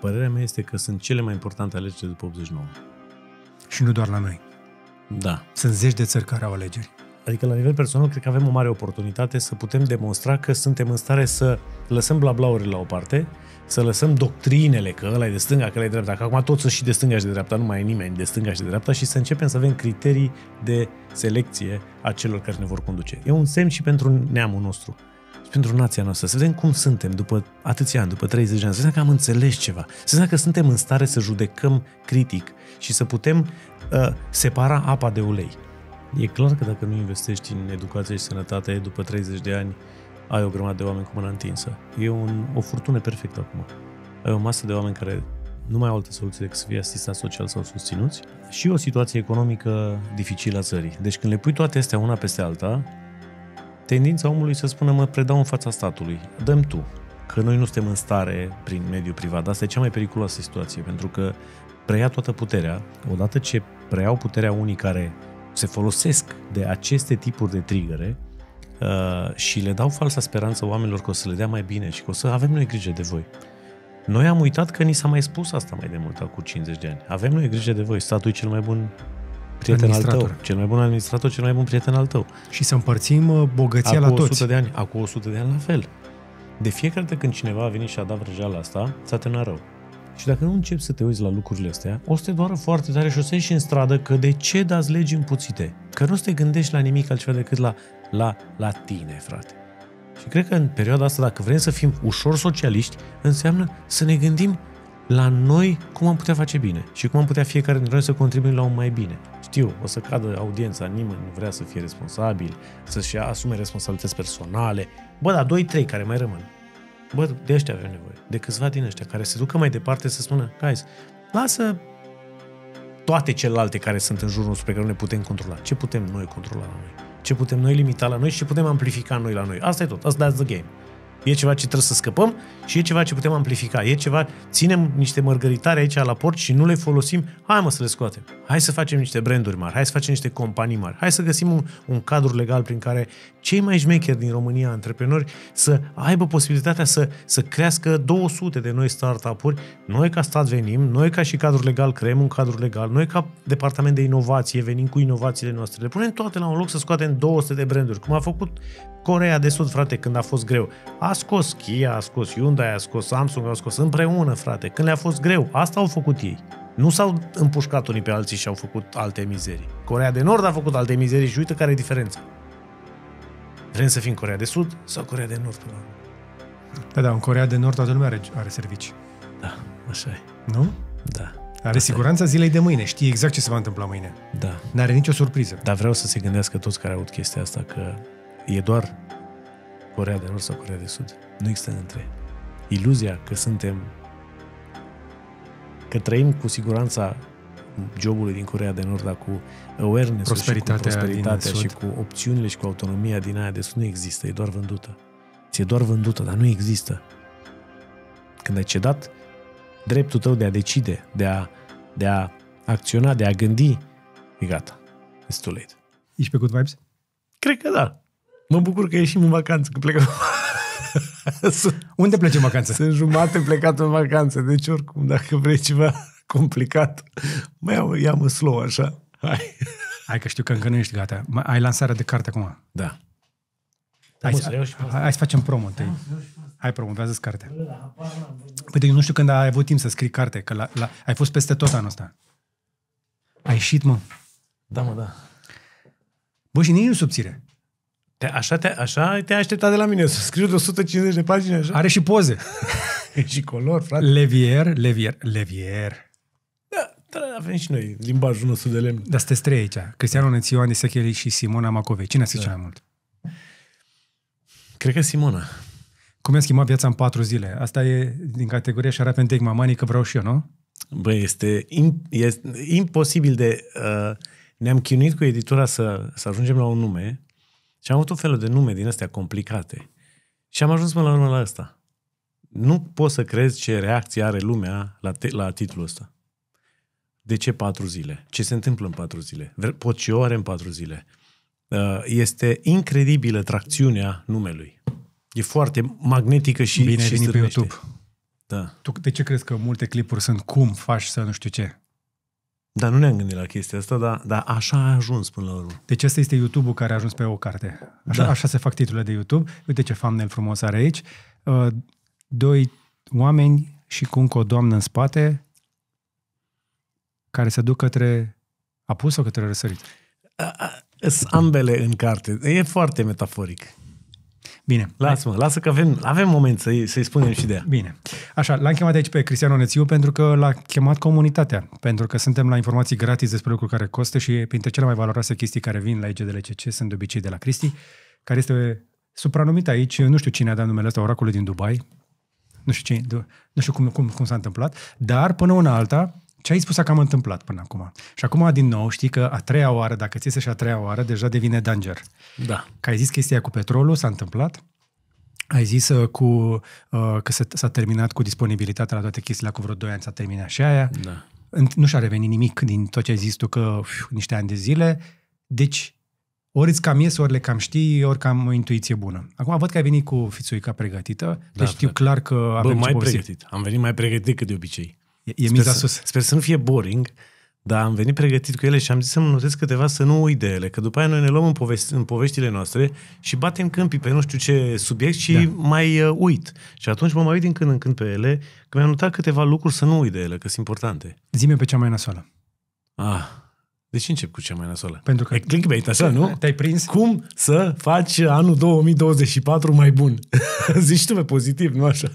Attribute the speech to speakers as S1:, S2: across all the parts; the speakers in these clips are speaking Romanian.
S1: Părerea mea este că sunt cele mai importante alegeri după 89. Și nu doar la noi. Da. Sunt zeci de țări care au alegeri. Adică, la nivel personal, cred că avem o mare oportunitate să putem demonstra că suntem în stare să lăsăm blablaurile la o parte, să lăsăm doctrinele că ăla e de stânga, că ăla e de dreapta, că acum toți sunt și de stânga și de dreapta, nu mai e nimeni de stânga și de dreapta și să începem să avem criterii de selecție a celor care ne vor conduce. E un semn și pentru neamul nostru și pentru nația noastră, să vedem cum suntem după atâția ani, după 30 de ani, să vedem că am înțeles ceva, să vedem că suntem în stare să judecăm critic și să putem uh, separa apa de ulei. E clar că dacă nu investești în educație și sănătate, după 30 de ani ai o grămadă de oameni cu mâna întinsă. E un, o furtună perfectă acum. Ai o masă de oameni care nu mai au altă soluție decât să fie asistat social sau susținuți și o situație economică dificilă a țării. Deci când le pui toate astea una peste alta, Tendința omului să spună mă predau în fața statului, dăm tu, că noi nu suntem în stare prin mediul privat. Asta e cea mai periculoasă situație, pentru că preia toată puterea, odată ce preiau puterea unii care se folosesc de aceste tipuri de trigăre uh, și le dau falsa speranță oamenilor că o să le dea mai bine și că o să avem noi grijă de voi. Noi am uitat că ni s-a mai spus asta mai de mult, cu 50 de ani. Avem noi grijă de voi, statul e cel mai bun
S2: prieten al tău,
S1: cel mai bun administrator, cel mai bun prieten al tău.
S2: Și să împărțim uh,
S1: bogăția Acu la toți. 100 de ani, acum 100 de ani la fel. De fiecare dată când cineva a venit și a dat vrăjeala asta, ți-a terminat rău. Și dacă nu începi să te uiți la lucrurile astea, o să te doară foarte tare și o să ieși în stradă că de ce dați legi împuțite? Că nu te gândești la nimic altceva decât la, la, la tine, frate. Și cred că în perioada asta, dacă vrem să fim ușor socialiști, înseamnă să ne gândim la noi cum am putea face bine și cum am putea fiecare dintre noi să contribuim la un mai bine. Știu, o să cadă audiența, nimeni nu vrea să fie responsabil, să-și asume responsabilități personale. Bă, dar 2-3 care mai rămân. Bă, de ăștia avem nevoie. De câțiva din ăștia care se ducă mai departe să spună, guys, lasă toate celelalte care sunt în jurul nostru pe care nu le putem controla. Ce putem noi controla la noi? Ce putem noi limita la noi și ce putem amplifica noi la noi? Asta e tot. Asta e the game. E ceva ce trebuie să scăpăm și e ceva ce putem amplifica. E ceva, ținem niște mărgăritare aici la port și nu le folosim, hai mă să le scoatem. Hai să facem niște branduri mari, hai să facem niște companii mari, hai să găsim un, un cadru legal prin care cei mai șmecheri din România, antreprenori, să aibă posibilitatea să, să crească 200 de noi startup-uri. Noi ca stat venim, noi ca și cadru legal creăm un cadru legal, noi ca departament de inovație venim cu inovațiile noastre, le punem toate la un loc să scoatem 200 de branduri, cum a făcut Corea de Sud, frate, când a fost greu. A scos Kia, a scos Hyundai, a scos Samsung, a scos împreună, frate, când le-a fost greu. Asta au făcut ei. Nu s-au împușcat unii pe alții și au făcut alte mizerii. Corea de Nord a făcut alte mizerii și uite care e diferența. Vrem să fim Corea de Sud
S2: sau Corea de Nord până la Da, da, în Corea de Nord toată lumea are, are servicii. Da, așa e. Nu? Da. Are siguranța e. zilei de mâine, știi exact ce se va întâmpla mâine. Da. N-are nicio surpriză. Dar vreau să se gândească toți care aud chestia asta că e doar
S1: Corea de Nord sau Corea de Sud. Nu există între. Iluzia că suntem că trăim cu siguranța jobului din Corea de Nord, dar cu awareness prosperitatea, și cu, prosperitatea și cu opțiunile și cu autonomia din aia de sud nu există, e doar vândută. Ți-e doar vândută, dar nu există. Când ai cedat dreptul tău de a decide, de a, de a acționa, de a gândi, e gata. It's too late.
S2: Ești pe Good Vibes? Cred că da. Mă bucur că ieșim în vacanță, că plecăm. Unde plecem în vacanță? Sunt jumate plecat în vacanță, deci oricum, dacă vrei ceva complicat, mai iau, ia mă slow așa. Hai. Hai că știu că încă nu ești gata. Ai lansarea de carte acum. Da.
S1: Hai, să, hai să facem promo întâi.
S2: Hai, promovează-ți cartea. Păi, eu nu știu când ai avut timp să scrii carte, că la, la, ai fost peste tot anul ăsta. Ai ieșit, mă. Da, mă, da. Bă, și nici nu subțire. Te, așa, te, așa te-ai așteptat de la
S1: mine, să scriu de 150 de pagini așa? Are și poze. și color, frate.
S2: Levier, Levier, Levier.
S1: Da, da, avem și noi
S2: limbajul nostru de lemn. Dar sunteți trei aici. Cristiano Nețiu, Andy Secheli și Simona Macove. Cine a scris da. cel mai mult? Cred că Simona. Cum mi-a schimbat viața în patru zile? Asta e din categoria și arată în Take My că vreau și eu, nu?
S1: Băi, este, in, este imposibil de... Uh, ne-am chinuit cu editura să, să ajungem la un nume și am avut un fel de nume din astea complicate. Și am ajuns până la urmă la asta. Nu pot să crezi ce reacție are lumea la, te- la titlul ăsta. De ce patru zile? Ce se întâmplă în patru zile? Pot și eu are în patru zile? Uh, este incredibilă tracțiunea numelui. E foarte magnetică și Bine și pe YouTube.
S2: Da. Tu de ce crezi că multe clipuri sunt cum faci să nu știu ce? Dar nu ne-am gândit la chestia asta, dar, dar așa a ajuns până la urmă. Deci asta este YouTube-ul care a ajuns pe o carte. Așa, da. așa se fac titlurile de YouTube. Uite ce thumbnail frumos are aici. Uh, doi oameni și cu încă o doamnă în spate care se duc către apus sau către răsărit?
S1: Sunt ambele în carte. E foarte metaforic.
S2: Bine. Lasă-mă, lasă că avem, avem moment să-i, să-i spunem și de ea. Bine. Așa, l-am chemat aici pe Cristian Onețiu pentru că l-a chemat comunitatea, pentru că suntem la informații gratis despre lucruri care costă și printre cele mai valoroase chestii care vin la IGDLCC sunt de obicei de la Cristi, care este supranumit aici, nu știu cine a dat numele ăsta, oracolul din Dubai, nu știu, ce, nu știu cum, cum, cum s-a întâmplat, dar până una alta, ce ai spus a cam întâmplat până acum. Și acum, din nou, știi că a treia oară, dacă ți se și a treia oară, deja devine danger. Da. Că ai zis chestia cu petrolul, s-a întâmplat? Ai zis uh, cu, uh, că s-a, terminat cu disponibilitatea la toate chestiile, cu vreo 2 ani s-a terminat și aia. Da. Nu și-a revenit nimic din tot ce ai zis tu, că fiu, niște ani de zile. Deci, ori îți cam ies, ori le cam știi, ori cam o intuiție bună. Acum văd că ai venit cu fițuica pregătită, da, deci știu clar că avem Bă, mai pregătit.
S1: Am venit mai pregătit decât de obicei. E, e sper, sus. Să, sper să nu fie boring, dar am venit pregătit cu ele și am zis să-mi notez câteva să nu uit de ele, că după aia noi ne luăm în, povesti, în poveștile noastre și batem câmpii pe nu știu ce subiect și da. mai uh, uit. Și atunci mă mai uit din când în când pe ele, că mi-am notat câteva lucruri să nu uit de ele, că sunt importante.
S2: Zime pe cea mai nasoală.
S1: Ah, de ce încep cu cea mai nasoală? Pentru că... E clickbait, așa, nu? Te-ai prins? Cum să faci
S2: anul 2024
S1: mai bun? Zici tu pe pozitiv, nu așa?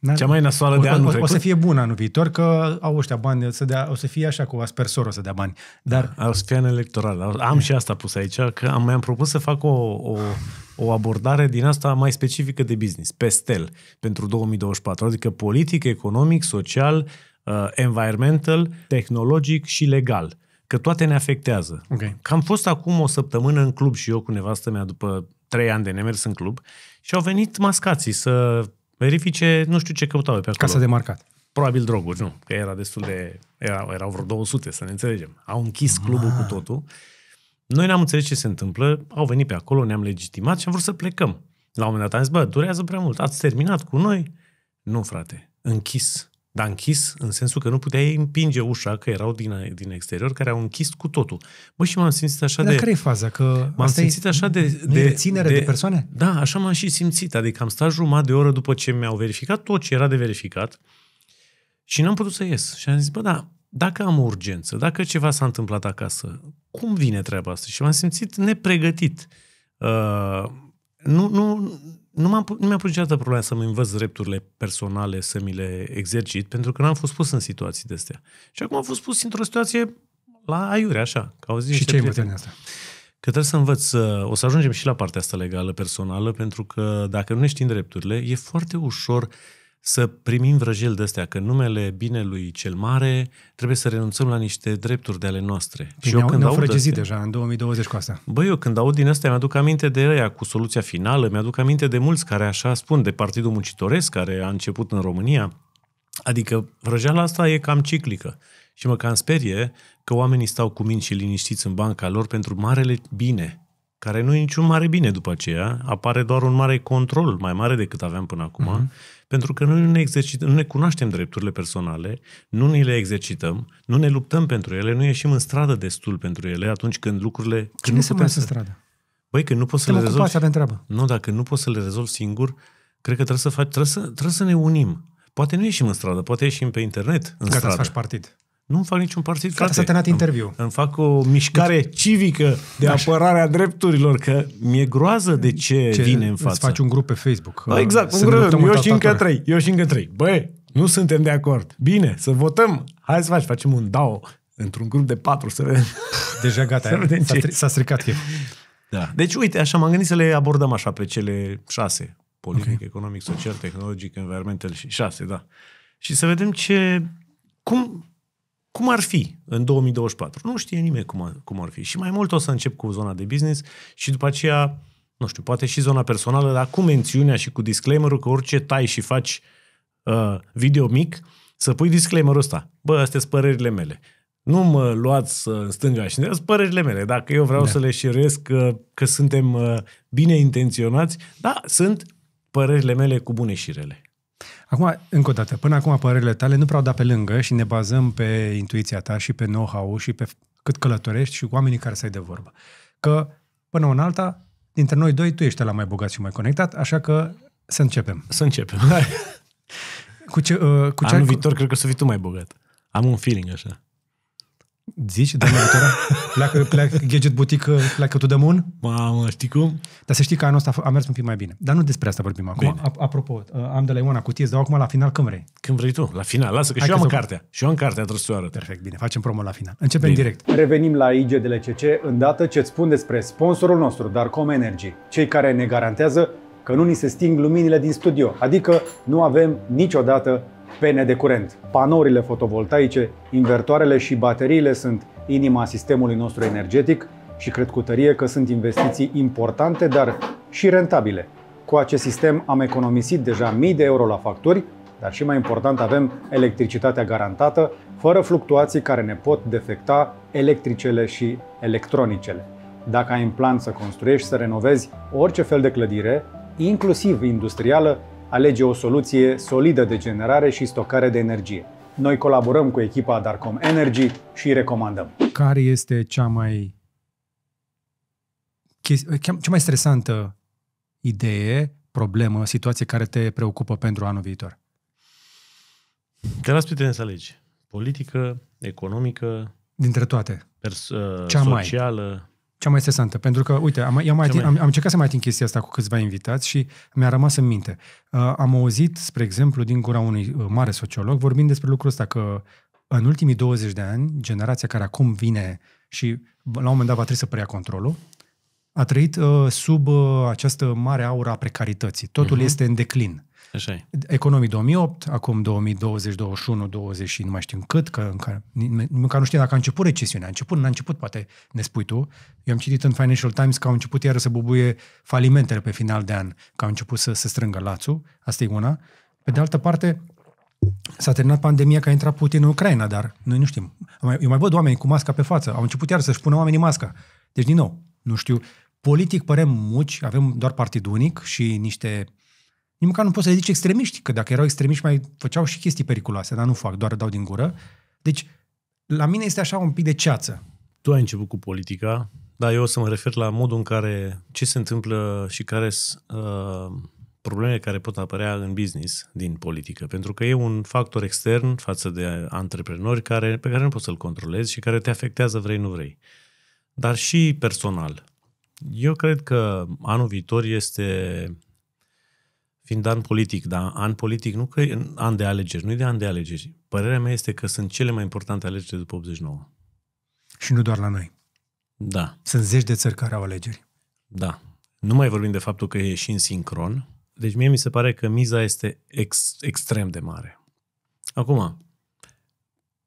S2: Da? Cea mai nasoală de anul o, trecut. O să fie bună anul viitor, că au ăștia bani, o să, dea, o să fie așa cu aspersor o să dea bani. Dar... Da, o să fie în
S1: electoral. Am da. și asta pus aici, că am, mi-am propus să fac o, o, o abordare din asta mai specifică de business, pe stel, pentru 2024. Adică politic, economic, social, uh, environmental, tehnologic și legal. Că toate ne afectează. Okay. Că am fost acum o săptămână în club și eu cu nevastă mea după trei ani de nemers în club și au venit mascații să verifice, nu știu ce căutau pe acolo. Casa de marcat. Probabil droguri, nu, că era destul de... Era, erau vreo 200, să ne înțelegem. Au închis ah. clubul cu totul. Noi n-am înțeles ce se întâmplă, au venit pe acolo, ne-am legitimat și am vrut să plecăm. La un moment dat am zis, bă, durează prea mult, ați terminat cu noi? Nu, frate, închis dar închis în sensul că nu puteai împinge ușa, că erau din, din exterior, care au închis cu totul. Bă, și m-am simțit așa dar de... care e faza?
S2: Că m-am simțit așa de... de reținere de, de persoane?
S1: Da, așa m-am și simțit. Adică am stat jumătate de oră după ce mi-au verificat tot ce era de verificat și n-am putut să ies. Și am zis, bă, da, dacă am o urgență, dacă ceva s-a întâmplat acasă, cum vine treaba asta? Și m-am simțit nepregătit. Uh, nu, nu, nu, m-am, nu mi-a pus niciodată problema să-mi învăț drepturile personale, să-mi le exercit, pentru că n-am fost pus în situații de astea. Și acum am fost pus într-o situație la aiure, așa. ca o zi. și ce ai în asta? Că trebuie să învăț, uh, o să ajungem și la partea asta legală, personală, pentru că dacă nu știm drepturile, e foarte ușor uh, să primim vrăjel de astea, că numele binelui cel mare trebuie să renunțăm la niște drepturi de ale noastre. Păi și eu când aud astea,
S2: deja în 2020 cu asta.
S1: Băi, eu când aud din astea, mi-aduc aminte de ea cu soluția finală, mi-aduc aminte de mulți care așa spun, de Partidul Muncitoresc care a început în România. Adică vrăjeala asta e cam ciclică. Și mă cam sperie că oamenii stau cu minți și liniștiți în banca lor pentru marele bine, care nu e niciun mare bine după aceea, apare doar un mare control, mai mare decât aveam până acum, mm-hmm pentru că noi nu ne, nu ne cunoaștem drepturile personale, nu ne le exercităm, nu ne luptăm pentru ele, nu ieșim în stradă destul pentru ele atunci când lucrurile... Când
S2: Cine nu se mai să... în stradă?
S1: Băi, că nu poți să le rezolvi... avem Nu, dacă nu poți să le rezolvi singur, cred că trebuie să, faci, trebuie să, trebuie să ne unim. Poate nu ieșim în stradă, poate ieșim pe internet în Gata stradă. să faci partid. Nu fac niciun partid, Gata, frate. s-a terminat interviu. Îmi fac o mișcare deci, civică de așa. a drepturilor, că mi-e groază de ce, ce vine în față. Să faci un
S2: grup pe Facebook. Bă, exact, un grup. Eu și încă trei.
S1: Eu și încă trei. Băi, nu suntem de acord. Bine, să votăm. Hai să faci, facem un DAO într-un grup de patru să vedem.
S2: Deja gata, vedem s-a stricat chef. Da.
S1: Deci, uite, așa m-am gândit să le abordăm așa pe cele șase. Politic, okay. economic, social, tehnologic, environmental și șase, da. Și să vedem ce... Cum, cum ar fi în 2024? Nu știe nimeni cum cum ar fi. Și mai mult o să încep cu zona de business și după aceea, nu știu, poate și zona personală, dar cu mențiunea și cu disclaimerul că orice tai și faci uh, video mic, să pui disclaimerul ăsta. Bă, astea sunt părerile mele. Nu mă luați uh, în stânga și în dreapta, părerile mele. Dacă eu vreau da. să le șiresc că, uh, că suntem uh, bine intenționați, da, sunt părerile mele cu bune și rele.
S2: Acum, încă o dată, până acum părerile tale nu prea au dat pe lângă și ne bazăm pe intuiția ta și pe know-how și pe cât călătorești și cu oamenii care să ai de vorbă. Că până în alta, dintre noi doi, tu ești la mai bogat și mai conectat, așa că să începem. Să începem. cu ce, uh, cu ce Anul ai... viitor cred că o să fii tu mai bogat. Am un feeling așa. Zici, doamna Vitora? pleacă, pleacă Gadget Boutique, pleacă to the moon? Mamă, știi cum? Dar să știi că anul ăsta a mers un pic mai bine. Dar nu despre asta vorbim acum. Bine. Apropo, uh, am de la Ioana cutie, dar acum la final când vrei? Când vrei tu, la final. Lasă că Hai și că eu am să... cartea. Și eu am cartea, trebuie să o Perfect, bine. Facem promo la final. Începem bine. direct. Revenim la IGDLCC îndată ce îți spun despre sponsorul nostru, Darkom Energy. Cei care ne garantează că nu ni se sting luminile din studio, adică nu avem niciodată pene de curent. Panourile fotovoltaice, invertoarele și bateriile sunt inima sistemului nostru energetic și cred cu tărie că sunt investiții importante, dar și rentabile. Cu acest sistem am economisit deja mii de euro la facturi, dar și mai important avem electricitatea garantată, fără fluctuații care ne pot defecta electricele și electronicele. Dacă ai în plan să construiești, să renovezi orice fel de clădire, inclusiv industrială, alege o soluție solidă de generare și stocare de energie. Noi colaborăm cu echipa Darcom Energy și recomandăm. Care este cea mai cea mai stresantă idee, problemă, situație care te preocupă pentru anul viitor? Te las pe tine
S1: să alegi. Politică, economică, dintre toate. Pers- ă, cea socială. Mai
S2: cea mai stresantă, pentru că, uite, am, am, mai, mai... am, am încercat să mai ating chestia asta cu câțiva invitați și mi-a rămas în minte. Uh, am auzit, spre exemplu, din gura unui uh, mare sociolog, vorbind despre lucrul ăsta, că în ultimii 20 de ani, generația care acum vine și la un moment dat va trebui să preia controlul, a trăit uh, sub uh, această mare aură a precarității. Totul uh-huh. este în declin. Așa e. Economii 2008, acum 2020, 21, 20 și nu mai știu cât, că încă, încă nu știu dacă a început recesiunea. A început, n-a început, poate ne spui tu. Eu am citit în Financial Times că au început iară să bubuie falimentele pe final de an, că au început să se strângă lațul. Asta e una. Pe de altă parte, S-a terminat pandemia că a intrat Putin în Ucraina, dar noi nu știm. Eu mai văd oameni cu masca pe față. Au început iar să-și pună oamenii masca. Deci, din nou, nu știu Politic părem muci, avem doar partid unic și niște... Nici măcar nu poți să le zici extremiști, că dacă erau extremiști mai făceau și chestii periculoase, dar nu fac, doar dau din gură. Deci, la mine este așa un pic de ceață. Tu ai început cu politica,
S1: dar eu o să mă refer la modul în care, ce se întâmplă și care sunt uh, problemele care pot apărea în business din politică. Pentru că e un factor extern față de antreprenori care, pe care nu poți să-l controlezi și care te afectează vrei, nu vrei. Dar și personal. Eu cred că anul viitor este, fiind an politic, dar an politic nu că e an de alegeri, nu e de an de alegeri. Părerea mea este că sunt cele mai importante alegeri după 89.
S2: Și nu doar la noi. Da. Sunt zeci de țări care au alegeri.
S1: Da. Nu mai vorbim de faptul că e și în sincron. Deci mie mi se pare că miza este ex, extrem de mare. Acum,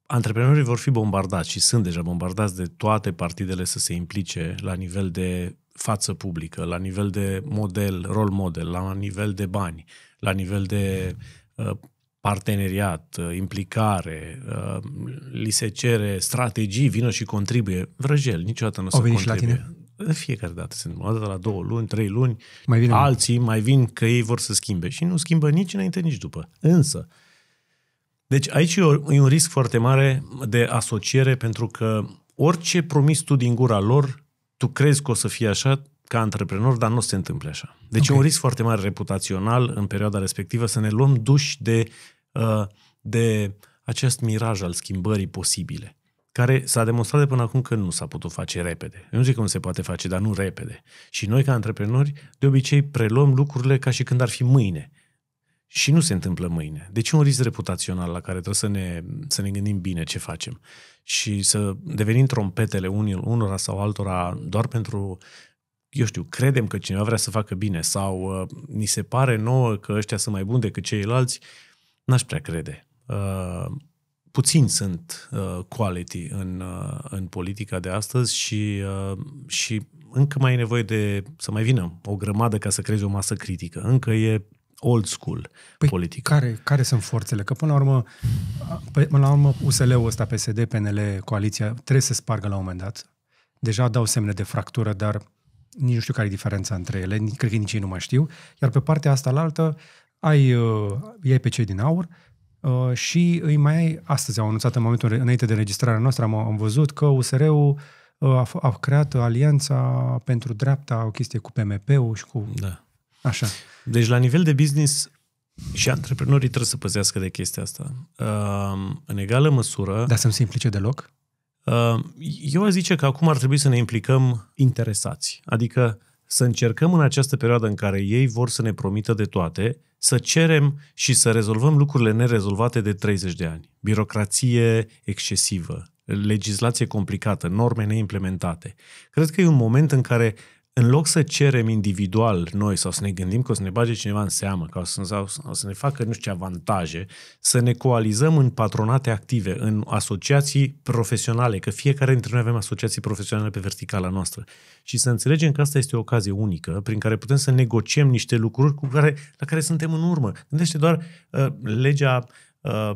S1: antreprenorii vor fi bombardați și sunt deja bombardați de toate partidele să se implice la nivel de față publică, la nivel de model, rol model, la nivel de bani, la nivel de uh, parteneriat, uh, implicare, uh, li se cere strategii, vină și contribuie. Vrăjel, niciodată nu o să contribuie. Și la tine? De fiecare dată sunt o dată la două luni, trei luni, mai vin. alții mai vin că ei vor să schimbe și nu schimbă nici înainte, nici după. Însă, deci aici e, e un risc foarte mare de asociere pentru că orice promis tu din gura lor tu crezi că o să fie așa ca antreprenor, dar nu se întâmplă așa. Deci okay. e un risc foarte mare reputațional în perioada respectivă să ne luăm duși de, uh, de acest miraj al schimbării posibile care s-a demonstrat de până acum că nu s-a putut face repede. Eu nu zic că nu se poate face, dar nu repede. Și noi, ca antreprenori, de obicei preluăm lucrurile ca și când ar fi mâine. Și nu se întâmplă mâine. Deci e un risc reputațional la care trebuie să ne, să ne gândim bine ce facem și să devenim trompetele unil, unora sau altora doar pentru eu știu, credem că cineva vrea să facă bine sau uh, ni se pare nouă că ăștia sunt mai buni decât ceilalți, n-aș prea crede. Uh, puțin sunt uh, quality în, uh, în politica de astăzi și, uh, și încă mai e nevoie de să mai vină o grămadă ca să creeze o masă critică. Încă
S2: e old school păi politic. Care, care sunt forțele? Că până la urmă, păi, până la urmă USL-ul ăsta, PSD, PNL, coaliția, trebuie să spargă la un moment dat. Deja dau semne de fractură, dar nici nu știu care e diferența între ele, cred că nici ei nu mai știu. Iar pe partea asta la altă, ai, uh, ai pe cei din aur uh, și îi mai ai, astăzi au anunțat în momentul înainte de înregistrarea noastră, am, am văzut că USR-ul uh, a, a creat alianța pentru dreapta, o chestie cu PMP-ul și cu... Da. Așa. Deci
S1: la nivel de business și antreprenorii trebuie să păzească de chestia asta. Ehm, în egală măsură... Dar să nu se implice deloc? Ehm, eu aș zice că acum ar trebui să ne implicăm interesați. Adică să încercăm în această perioadă în care ei vor să ne promită de toate, să cerem și să rezolvăm lucrurile nerezolvate de 30 de ani. Birocrație excesivă, legislație complicată, norme neimplementate. Cred că e un moment în care în loc să cerem individual noi sau să ne gândim că o să ne bage cineva în seamă, că o să, sau, o să ne facă nu știu ce avantaje, să ne coalizăm în patronate active, în asociații profesionale, că fiecare dintre noi avem asociații profesionale pe verticala noastră și să înțelegem că asta este o ocazie unică prin care putem să negociem niște lucruri cu care, la care suntem în urmă. Gândește doar uh, legea, uh,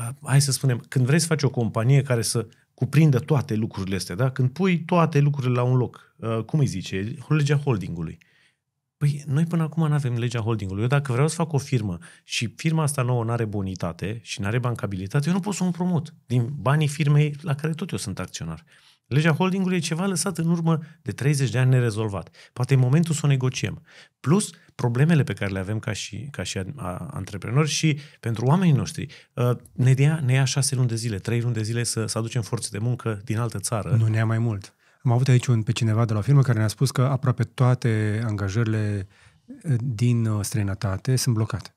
S1: uh, hai să spunem, când vrei să faci o companie care să cuprindă toate lucrurile astea, da? când pui toate lucrurile la un loc, Uh, cum îi zice, legea holdingului. Păi noi până acum nu avem legea holdingului. Eu dacă vreau să fac o firmă și firma asta nouă nu are bonitate și nu are bancabilitate, eu nu pot să o împrumut din banii firmei la care tot eu sunt acționar. Legea holdingului e ceva lăsat în urmă de 30 de ani nerezolvat. Poate e momentul să o negociem. Plus problemele pe care le avem ca și, ca și antreprenori și pentru oamenii noștri. Uh, ne ia, ne ia șase luni de zile, trei luni de zile să, să aducem forțe de muncă din altă țară. Nu ne ia mai mult.
S2: Am avut aici un, pe cineva de la o firmă care ne-a spus că aproape toate angajările eh, din uh, străinătate sunt blocate.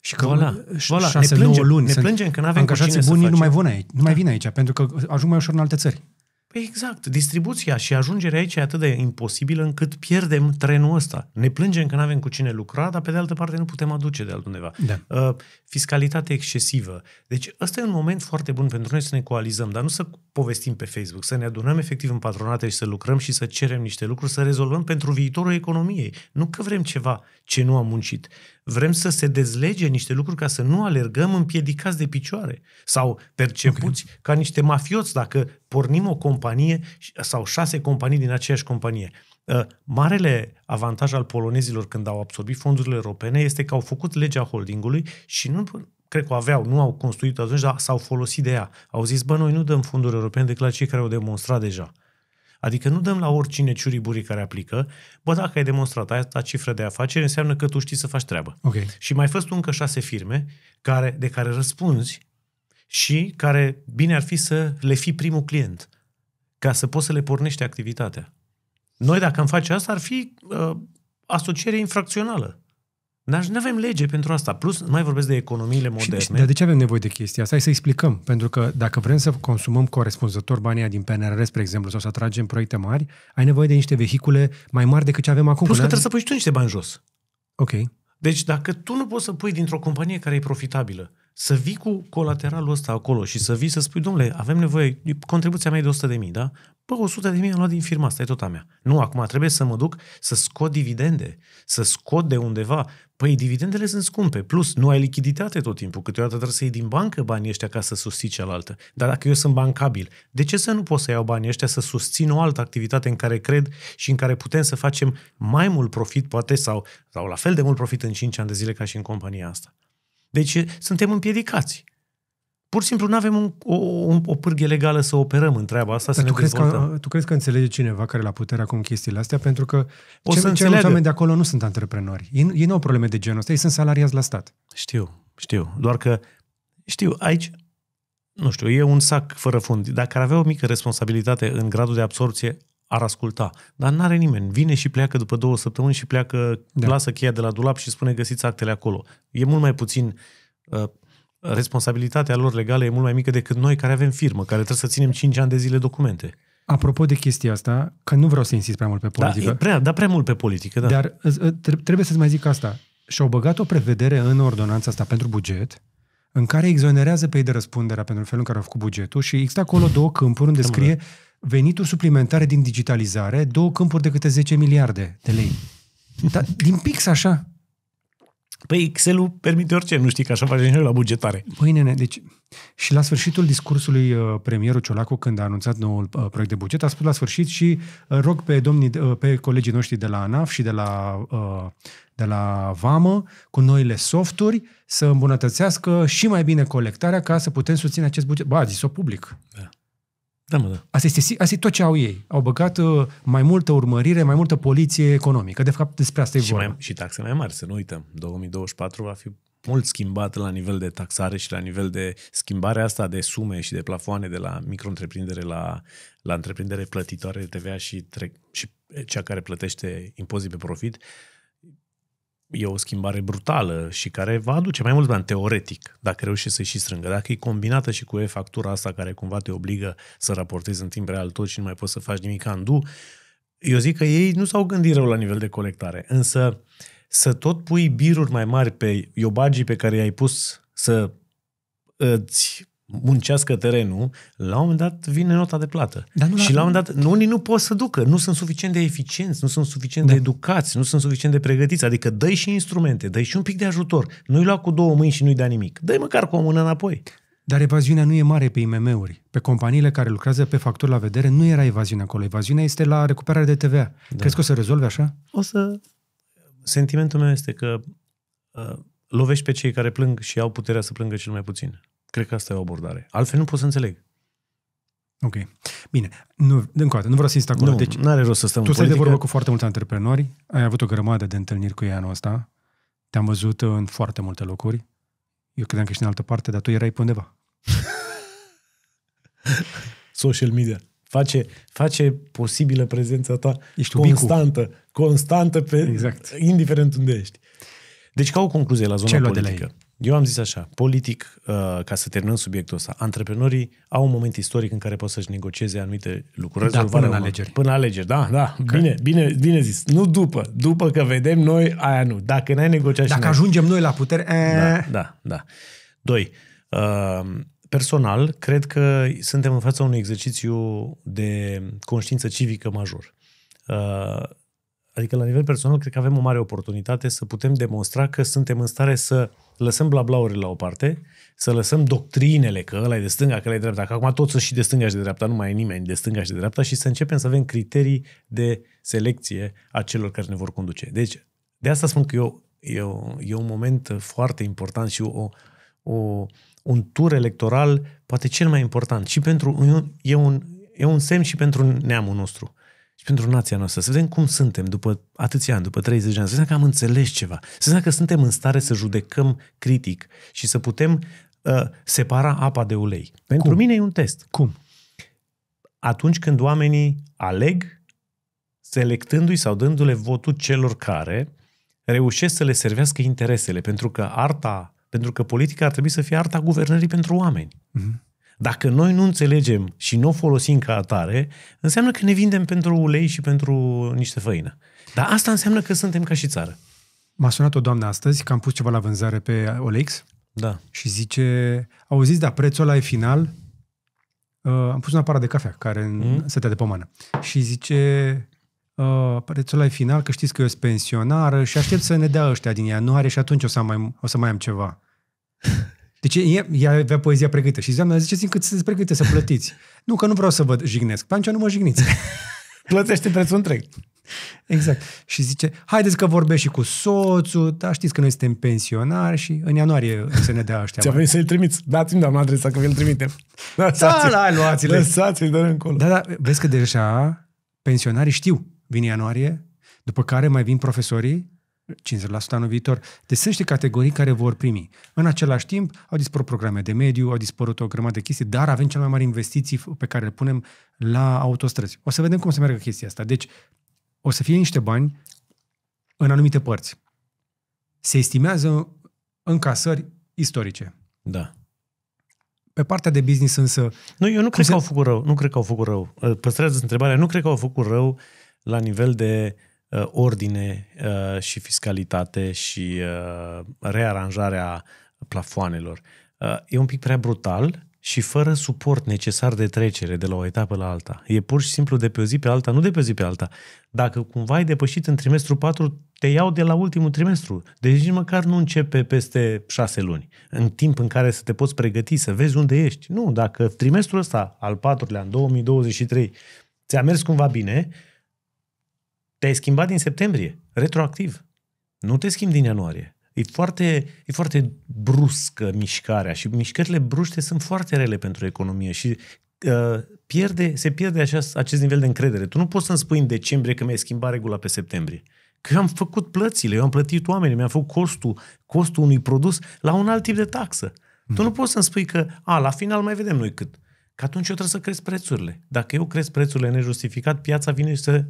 S2: Și că voilà, voilà. 6-9 luni ne plângem că nu avem angajații buni nu mai, vin aici, nu mai da. vin aici, pentru că ajung mai ușor în alte țări.
S1: Păi exact, distribuția și ajungerea aici e atât de imposibilă încât pierdem trenul ăsta. Ne plângem că nu avem cu cine lucra, dar pe de altă parte nu putem aduce de altundeva. Da. Uh, fiscalitate excesivă. Deci ăsta e un moment foarte bun pentru noi să ne coalizăm, dar nu să povestim pe Facebook, să ne adunăm efectiv în patronate și să lucrăm și să cerem niște lucruri, să rezolvăm pentru viitorul economiei. Nu că vrem ceva ce nu am muncit vrem să se dezlege niște lucruri ca să nu alergăm împiedicați de picioare sau percepuți okay. ca niște mafioți dacă pornim o companie sau șase companii din aceeași companie. Uh, marele avantaj al polonezilor când au absorbit fondurile europene este că au făcut legea holdingului și nu cred că o aveau, nu au construit atunci, dar s-au folosit de ea. Au zis, bă, noi nu dăm fonduri europene decât la cei care au demonstrat deja. Adică nu dăm la oricine ciuriburii care aplică, bă, dacă ai demonstrat asta cifră de afaceri, înseamnă că tu știi să faci treabă. Okay. Și mai fost tu încă șase firme care, de care răspunzi și care bine ar fi să le fii primul client ca să poți să le pornești activitatea. Noi dacă am face asta ar fi uh, asociere infracțională. Dar nu avem lege pentru asta. Plus, mai vorbesc de economiile moderne. Și, dar de
S2: ce avem nevoie de chestia asta? Hai să explicăm. Pentru că dacă vrem să consumăm corespunzător banii din PNRR, spre exemplu, sau să atragem proiecte mari, ai nevoie de niște vehicule mai mari decât ce avem acum. Plus că trebuie să pui și tu niște bani jos. Ok.
S1: Deci dacă tu nu poți să pui dintr-o companie care e profitabilă să vii cu colateralul ăsta acolo și să vii să spui, domnule, avem nevoie, contribuția mea e de 100 de mii, da? Bă, 100 de mii am luat din firma asta, e tot a mea. Nu, acum trebuie să mă duc să scot dividende, să scot de undeva. Păi dividendele sunt scumpe, plus nu ai lichiditate tot timpul, câteodată trebuie să iei din bancă banii ăștia ca să susții cealaltă. Dar dacă eu sunt bancabil, de ce să nu pot să iau banii ăștia să susțin o altă activitate în care cred și în care putem să facem mai mult profit, poate, sau, sau la fel de mult profit în 5 ani de zile ca și în compania asta? Deci suntem împiedicați. Pur și simplu nu avem un, o, o, o pârghie legală să operăm în treaba asta, să tu ne crezi că,
S2: Tu crezi că înțelege cineva care la putere acum chestiile astea? Pentru că o ce, să ce mulți oameni de acolo nu sunt antreprenori. Ei, ei nu au probleme de genul ăsta, ei sunt salariați la stat. Știu, știu. Doar că, știu, aici,
S1: nu știu, e un sac fără fund. Dacă ar avea o mică responsabilitate în gradul de absorție, ar asculta. Dar nu are nimeni. Vine și pleacă după două săptămâni și pleacă, da. lasă cheia de la dulap și spune găsiți actele acolo. E mult mai puțin uh, responsabilitatea lor legală e mult mai mică decât noi care avem firmă, care trebuie să ținem 5 ani de zile documente. Apropo de chestia asta,
S2: că nu vreau să insist prea mult pe da, politică. Da,
S1: prea, da prea mult pe politică, da. Dar
S2: uh, uh, trebuie să-ți mai zic asta. Și-au băgat o prevedere în ordonanța asta pentru buget, în care exonerează pe ei de răspunderea pentru felul în care au făcut bugetul și există acolo două câmpuri unde scrie venituri suplimentare din digitalizare, două câmpuri de câte 10 miliarde de lei. Dar din pix așa. Păi Excel-ul
S1: permite orice, nu știi că așa
S2: face la bugetare. Păi nene, deci și la sfârșitul discursului uh, premierul Ciolacu, când a anunțat noul uh, proiect de buget, a spus la sfârșit și uh, rog pe, domnii, pe colegii noștri de la ANAF și de la, de la VAMă cu noile softuri să îmbunătățească și mai bine colectarea ca să putem susține acest buget. Ba, a zis-o public. Da. Da, mă, da. Asta este, asta e tot ce au ei. Au băgat uh, mai multă urmărire, mai multă poliție economică. De fapt, despre asta e și vorba. Mai,
S1: și taxe mai mari, să nu uităm. 2024 va fi mult schimbat la nivel de taxare și la nivel de schimbarea asta de sume și de plafoane de la micro-întreprindere la, la întreprindere plătitoare de TVA și, tre- și cea care plătește impozit pe profit. Uh, e o schimbare brutală și care va aduce mai mulți bani teoretic, dacă reușești să și strângă. Dacă e combinată și cu e-factura asta care cumva te obligă să raportezi în timp real tot și nu mai poți să faci nimic în du, eu zic că ei nu s-au gândit rău la nivel de colectare, însă să tot pui biruri mai mari pe iobagii pe care i-ai pus să îți muncească terenul, la un moment dat vine nota de plată. Dar nu și la un moment dat, unii nu pot să ducă, nu sunt suficient de eficienți, nu sunt suficient da. de educați, nu sunt suficient de pregătiți. Adică dă și instrumente, dă și un pic de ajutor. Nu-i lua cu două mâini și nu-i da nimic. dă măcar cu o mână înapoi.
S2: Dar evaziunea nu e mare pe IMM-uri. Pe companiile care lucrează pe factori la vedere nu era evaziune acolo. Evaziunea este la recuperare de TVA. Da. Crezi că o să rezolve așa? O să... Sentimentul meu este că
S1: uh, lovești pe cei care plâng și au puterea să plângă cel mai puțin. Cred că asta e o
S2: abordare. Altfel nu pot să înțeleg. Ok. Bine. Nu, încă o dată, nu vreau să insist acolo. Nu, deci, are rost să stăm Tu stai de vorbă cu foarte mulți antreprenori, ai avut o grămadă de întâlniri cu ei anul ăsta, te-am văzut în foarte multe locuri. Eu credeam că ești în altă parte, dar tu erai pe undeva. Social media. Face, face posibilă
S1: prezența ta ești constantă. Ubicu. Constantă, pe, exact. indiferent unde ești. Deci, ca o concluzie la zona Ce politică. De la ei? Eu am zis așa, politic, uh, ca să terminăm subiectul ăsta, antreprenorii au un moment istoric în care pot să-și negocieze anumite lucruri. Da, până la alegeri. Până la alegeri, da, da. Că... Bine, bine, bine zis. Nu după. După că vedem noi, aia nu. Dacă n-ai negociat Dacă și ajungem
S2: noi la putere... Da, eh.
S1: da, da. Doi, uh, personal, cred că suntem în fața unui exercițiu de conștiință civică major. Uh, adică, la nivel personal, cred că avem o mare oportunitate să putem demonstra că suntem în stare să lăsăm blablaurile la o parte, să lăsăm doctrinele că ăla e de stânga, că ăla e de dreapta, că acum toți sunt și de stânga și de dreapta, nu mai e nimeni de stânga și de dreapta și să începem să avem criterii de selecție a celor care ne vor conduce. Deci, de asta spun că eu, eu, e un moment foarte important și o, o, un tur electoral poate cel mai important și pentru, e un, e un semn și pentru neamul nostru pentru nația noastră, să vedem cum suntem după atâția ani, după 30 de ani, să vedem că am înțeles ceva, să vedem că suntem în stare să judecăm critic și să putem uh, separa apa de ulei. Pentru cum? mine e un test. Cum? Atunci când oamenii aleg, selectându-i sau dându-le votul celor care reușesc să le servească interesele, pentru că arta, pentru că politica ar trebui să fie arta guvernării pentru oameni. Mm-hmm. Dacă noi nu înțelegem și nu o folosim ca atare, înseamnă că ne vindem pentru
S2: ulei și pentru niște făină. Dar asta înseamnă că suntem ca și țară. M-a sunat o doamnă astăzi că am pus ceva la vânzare pe OLX da. și zice, auziți, da, prețul ăla e final, uh, am pus un aparat de cafea care mm? stătea de pomană și zice, uh, prețul ăla e final, că știți că eu sunt pensionară și aștept să ne dea ăștia din are și atunci o să, mai, o să mai am ceva. Deci ea avea poezia pregătită și zicea, ziceți-mi cât sunteți pregătită să plătiți. nu, că nu vreau să vă jignesc. Păi nu mă jigniți. Plătește prețul întreg. Exact. Și zice, haideți că vorbești și cu soțul, dar știți că noi suntem pensionari și în ianuarie să ne dea ăștia. Ți-a venit să-i trimiți. Dați-mi doamna adresa că vi-l
S1: trimitem.
S2: Da, Lăsați-l. Da, luați l Lăsați-l, dă încolo. Da, da, vezi că deja pensionarii știu. Vine ianuarie, după care mai vin profesorii 50% anul viitor. Deci sunt niște categorii care vor primi. În același timp, au dispărut programe de mediu, au dispărut o grămadă de chestii, dar avem cele mai mari investiții pe care le punem la autostrăzi. O să vedem cum se meargă chestia asta. Deci, o să fie niște bani în anumite părți. Se estimează încasări istorice. Da. Pe partea de business însă... Nu, eu nu cred se... că au făcut rău. Nu cred că au făcut rău. Păstrează întrebarea. Nu cred că au făcut
S1: rău la nivel de uh, Uh, ordine uh, și fiscalitate și uh, rearanjarea plafoanelor. E un pic prea brutal și fără suport necesar de trecere de la o etapă la alta. E pur și simplu de pe o zi pe alta, nu de pe o zi pe alta. Dacă cumva ai depășit în trimestru 4, te iau de la ultimul trimestru. Deci nici măcar nu începe peste șase luni, în timp în care să te poți pregăti, să vezi unde ești. Nu, dacă trimestrul ăsta, al patrulea, în 2023, ți-a mers cumva bine, te-ai schimbat din septembrie, retroactiv. Nu te schimbi din ianuarie. E foarte, e foarte bruscă mișcarea și mișcările bruște sunt foarte rele pentru economie și uh, pierde, se pierde acest, acest nivel de încredere. Tu nu poți să-mi spui în decembrie că mi-ai schimbat regula pe septembrie. Că am făcut plățile, eu am plătit oamenii, mi-am făcut costul, costul unui produs la un alt tip de taxă. Mm. Tu da. nu poți să-mi spui că, a, la final mai vedem noi cât. Că atunci eu trebuie să cresc prețurile. Dacă eu cresc prețurile nejustificat, piața vine și se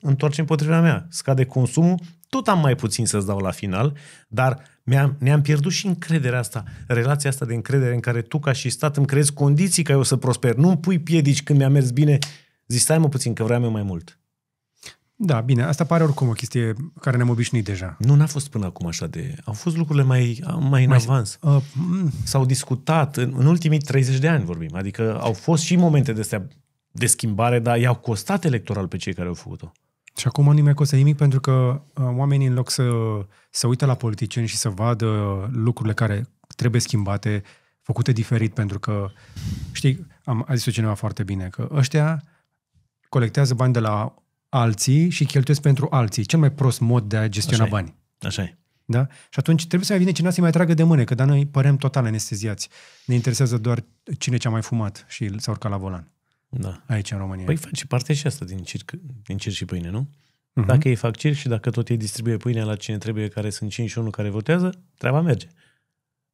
S1: întoarce împotriva mea. Scade consumul, tot am mai puțin să-ți dau la final, dar mi-am, ne-am pierdut și încrederea asta, relația asta de încredere în care tu ca și stat îmi creezi condiții ca eu să prosper. nu îmi pui piedici când mi-a mers bine, zici stai mă puțin că vreau mai mult.
S2: Da, bine, asta pare oricum o chestie care ne-am obișnuit deja. Nu, n-a fost până acum așa de... Au fost lucrurile mai, mai, mai în avans. Uh, mm. S-au discutat în, în ultimii 30
S1: de ani, vorbim. Adică au fost și momente de astea de schimbare, dar i-au costat electoral pe cei care au făcut-o.
S2: Și acum nu mai costă nimic pentru că uh, oamenii în loc să se uită la politicieni și să vadă lucrurile care trebuie schimbate, făcute diferit, pentru că, știi, am, a zis-o cineva foarte bine, că ăștia colectează bani de la alții și cheltuiesc pentru alții. Cel mai prost mod de a gestiona Așa bani. Așa e. Da? Și atunci trebuie să mai vine cineva să-i mai tragă de mâne, că dar noi părem total anesteziați. Ne interesează doar cine ce-a mai fumat și s-a urcat la volan. Da. Aici, în România. Păi face parte și asta din cir,
S1: din cir și pâine, nu? Uh-huh. Dacă ei fac cir și dacă tot ei distribuie pâinea la cine trebuie, care sunt 5 și 1 care votează, treaba merge.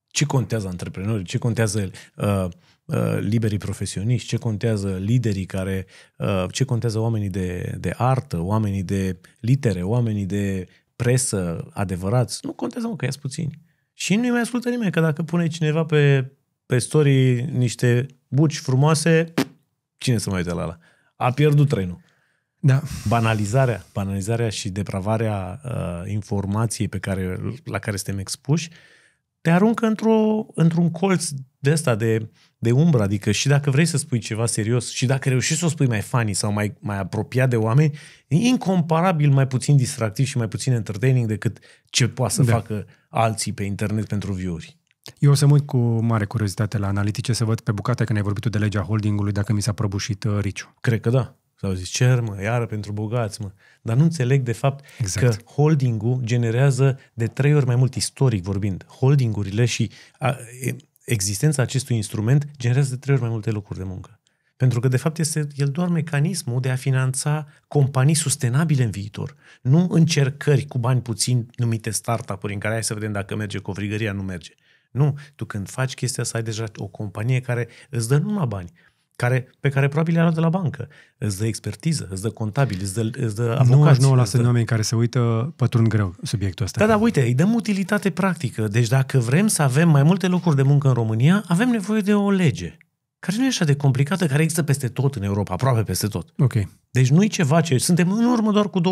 S1: Ce contează antreprenorii? Ce contează uh, Uh, liberii profesioniști, ce contează liderii care, uh, ce contează oamenii de, de artă, oamenii de litere, oamenii de presă adevărați. Nu contează, mă, că iați puțini. Și nu-i mai ascultă nimeni, că dacă pune cineva pe, pe story niște buci frumoase, cine să mai uite la ala? A pierdut trenul. Da. Banalizarea, banalizarea și depravarea uh, informației pe care, la care suntem expuși te aruncă într un într-un colț de asta de de umbră, adică și dacă vrei să spui ceva serios și dacă reușești să o spui mai funny sau mai, mai apropiat de oameni, e incomparabil mai puțin distractiv și mai puțin entertaining decât ce poate să da. facă alții pe internet pentru viuri.
S2: Eu o să mă uit cu mare curiozitate la analitice să văd pe bucate când ai vorbit tu de legea holdingului dacă mi s-a prăbușit uh, Riciu. Cred că da. S-au zis, cer mă, iară pentru bogați
S1: mă. Dar nu înțeleg de fapt exact. că holdingul generează de trei ori mai mult istoric vorbind. Holdingurile și a, e, existența acestui instrument generează de trei ori mai multe locuri de muncă. Pentru că, de fapt, este el doar mecanismul de a finanța companii sustenabile în viitor. Nu încercări cu bani puțini numite startup-uri în care hai să vedem dacă merge covrigăria, nu merge. Nu, tu când faci chestia să ai deja o companie care îți dă numai bani care, pe care probabil le-a luat de la bancă. Îți dă expertiză, îți dă contabil, îți dă, îți dă avocați. Nu îți dă...
S2: oameni care se uită pătrund greu subiectul ăsta.
S1: Da, dar uite, îi dăm utilitate practică. Deci dacă vrem să avem mai multe locuri de muncă în România, avem nevoie de o lege care nu e așa de complicată, care există peste tot în Europa, aproape peste tot. Okay. Deci nu e ceva ce... Suntem în urmă doar cu 20-30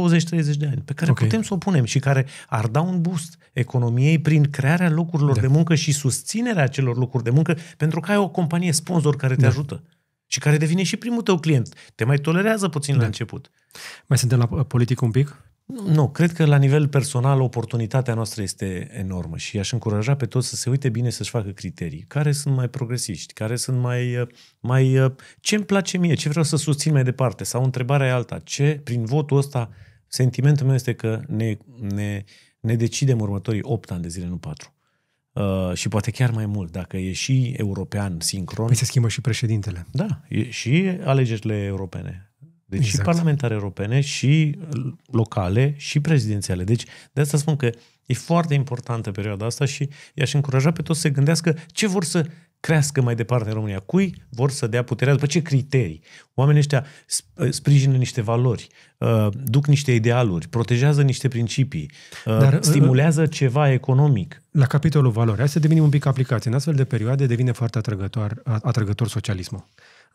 S1: de ani, pe care okay. putem să o punem și care ar da un boost economiei prin crearea locurilor da. de muncă și susținerea acelor locuri de muncă, pentru că ai o companie sponsor care te da. ajută ci care devine și primul tău client. Te mai tolerează puțin da. la început. Mai suntem la uh, politic un pic? Nu, cred că la nivel personal oportunitatea noastră este enormă și aș încuraja pe toți să se uite bine să-și facă criterii. Care sunt mai progresiști? Care sunt mai... Uh, mai uh, ce îmi place mie? Ce vreau să susțin mai departe? Sau întrebarea e alta. Ce, prin votul ăsta, sentimentul meu este că ne, ne, ne decidem următorii 8 ani de zile, nu 4. Uh, și poate chiar mai mult, dacă e și european sincron. Păi se
S2: schimbă și președintele. Da,
S1: e și alegerile europene. Deci exact. și parlamentare europene, și locale, și prezidențiale. Deci de asta spun că e foarte importantă perioada asta și i-aș încuraja pe toți să se gândească ce vor să crească mai departe în România? Cui vor să dea puterea? După ce criterii? Oamenii ăștia eh, sprijină niște valori,
S2: uh, duc niște idealuri, protejează niște principii, uh, Dar, uh, stimulează ceva economic. La capitolul valori, hai să devenim un pic aplicați. În astfel de perioade devine foarte atrăgător, atrăgător socialismul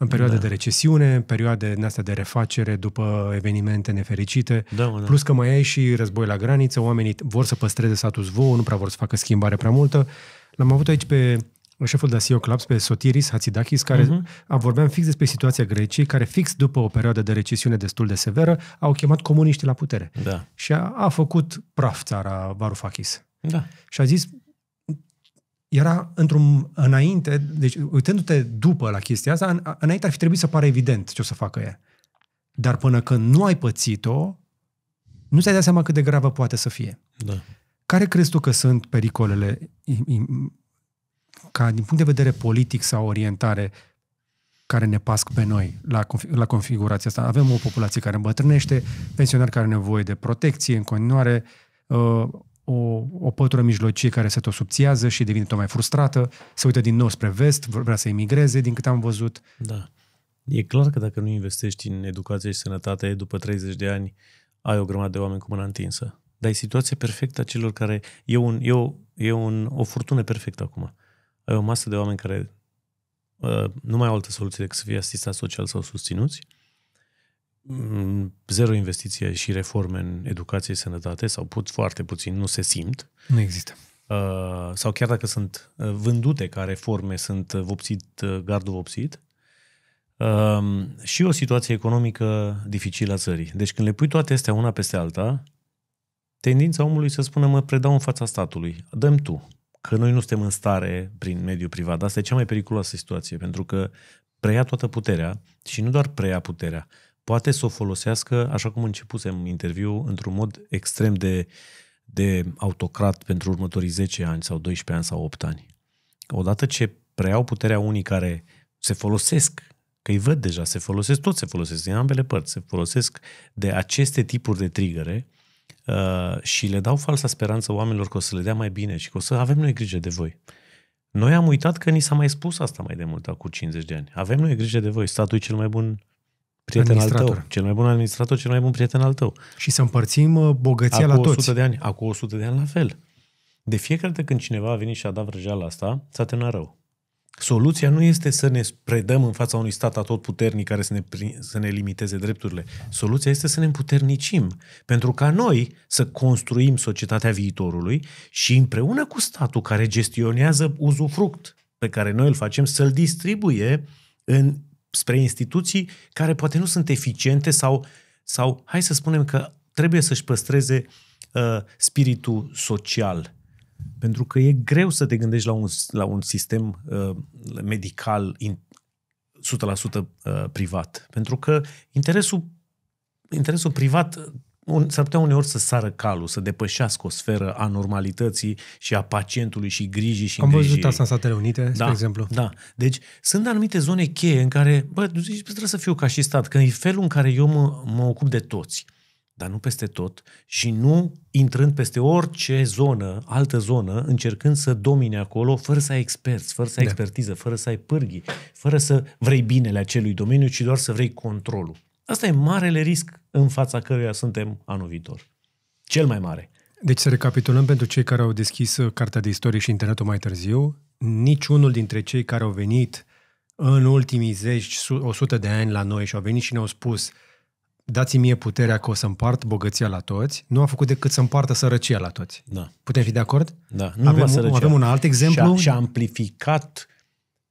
S2: în perioade da. de recesiune, în perioade din astea de refacere după evenimente nefericite, da, mă, da. plus că mai ai și război la graniță, oamenii vor să păstreze status quo, nu prea vor să facă schimbare prea multă. L-am avut aici pe șeful de la CEO Clubs, pe Sotiris Hatzidakis, care uh-huh. a vorbeam fix despre situația Greciei, care fix după o perioadă de recesiune destul de severă, au chemat comuniștii la putere. Da. Și a, a făcut praf țara Varoufakis. Da. Și a zis, era într-un înainte, deci uitându-te după la chestia asta, în, înainte ar fi trebuit să pară evident ce o să facă ea. Dar până când nu ai pățit-o, nu ți-ai dat seama cât de gravă poate să fie. Da. Care crezi tu că sunt pericolele ca din punct de vedere politic sau orientare care ne pasc pe noi la, la configurația asta. Avem o populație care îmbătrânește, pensionari care au nevoie de protecție în continuare, uh, o, o pătură mijlocie care se tot subțiază și devine tot mai frustrată, se uită din nou spre vest, vrea să emigreze, din câte am văzut. Da.
S1: E clar că dacă nu investești în educație și sănătate, după 30 de ani ai o grămadă de oameni cu mâna întinsă. Dar e situația perfectă a celor care... E, un, e, o, e un, o furtună perfectă acum ai o masă de oameni care uh, nu mai au altă soluție decât să fie asistat social sau susținuți, mm, zero investiție și reforme în educație și sănătate, sau put foarte puțin, nu se simt. Nu există. Uh, sau chiar dacă sunt vândute ca reforme, sunt vopsit, gardul vopsit. Uh, și o situație economică dificilă a țării. Deci când le pui toate astea una peste alta, tendința omului să spună mă predau în fața statului, dăm tu că noi nu suntem în stare prin mediul privat. Asta e cea mai periculoasă situație, pentru că preia toată puterea și nu doar preia puterea, poate să o folosească, așa cum începusem interviu, într-un mod extrem de, de autocrat pentru următorii 10 ani sau 12 ani sau 8 ani. Odată ce preiau puterea unii care se folosesc, că îi văd deja, se folosesc, toți se folosesc din ambele părți, se folosesc de aceste tipuri de trigăre, Uh, și le dau falsa speranță oamenilor că o să le dea mai bine și că o să avem noi grijă de voi. Noi am uitat că ni s-a mai spus asta mai de mult, cu 50 de ani. Avem noi grijă de voi, statul e cel mai bun
S2: prieten al tău,
S1: cel mai bun administrator, cel mai bun
S2: prieten al tău. Și să împărțim uh, bogăția Acu la toți. 100 de
S1: ani, acum 100 de ani la fel. De fiecare dată când cineva a venit și a dat vrăjeala asta, s-a terminat rău. Soluția nu este să ne predăm în fața unui stat atotputernic care să ne, să ne limiteze drepturile. Soluția este să ne împuternicim, pentru ca noi să construim societatea viitorului și împreună cu statul care gestionează uzufruct pe care noi îl facem să-l distribuie în, spre instituții care poate nu sunt eficiente sau, sau hai să spunem că trebuie să-și păstreze uh, spiritul social pentru că e greu să te gândești la un, la un sistem uh, medical in, 100% uh, privat. Pentru că interesul, interesul privat uh, un, s-ar putea uneori să sară calul, să depășească o sferă a normalității și a pacientului și grijii și Am văzut asta în Statele Unite, da, spre exemplu. Da, deci sunt anumite zone cheie în care, bă, trebuie să fiu ca și stat, că e felul în care eu mă, mă ocup de toți dar nu peste tot și nu intrând peste orice zonă, altă zonă, încercând să domine acolo fără să ai experți, fără să ai da. expertiză, fără să ai pârghii, fără
S2: să vrei binele acelui domeniu, ci doar să vrei controlul.
S1: Asta e marele risc în fața căruia suntem anul viitor.
S2: Cel mai mare. Deci să recapitulăm pentru cei care au deschis uh, Cartea de Istorie și internetul mai târziu, niciunul dintre cei care au venit în ultimii zeci, 100 de ani la noi și au venit și ne-au spus – dați-mi mie puterea că o să împart bogăția la toți, nu a făcut decât să împartă sărăcia la toți. Da. Putem fi de acord? Da.
S1: Nu avem, un, avem un alt exemplu? Și-a, și-a
S2: amplificat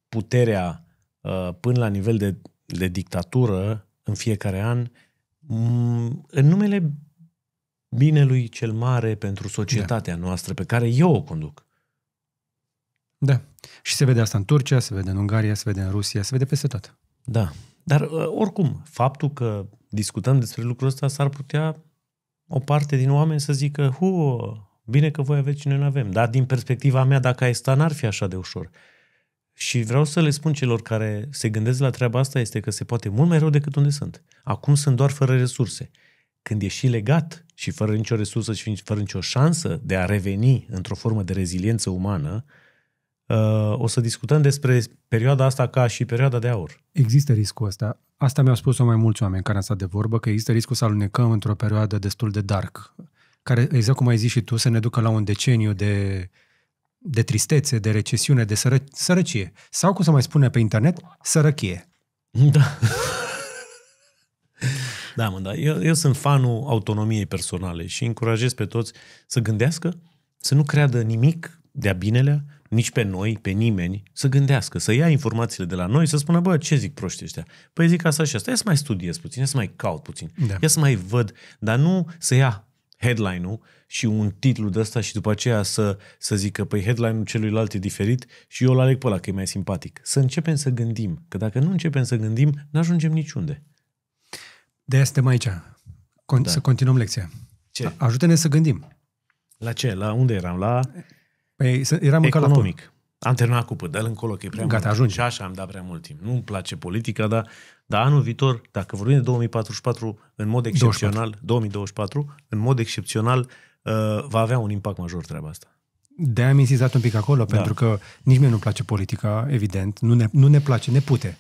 S2: puterea
S1: uh, până la nivel de, de dictatură în fiecare an m- mm, în numele binelui cel mare pentru societatea da. noastră pe care eu o conduc.
S2: Da. Și se vede asta în Turcia, se vede în Ungaria, se vede în Rusia, se vede peste tot. Da.
S1: Dar uh, oricum, faptul că discutăm despre lucrul ăsta, s-ar putea o parte din oameni să zică, hu, bine că voi aveți și noi nu avem. Dar din perspectiva mea, dacă ai sta, n-ar fi așa de ușor. Și vreau să le spun celor care se gândesc la treaba asta este că se poate mult mai rău decât unde sunt. Acum sunt doar fără resurse. Când ești și legat și fără nicio resursă și fără nicio șansă de a reveni într-o formă de reziliență umană, Uh, o să discutăm despre perioada asta ca și
S2: perioada de aur. Există riscul ăsta. Asta mi-au spus-o mai mulți oameni care am stat de vorbă, că există riscul să alunecăm într-o perioadă destul de dark, care, exact cum ai zis și tu, să ne ducă la un deceniu de, de tristețe, de recesiune, de sără, sărăcie. Sau, cum se mai spune pe internet, sărăchie. Da. da, mă, da. Eu, eu sunt
S1: fanul autonomiei personale și încurajez pe toți să gândească, să nu creadă nimic de-a binelea, nici pe noi, pe nimeni, să gândească, să ia informațiile de la noi, să spună, bă, ce zic proștii ăștia? Păi zic asta și asta. Ia să mai studiez puțin, ia să mai caut puțin, da. ia să mai văd, dar nu să ia headline-ul și un titlu de ăsta și după aceea să, să zică, păi headline-ul celuilalt e diferit și eu îl aleg pe ăla că e mai simpatic. Să începem să gândim, că dacă nu începem să gândim, n-ajungem niciunde.
S2: De asta suntem aici. Con- da. Să continuăm lecția. Ce? Ajută-ne să gândim.
S1: La ce? La unde eram? La
S2: Păi eram în Economic.
S1: Am terminat cu pădăl încolo, că e prea Gata, mult. ajunge. Și așa am dat prea mult timp. Nu-mi place politica, dar, dar anul viitor, dacă vorbim de 2044, în mod excepțional, 2024, în mod excepțional, uh, va avea un impact major treaba asta.
S2: De am insistat un pic acolo, da. pentru că nici mie nu place politica, evident. Nu ne, nu ne place, ne pute.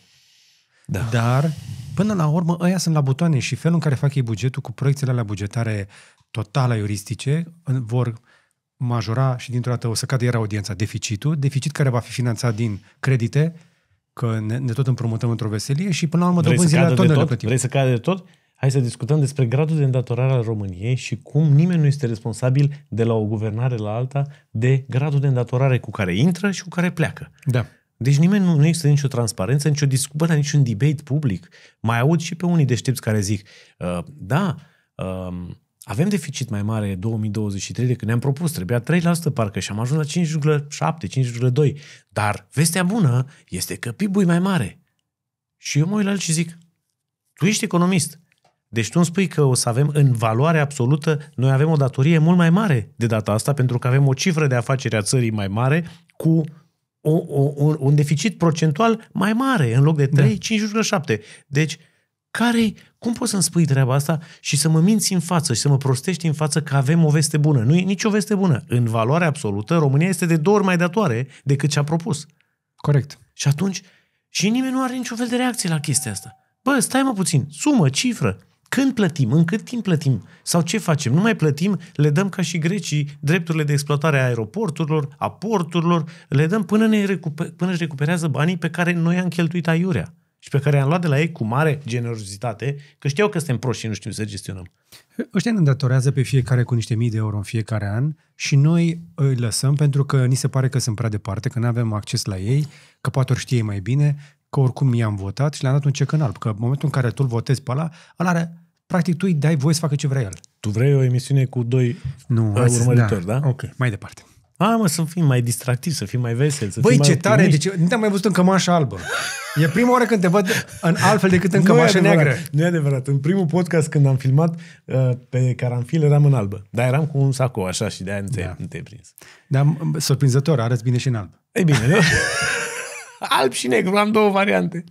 S2: Da. Dar, până la urmă, ăia sunt la butoane și felul în care fac ei bugetul cu proiecțiile la bugetare total aiuristice vor majora și dintr-o dată o să cadă iar audiența. Deficitul, deficit care va fi finanțat din credite, că ne, ne tot împrumutăm într-o veselie și până la urmă dobânzile tot, tot ne tot? Vrei să cadă de tot? Hai să discutăm despre gradul
S1: de îndatorare al României și cum nimeni nu este responsabil de la o guvernare la alta de gradul de îndatorare cu care intră și cu care pleacă. Da. Deci nimeni nu, nu există nicio transparență, nicio discuție, niciun debate public. Mai aud și pe unii deștepți care zic, uh, da, uh, avem deficit mai mare 2023 decât ne-am propus. Trebuia 3% parcă și am ajuns la 5,7, 5,2. Dar vestea bună este că PIB-ul e mai mare. Și eu mă uit la el și zic, tu ești economist. Deci tu îmi spui că o să avem în valoare absolută, noi avem o datorie mult mai mare de data asta, pentru că avem o cifră de afaceri a țării mai mare cu o, o, un, un deficit procentual mai mare, în loc de 3, da. 5,7. Deci care cum poți să-mi spui treaba asta și să mă minți în față și să mă prostești în față că avem o veste bună? Nu e nicio veste bună. În valoare absolută, România este de două ori mai datoare decât ce a propus. Corect. Și atunci, și nimeni nu are niciun fel de reacție la chestia asta. Bă, stai mă puțin, sumă, cifră, când plătim, în cât timp plătim sau ce facem. Nu mai plătim, le dăm ca și grecii drepturile de exploatare a aeroporturilor, a porturilor, le dăm până, ne recuper- până își recuperează banii pe care noi am cheltuit aiurea și pe care i-am luat de la ei cu mare generozitate, că știau că suntem proști și nu știm să gestionăm.
S2: Ăștia ne îndatorează pe fiecare cu niște mii de euro în fiecare an și noi îi lăsăm pentru că ni se pare că sunt prea departe, că nu avem acces la ei, că poate ori știe mai bine, că oricum i-am votat și le-am dat un cec în alb, că în momentul în care tu îl votezi pe ăla, ăla are, practic tu îi dai voie să facă ce vrea el. Tu vrei o emisiune cu doi nu, uh, da. urmăritori, da. da? Ok, mai departe. A,
S1: mă, să fim mai distractiv, să fim mai vesel, să Băi, fim ce mai tare, deci
S2: nu te-am mai văzut în cămașă albă. E prima oară când te văd în altfel decât în cămașă neagră. Nu e adevărat. În primul podcast când am filmat
S1: uh, pe Caranfil eram în albă. Dar eram cu un sacou așa și de-aia nu da. te-ai da. te prins. Dar
S2: surprinzător, arăți bine și în alb. E bine, nu? Da. alb
S1: și negru, am două variante.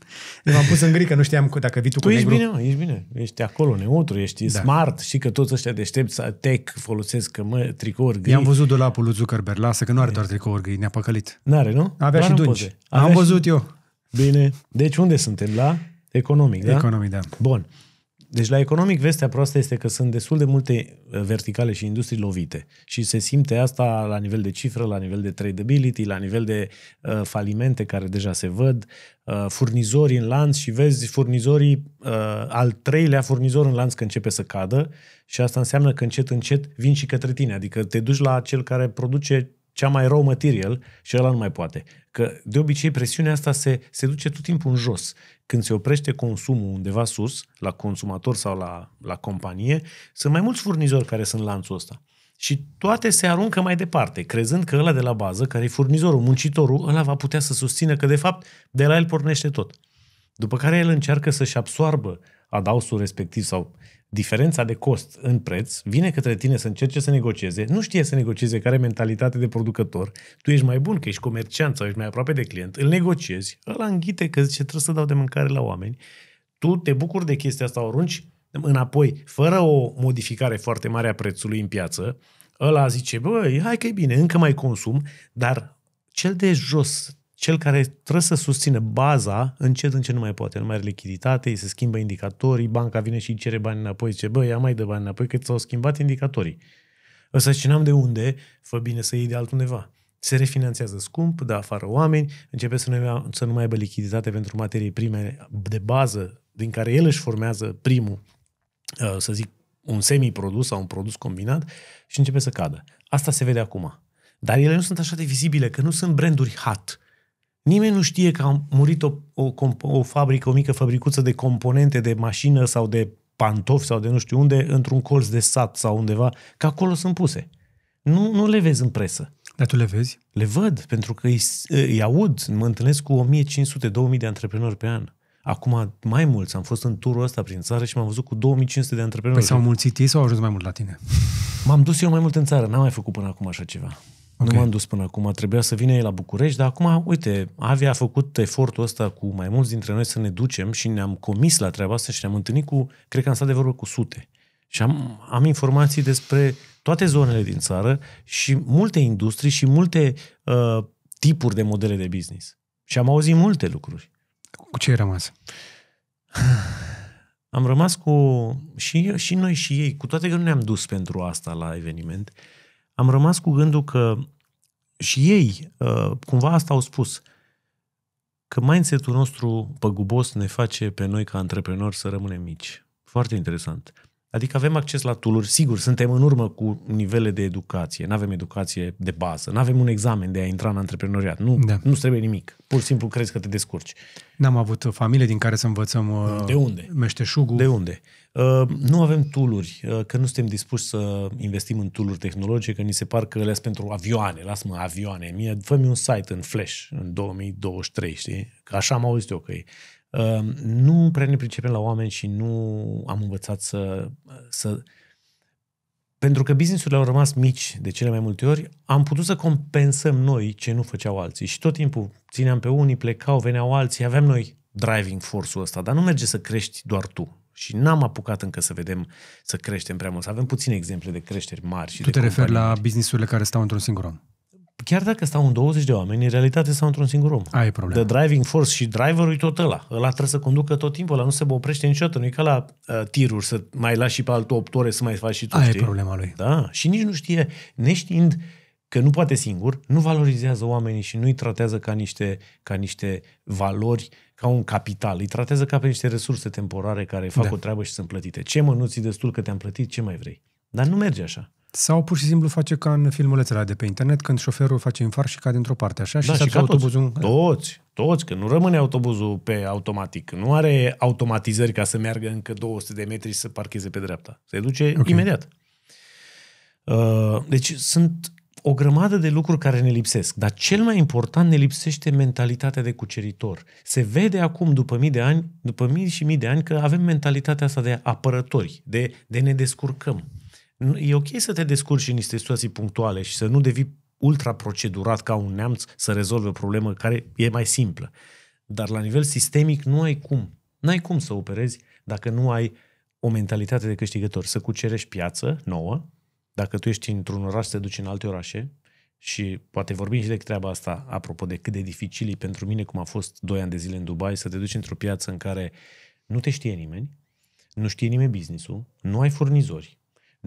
S2: m-am pus în grică, nu știam dacă vii tu, tu cu ești negru. bine, mă,
S1: ești bine. Ești acolo, neutru, ești da. smart.
S2: Și că toți ăștia deștepți tech folosesc că, mă, tricouri gri. I-am văzut dulapul lui Zuckerberg, lasă că nu are doar tricouri gri, ne-a păcălit. N-are, nu? Avea Dar și dungi. am văzut
S1: și... eu. Bine. Deci unde suntem? La economic, da? Economic, da. Bun. Deci la economic vestea proastă este că sunt destul de multe uh, verticale și industrii lovite și se simte asta la nivel de cifră, la nivel de tradability, la nivel de uh, falimente care deja se văd, uh, furnizori în lanț și vezi furnizorii, uh, al treilea furnizor în lanț că începe să cadă și asta înseamnă că încet încet vin și către tine, adică te duci la cel care produce cea mai rău material și ăla nu mai poate. Că de obicei presiunea asta se, se duce tot timpul în jos. Când se oprește consumul undeva sus, la consumator sau la, la companie, sunt mai mulți furnizori care sunt lanțul ăsta. Și toate se aruncă mai departe, crezând că ăla de la bază, care e furnizorul, muncitorul, ăla va putea să susțină că de fapt de la el pornește tot. După care el încearcă să-și absoarbă adausul respectiv sau diferența de cost în preț vine către tine să încerce să negocieze, nu știe să negocieze care mentalitate de producător, tu ești mai bun că ești comerciant sau ești mai aproape de client, îl negociezi, ăla înghite că zice trebuie să dau de mâncare la oameni, tu te bucuri de chestia asta, o arunci înapoi, fără o modificare foarte mare a prețului în piață, ăla zice, băi, hai că e bine, încă mai consum, dar cel de jos cel care trebuie să susține baza, încet, încet nu mai poate, nu mai are lichiditate, îi se schimbă indicatorii, banca vine și îi cere bani înapoi, zice, bă, ia mai de bani înapoi, că s-au schimbat indicatorii. Ăsta și n-am de unde, fă bine să iei de altundeva. Se refinanțează scump, dă afară oameni, începe să nu, mai, să nu mai aibă lichiditate pentru materii prime de bază, din care el își formează primul, uh, să zic, un semiprodus sau un produs combinat și începe să cadă. Asta se vede acum. Dar ele nu sunt așa de vizibile, că nu sunt branduri hot Nimeni nu știe că a murit o, o, o fabrică, o mică fabricuță de componente de mașină sau de pantofi sau de nu știu unde, într-un colț de sat sau undeva, că acolo sunt puse. Nu, nu le vezi în presă. Dar tu le vezi? Le văd, pentru că îi, îi aud. Mă întâlnesc cu 1500-2000 de antreprenori pe an. Acum mai mulți. Am fost în turul ăsta prin țară și m-am văzut cu 2500 de antreprenori. Păi s-au mulțit ei sau au ajuns mai mult la tine? M-am dus eu mai mult în țară. N-am mai făcut până acum așa ceva. Okay. Nu m-am dus până acum, trebuia să vină ei la București, dar acum, uite, Avia a făcut efortul ăsta cu mai mulți dintre noi să ne ducem și ne-am comis la treaba asta și ne-am întâlnit cu, cred că am stat de vorbă cu sute. Și am, am informații despre toate zonele din țară și multe industrii și multe uh, tipuri de modele de business. Și am auzit multe lucruri. Cu ce ai rămas? Am rămas cu și, și noi și ei, cu toate că nu ne-am dus pentru asta la eveniment, uh, am rămas cu gândul că și ei, uh, cumva asta au spus, că mindset-ul nostru păgubos ne face pe noi ca antreprenori să rămânem mici. Foarte interesant. Adică avem acces la tuluri. sigur, suntem în urmă cu nivele de educație, nu avem educație de bază, nu avem un examen de a intra în antreprenoriat, nu, da. nu trebuie nimic, pur și simplu crezi că te descurci. N-am avut
S2: familie din care să învățăm uh, de unde? meșteșugul. De unde?
S1: Uh, nu avem tuluri. Uh, că nu suntem dispuși să investim în tuluri tehnologice, că ni se par că le pentru avioane, lasă-mă avioane, mie, fă-mi un site în Flash în 2023, știi? Că așa am auzit eu că e. Ehm, nu prea ne pricepem la oameni și nu am învățat să, să... Pentru că businessurile au rămas mici de cele mai multe ori, am putut să compensăm noi ce nu făceau alții. Și tot timpul țineam pe unii, plecau, veneau alții, aveam noi driving force-ul ăsta, dar nu merge să crești doar tu. Și n-am apucat încă să vedem să creștem prea mult. Să avem puține exemple de creșteri mari. Și tu te referi la
S2: businessurile care stau într-un singur om
S1: chiar dacă stau în 20 de oameni, în realitate stau într-un singur om. Ai problema. The driving force și driverul e tot ăla. Ăla trebuie să conducă tot timpul, ăla nu se oprește niciodată. Nu e ca la uh, tiruri să mai lași și pe altul 8 ore să mai faci și tu, Ai știi? problema lui. Da, și nici nu știe, neștiind că nu poate singur, nu valorizează oamenii și nu îi tratează ca niște, ca niște valori, ca un capital. Îi tratează ca pe niște resurse temporare care fac da. o treabă și sunt plătite. Ce mă, nu ți destul că te-am plătit, ce mai vrei? Dar nu merge așa.
S2: Sau pur și simplu face ca în filmulețele de pe internet, când șoferul face infarct și cade într-o parte, așa, da, și, și ca autobuzul... Toți,
S1: toți, toți, că nu rămâne autobuzul pe automatic. Nu are automatizări ca să meargă încă 200 de metri și să parcheze pe dreapta. Se duce okay. imediat. Uh, deci sunt o grămadă de lucruri care ne lipsesc, dar cel mai important ne lipsește mentalitatea de cuceritor. Se vede acum, după mii de ani, după mii și mii de ani, că avem mentalitatea asta de apărători, de, de ne descurcăm. E ok să te descurci în niște situații punctuale și să nu devii ultra procedurat ca un neamț să rezolve o problemă care e mai simplă. Dar la nivel sistemic nu ai cum. nu ai cum să operezi dacă nu ai o mentalitate de câștigător. Să cucerești piață nouă, dacă tu ești într-un oraș, să te duci în alte orașe și poate vorbim și de treaba asta, apropo de cât de dificil e pentru mine, cum a fost 2 ani de zile în Dubai, să te duci într-o piață în care nu te știe nimeni, nu știe nimeni business nu ai furnizori,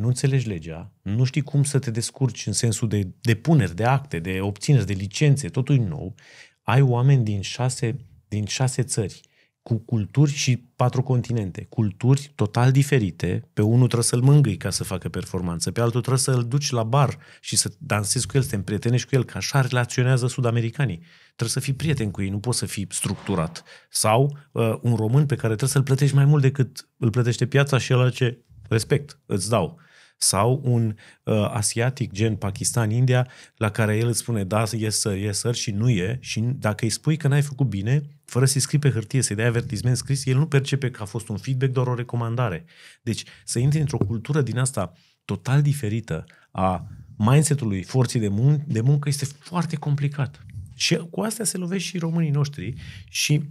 S1: nu înțelegi legea, nu știi cum să te descurci în sensul de depuneri de acte, de obțineri de licențe, totul e nou, ai oameni din șase, din șase țări, cu culturi și patru continente, culturi total diferite, pe unul trebuie să-l mângâi ca să facă performanță, pe altul trebuie să-l duci la bar și să dansezi cu el, să te împrietenești cu el, că așa relaționează sudamericanii. Trebuie să fii prieten cu ei, nu poți să fii structurat. Sau uh, un român pe care trebuie să-l plătești mai mult decât îl plătește piața și el ce respect, îți dau sau un uh, asiatic gen Pakistan, India, la care el îți spune da, yes sir, yes sir și nu e și dacă îi spui că n-ai făcut bine, fără să-i scrii pe hârtie, să-i dai avertisment scris, el nu percepe că a fost un feedback, doar o recomandare. Deci să intri într-o cultură din asta total diferită a mindset-ului forții de, mun- de muncă este foarte complicat. Și cu astea se lovesc și românii noștri și,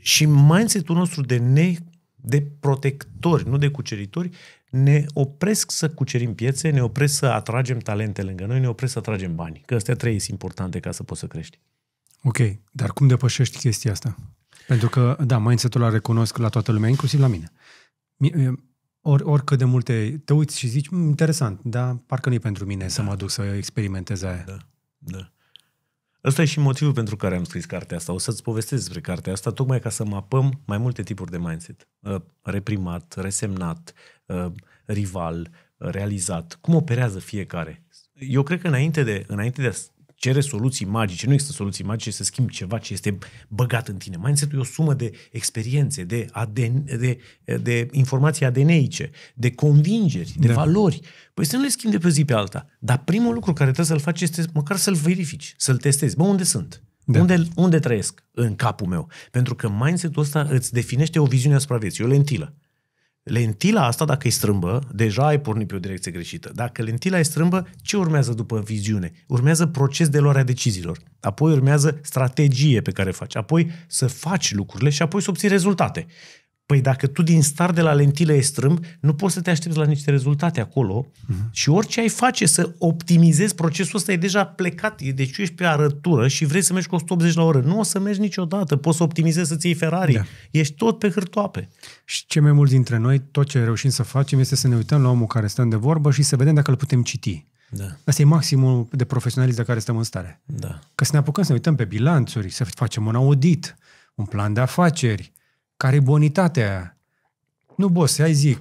S1: și mindset-ul nostru de ne de protectori, nu de cuceritori, ne opresc să cucerim piețe, ne opresc să atragem talente lângă noi, ne opresc să atragem bani. Că astea trei
S2: sunt importante ca să poți să crești. Ok, dar cum depășești chestia asta? Pentru că, da, mindset-ul la recunosc la toată lumea, inclusiv la mine. Or, oricât de multe te uiți și zici, mm, interesant, dar parcă nu e pentru mine da. să mă duc să experimentez aia. Da, da.
S1: Ăsta e și motivul pentru care am scris cartea asta. O să-ți povestesc despre cartea asta, tocmai ca să mapăm mai multe tipuri de mindset. Uh, reprimat, resemnat, uh, rival, uh, realizat. Cum operează fiecare? Eu cred că înainte de, înainte de a cere soluții magice. Nu există soluții magice să schimbi ceva ce este băgat în tine. Mindset-ul e o sumă de experiențe, de, ADN, de, de informații ADN-ice, de convingeri, de da. valori. Păi să nu le schimbi de pe zi pe alta. Dar primul lucru care trebuie să-l faci este măcar să-l verifici, să-l testezi. Bă, unde sunt? Da. Unde, unde trăiesc în capul meu? Pentru că mindset-ul ăsta îți definește o viziune asupra vieții, o lentilă lentila asta, dacă e strâmbă, deja ai pornit pe o direcție greșită. Dacă lentila e strâmbă, ce urmează după viziune? Urmează proces de luare a deciziilor. Apoi urmează strategie pe care faci. Apoi să faci lucrurile și apoi să obții rezultate. Păi dacă tu din start de la lentile e strâmb, nu poți să te aștepți la niște rezultate acolo uh-huh. și orice ai face să optimizezi procesul ăsta e deja plecat, deci tu ești pe arătură și vrei să mergi cu 180 la oră. Nu o să mergi niciodată, poți să optimizezi să-ți iei Ferrari. Da.
S2: Ești tot pe hârtoape. Și ce mai mulți dintre noi, tot ce reușim să facem este să ne uităm la omul care în de vorbă și să vedem dacă îl putem citi. Da. Asta e maximul de profesionalism de care stăm în stare. Da. Că să ne apucăm să ne uităm pe bilanțuri, să facem un audit, un plan de afaceri, care e bonitatea aia? Nu, boss, hai zi.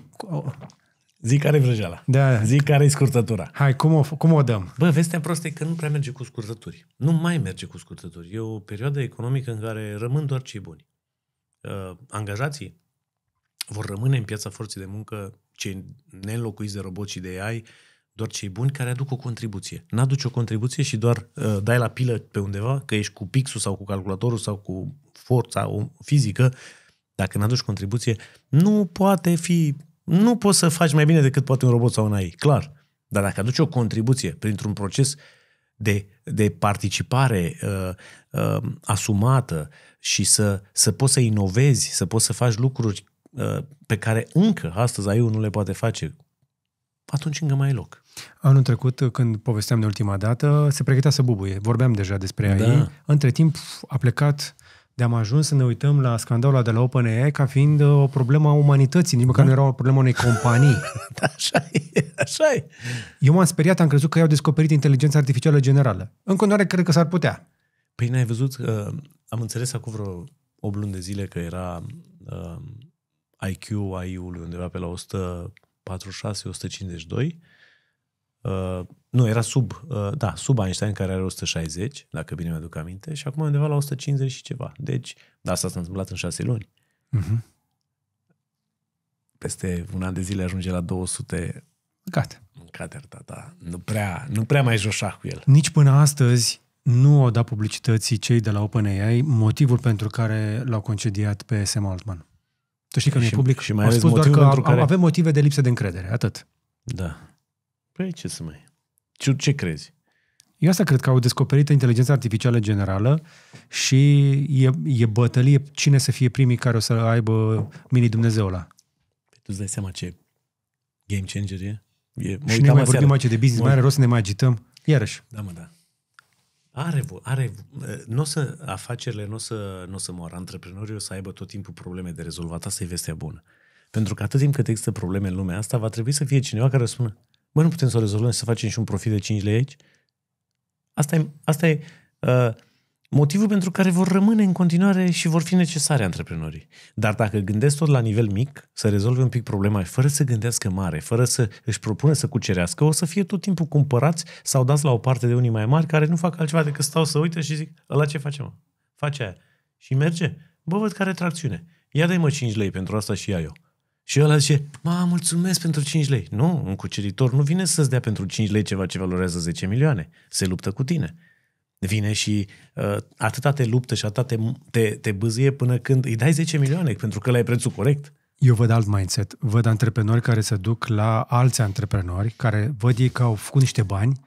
S2: Zi care e vrăjeala. Da. Zi care e scurtătura. Hai, cum o, cum o dăm?
S1: Bă, vestea proastă e că nu prea merge cu scurtături. Nu mai merge cu scurtături. E o perioadă economică în care rămân doar cei buni. Uh, angajații vor rămâne în piața forței de muncă cei neînlocuiți de roboți și de AI, doar cei buni care aduc o contribuție. N-aduci o contribuție și doar uh, dai la pilă pe undeva, că ești cu pixul sau cu calculatorul sau cu forța fizică, uh, dacă nu aduci contribuție, nu poate fi, nu poți să faci mai bine decât poate un robot sau un AI, clar. Dar dacă aduci o contribuție printr-un proces de, de participare uh, uh, asumată și să, să poți să inovezi, să poți să faci lucruri uh, pe care încă astăzi AI nu le poate face,
S2: atunci încă mai e loc. Anul trecut, când povesteam de ultima dată, se pregătea să bubuie. Vorbeam deja despre AI. Da. Între timp a plecat de am ajuns să ne uităm la scandalul de la OpenAI ca fiind uh, o problemă a umanității, nici măcar da. nu era o problemă unei companii. da, așa e, așa e. Eu m-am speriat, am crezut că i-au descoperit inteligența artificială generală. În continuare, cred că s-ar putea.
S1: Păi n-ai văzut, că uh, am înțeles acum vreo 8 luni de zile că era uh, IQ AI-ului undeva pe la 146-152. Uh, nu, era sub, uh, da, sub Einstein, care are 160, dacă bine mi-aduc aminte, și acum undeva la 150 și ceva. Deci, da, asta s-a întâmplat în șase luni. Uh-huh. Peste un an de zile ajunge la 200... Gata. Cater, da, da. Nu prea, nu prea mai joșa cu el.
S2: Nici până astăzi nu o dat publicității cei de la OpenAI motivul pentru care l-au concediat pe Sam Altman. Tu știi că nu e public? Și mai Au spus doar că care... avem motive de lipsă de încredere, atât.
S1: Da. Păi ce să mai...
S2: Tu ce crezi? Eu asta cred că au descoperit inteligența artificială generală și e, e bătălie cine să fie primii care o să aibă mini Dumnezeula. Păi
S1: tu îți dai seama ce game changer e?
S2: e mă și noi mai vorbim aici de business, mă... mai are rost să ne mai agităm? Iarăși.
S1: Da, mă, da. Are, are, nu o eh, să, afacerile nu o să, nu o să moară. Antreprenorii o să aibă tot timpul probleme de rezolvat. Asta e vestea bună. Pentru că atât timp cât există probleme în lumea asta, va trebui să fie cineva care răspună, Bă, nu putem să o rezolvăm și să facem și un profit de 5 lei aici? Asta e, asta e uh, motivul pentru care vor rămâne în continuare și vor fi necesare antreprenorii. Dar dacă gândesc tot la nivel mic, să rezolve un pic problema, fără să gândească mare, fără să își propune să cucerească, o să fie tot timpul cumpărați sau dați la o parte de unii mai mari care nu fac altceva decât stau să uite și zic, la ce facem? Face aia. Și merge. Bă, văd care tracțiune. Ia dai mă 5 lei pentru asta și ia eu. Și ăla zice, mă, mulțumesc pentru 5 lei. Nu, un cuceritor nu vine să-ți dea pentru 5 lei ceva ce valorează 10 milioane. Se luptă cu tine. Vine și uh, atâta te luptă și atâta te, te, te bâzie până când îi dai 10
S2: milioane, pentru că la prețul corect. Eu văd alt mindset. Văd antreprenori care se duc la alți antreprenori, care văd ei că au făcut niște bani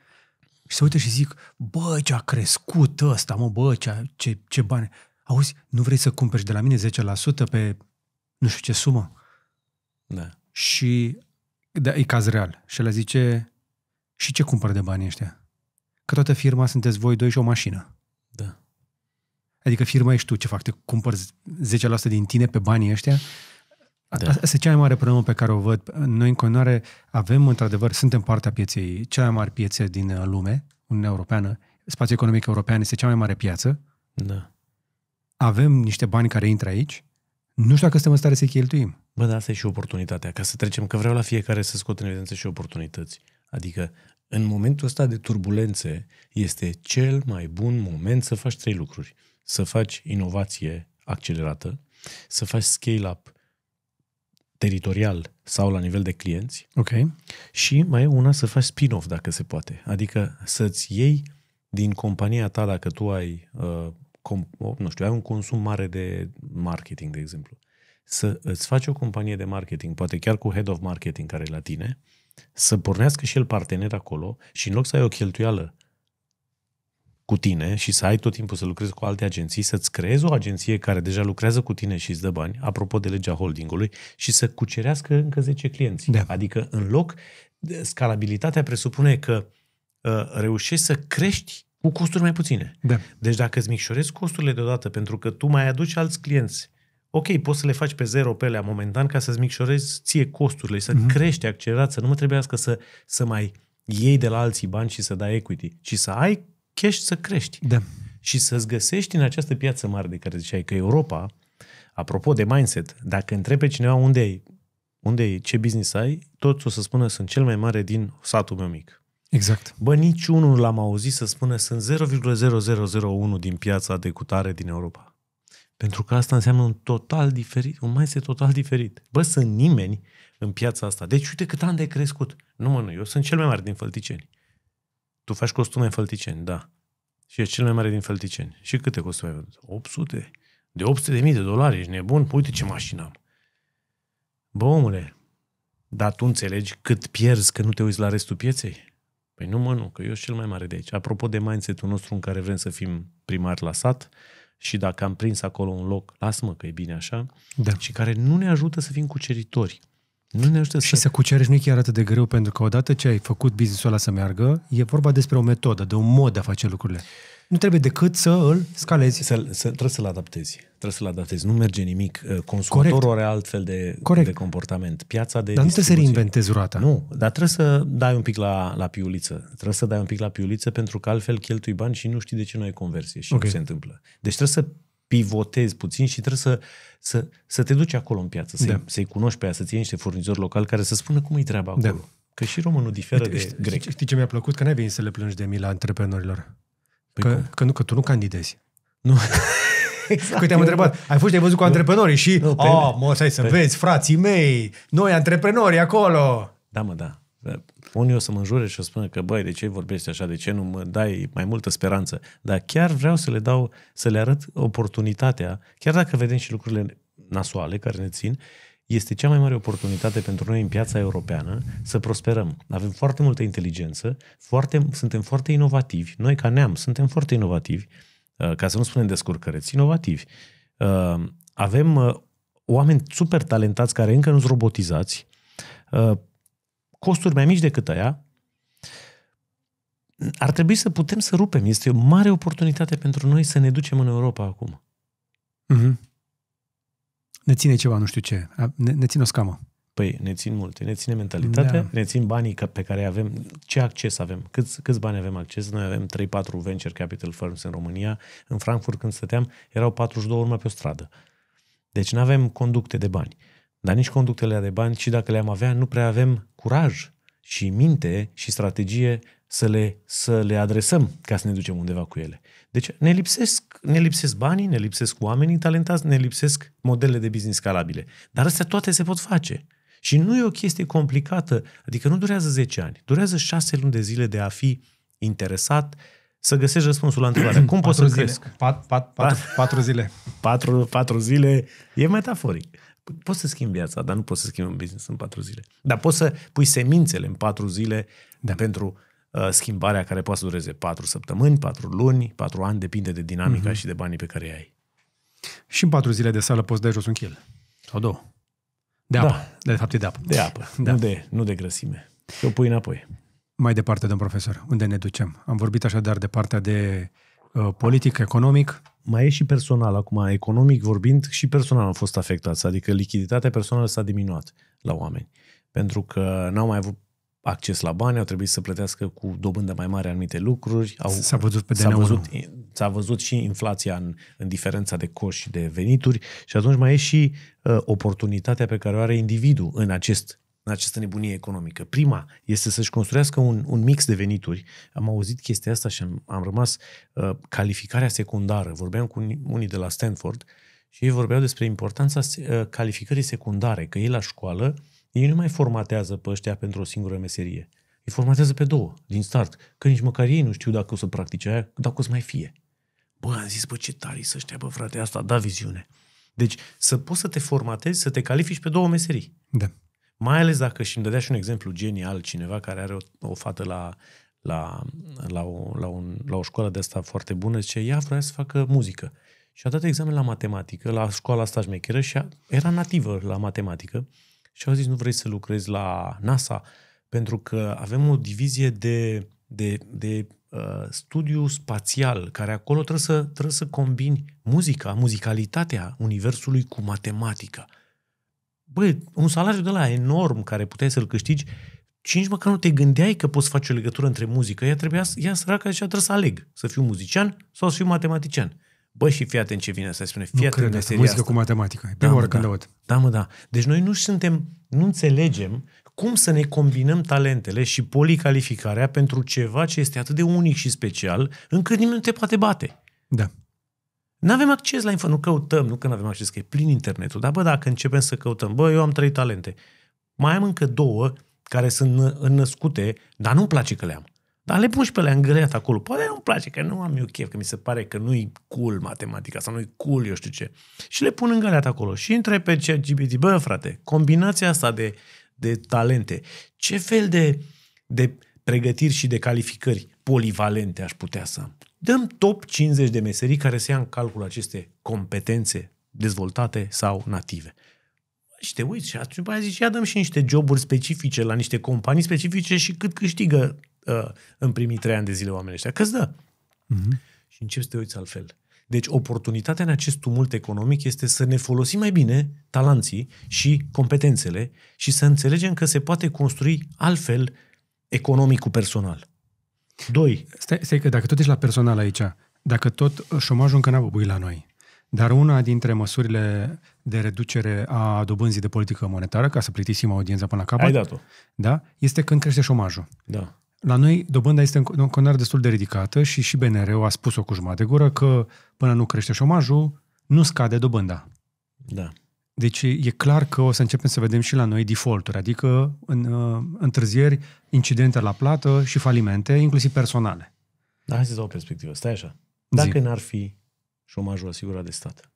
S2: și se uită și zic, bă, ce a crescut ăsta, mă, bă, ce, ce, ce bani. Auzi, nu vrei să cumperi de la mine 10% pe nu știu ce sumă? Da. Și da, e caz real. Și le zice, și ce cumpăr de bani ăștia? Că toată firma sunteți voi doi și o mașină. Da. Adică firma ești tu, ce fac? Te cumpăr 10% din tine pe banii ăștia? Da. Asta e cea mai mare problemă pe care o văd. Noi în continuare avem, într-adevăr, suntem partea pieței, cea mai mare piețe din uh, lume, Uniunea Europeană, spațiul economic european este cea mai mare piață. Da. Avem niște bani care intră aici, nu știu dacă suntem în stare să i cheltuim. Bă, dar asta e și oportunitatea, ca să trecem, că vreau la fiecare să scot în evidență
S1: și oportunități. Adică, în momentul ăsta de turbulențe, este cel mai bun moment să faci trei lucruri. Să faci inovație accelerată, să faci scale-up teritorial sau la nivel de clienți Ok. și mai e una să faci spin-off dacă se poate. Adică să-ți iei din compania ta, dacă tu ai uh, nu știu, ai un consum mare de marketing, de exemplu, să îți faci o companie de marketing, poate chiar cu head of marketing care e la tine, să pornească și el partener acolo și în loc să ai o cheltuială cu tine și să ai tot timpul să lucrezi cu alte agenții, să-ți creezi o agenție care deja lucrează cu tine și îți dă bani, apropo de legea holdingului, și să cucerească încă 10 clienți. Da. Adică, în loc, scalabilitatea presupune că uh, reușești să crești cu costuri mai puține. Da. Deci dacă îți micșorezi costurile deodată, pentru că tu mai aduci alți clienți, ok, poți să le faci pe zero pe alea momentan ca să-ți micșorezi ție costurile și să mm-hmm. crești accelerat, să nu mă trebuiască să, să mai iei de la alții bani și să dai equity, ci să ai cash să crești. Da. Și să-ți găsești în această piață mare de care ziceai că Europa, apropo de mindset, dacă întrebi cineva unde ai, unde e, ce business ai, toți o să spună sunt cel mai mare din satul meu mic. Exact. Bă, niciunul l-am auzit să spună sunt 0,0001 din piața de cutare din Europa. Pentru că asta înseamnă un total diferit, un mai este total diferit. Bă, sunt nimeni în piața asta. Deci uite cât am de crescut. Nu mă, nu, eu sunt cel mai mare din fălticeni. Tu faci costume în fălticeni, da. Și e cel mai mare din fălticeni. Și câte costume ai vândut? 800. De 800 de mii de dolari, ești nebun? Păi, uite ce mașină am. Bă, omule, dar tu înțelegi cât pierzi că nu te uiți la restul pieței? Păi nu mă, nu, că eu sunt cel mai mare de aici. Apropo de mindset-ul nostru în care vrem să fim primari la sat și dacă am prins acolo un loc, lasă-mă că e bine așa,
S2: da. și care nu ne ajută să fim cuceritori. Nu ne ajută și să... să cucerești nu e chiar atât de greu, pentru că odată ce ai făcut business-ul ăla să meargă, e vorba despre o metodă, de un mod de a face lucrurile. Nu trebuie decât să îl scalezi. Să, să, trebuie să-l adaptezi. Trebuie să-l adaptezi. Nu merge nimic. Uh, consumatorul Corect.
S1: are altfel de, Corect. de comportament. Piața de Dar nu trebuie să
S2: reinventezi roata. Nu, dar
S1: trebuie să dai un pic la, la piuliță. Trebuie să dai un pic la piuliță pentru că altfel cheltui bani și nu știi de ce nu ai conversie și okay. nu se întâmplă. Deci trebuie să pivotezi puțin și trebuie să, să, să te duci acolo în piață, să-i, da. să-i cunoști pe ea, să-ți iei niște furnizori locali care să spună cum e treaba da. acolo. Da.
S2: Că și românul diferă Uite, de știi, grec. Știi ce mi-a plăcut? Că n-ai venit să le plângi de mila antreprenorilor. Păi că, că, nu, că tu nu candidezi. Nu. Exact. Că te-am întrebat, ai fost, ai văzut cu antreprenorii și, nu, pe, oh, mă, stai să pe, vezi, frații mei, noi antreprenori acolo. Da, mă, da
S1: unii o să mă înjure și o să spună că, băi, de ce vorbești așa, de ce nu mă dai mai multă speranță? Dar chiar vreau să le dau, să le arăt oportunitatea, chiar dacă vedem și lucrurile nasoale care ne țin, este cea mai mare oportunitate pentru noi în piața europeană să prosperăm. Avem foarte multă inteligență, foarte, suntem foarte inovativi, noi ca neam suntem foarte inovativi, uh, ca să nu spunem descurcăreți, inovativi. Uh, avem uh, oameni super talentați care încă nu sunt robotizați, costuri mai mici decât aia, ar trebui să putem să rupem. Este o mare oportunitate pentru noi să ne ducem în Europa acum. Mm-hmm.
S2: Ne ține ceva, nu știu ce. Ne, ne ține o scamă.
S1: Păi ne țin multe. Ne ține mentalitatea, da. ne țin banii pe care avem, ce acces avem, câți, câți bani avem acces. Noi avem 3-4 venture capital firms în România. În Frankfurt, când stăteam, erau 42 urmă pe o stradă. Deci nu avem conducte de bani. Uh, dar nici conductele de bani, și dacă le-am avea, nu prea avem curaj și minte și strategie să le, să le adresăm ca să ne ducem undeva cu ele. Deci ne lipsesc, ne lipsesc banii, ne lipsesc oamenii talentați, ne lipsesc modele de business scalabile. Dar astea toate se pot face. Și nu e o chestie complicată, adică nu durează 10 ani, durează 6 luni de zile de a fi interesat să găsești răspunsul la întrebare. Cum poți să zile. cresc? Pat, pat, pat, pat, patru zile. Patru, patru zile, e metaforic. Poți să schimbi viața, dar nu poți să schimbi un business în patru zile. Dar poți să pui semințele în patru zile da. pentru uh, schimbarea care poate să dureze patru săptămâni, patru luni, patru ani, depinde de dinamica uh-huh. și de banii pe care îi ai.
S2: Și în patru zile de sală poți da jos un kil. Sau două. De apă. Da. De fapt e de apă. De apă, da. nu, de,
S1: nu de grăsime.
S2: Și o pui înapoi. Mai departe, domn profesor, unde ne ducem? Am vorbit așadar de partea de uh, politic, economic, mai e și personal acum, economic vorbind, și personal am fost
S1: afectați, adică lichiditatea personală s-a diminuat la oameni, pentru că n-au mai avut acces la bani, au trebuit să plătească cu dobândă mai mare anumite lucruri. Au, s-a văzut pe s-a văzut, s-a văzut și inflația în, în diferența de cost și de venituri și atunci mai e și uh, oportunitatea pe care o are individul în acest în această nebunie economică. Prima este să-și construiască un, un mix de venituri. Am auzit chestia asta și am, am rămas uh, calificarea secundară. Vorbeam cu unii, de la Stanford și ei vorbeau despre importanța uh, calificării secundare, că ei la școală, ei nu mai formatează pe ăștia pentru o singură meserie. Îi formatează pe două, din start, că nici măcar ei nu știu dacă o să practice aia, dacă o să mai fie. Bă, am zis, bă, ce tari să știa, bă, frate, asta da viziune. Deci să poți să te formatezi, să te califici pe două meserii. Da. Mai ales dacă și îmi dădea și un exemplu genial, cineva care are o, o fată la, la, la, o, la, un, la o școală de asta foarte bună, zice, ea vrea să facă uh, muzică. Și a dat examen la matematică, la școala asta șmecheră și a, era nativă la matematică. Și au zis, nu vrei să lucrezi la NASA? Pentru că avem o divizie de, de, de uh, studiu spațial, care acolo trebuie să, trebuie să combini muzica, muzicalitatea universului cu matematica băi, un salariu de la enorm care puteai să-l câștigi și nici măcar nu te gândeai că poți face o legătură între muzică. Ea trebuia, ea săraca zicea, trebuie să aleg, să fiu muzician sau să fiu matematician. Bă, și fii atent ce vine asta, spune, fii nu atent cred, asta. muzică asta. cu matematică, e prima da, când da, aud. Da, mă, da. Deci noi nu suntem, nu înțelegem cum să ne combinăm talentele și policalificarea pentru ceva ce este atât de unic și special, încât nimeni nu te poate bate. Da. Nu avem acces la info, nu căutăm, nu că nu avem acces, că e plin internetul. Dar bă, dacă începem să căutăm, bă, eu am trei talente. Mai am încă două care sunt înnăscute, dar nu-mi place că le am. Dar le pun și pe le îngreat acolo. Poate nu-mi place, că nu am eu chef, că mi se pare că nu-i cool matematica sau nu-i cool eu știu ce. Și le pun îngreat acolo. Și întreb pe ce GPT, bă frate, combinația asta de, de talente, ce fel de, de pregătiri și de calificări polivalente aș putea să am? Dăm top 50 de meserii care să ia în calcul aceste competențe dezvoltate sau native. Și te uiți și atunci aia zici, ia dăm și niște joburi specifice la niște companii specifice și cât câștigă uh, în primii trei ani de zile oamenii ăștia. Că-ți dă. Mm-hmm. Și începi să te uiți altfel. Deci oportunitatea în acest tumult economic este să ne folosim mai bine talanții și competențele și să înțelegem că se poate construi altfel
S2: economicul personal. Doi. Stai, stai că dacă tot ești la personal aici, dacă tot șomajul încă n-a bubuit la noi, dar una dintre măsurile de reducere a dobânzii de politică monetară, ca să plictisim audiența până la capăt, Ai dat-o. Da, este când crește șomajul. Da. La noi dobânda este în continuare destul de ridicată și și BNR-ul a spus-o cu jumătate de gură că până nu crește șomajul, nu scade dobânda. Da. Deci e clar că o să începem să vedem și la noi defaulturi, adică în, uh, întârzieri, incidente la plată și falimente, inclusiv personale. Dar hai
S1: să dau o perspectivă. Stai așa. Dacă n-ar fi șomajul asigurat de stat,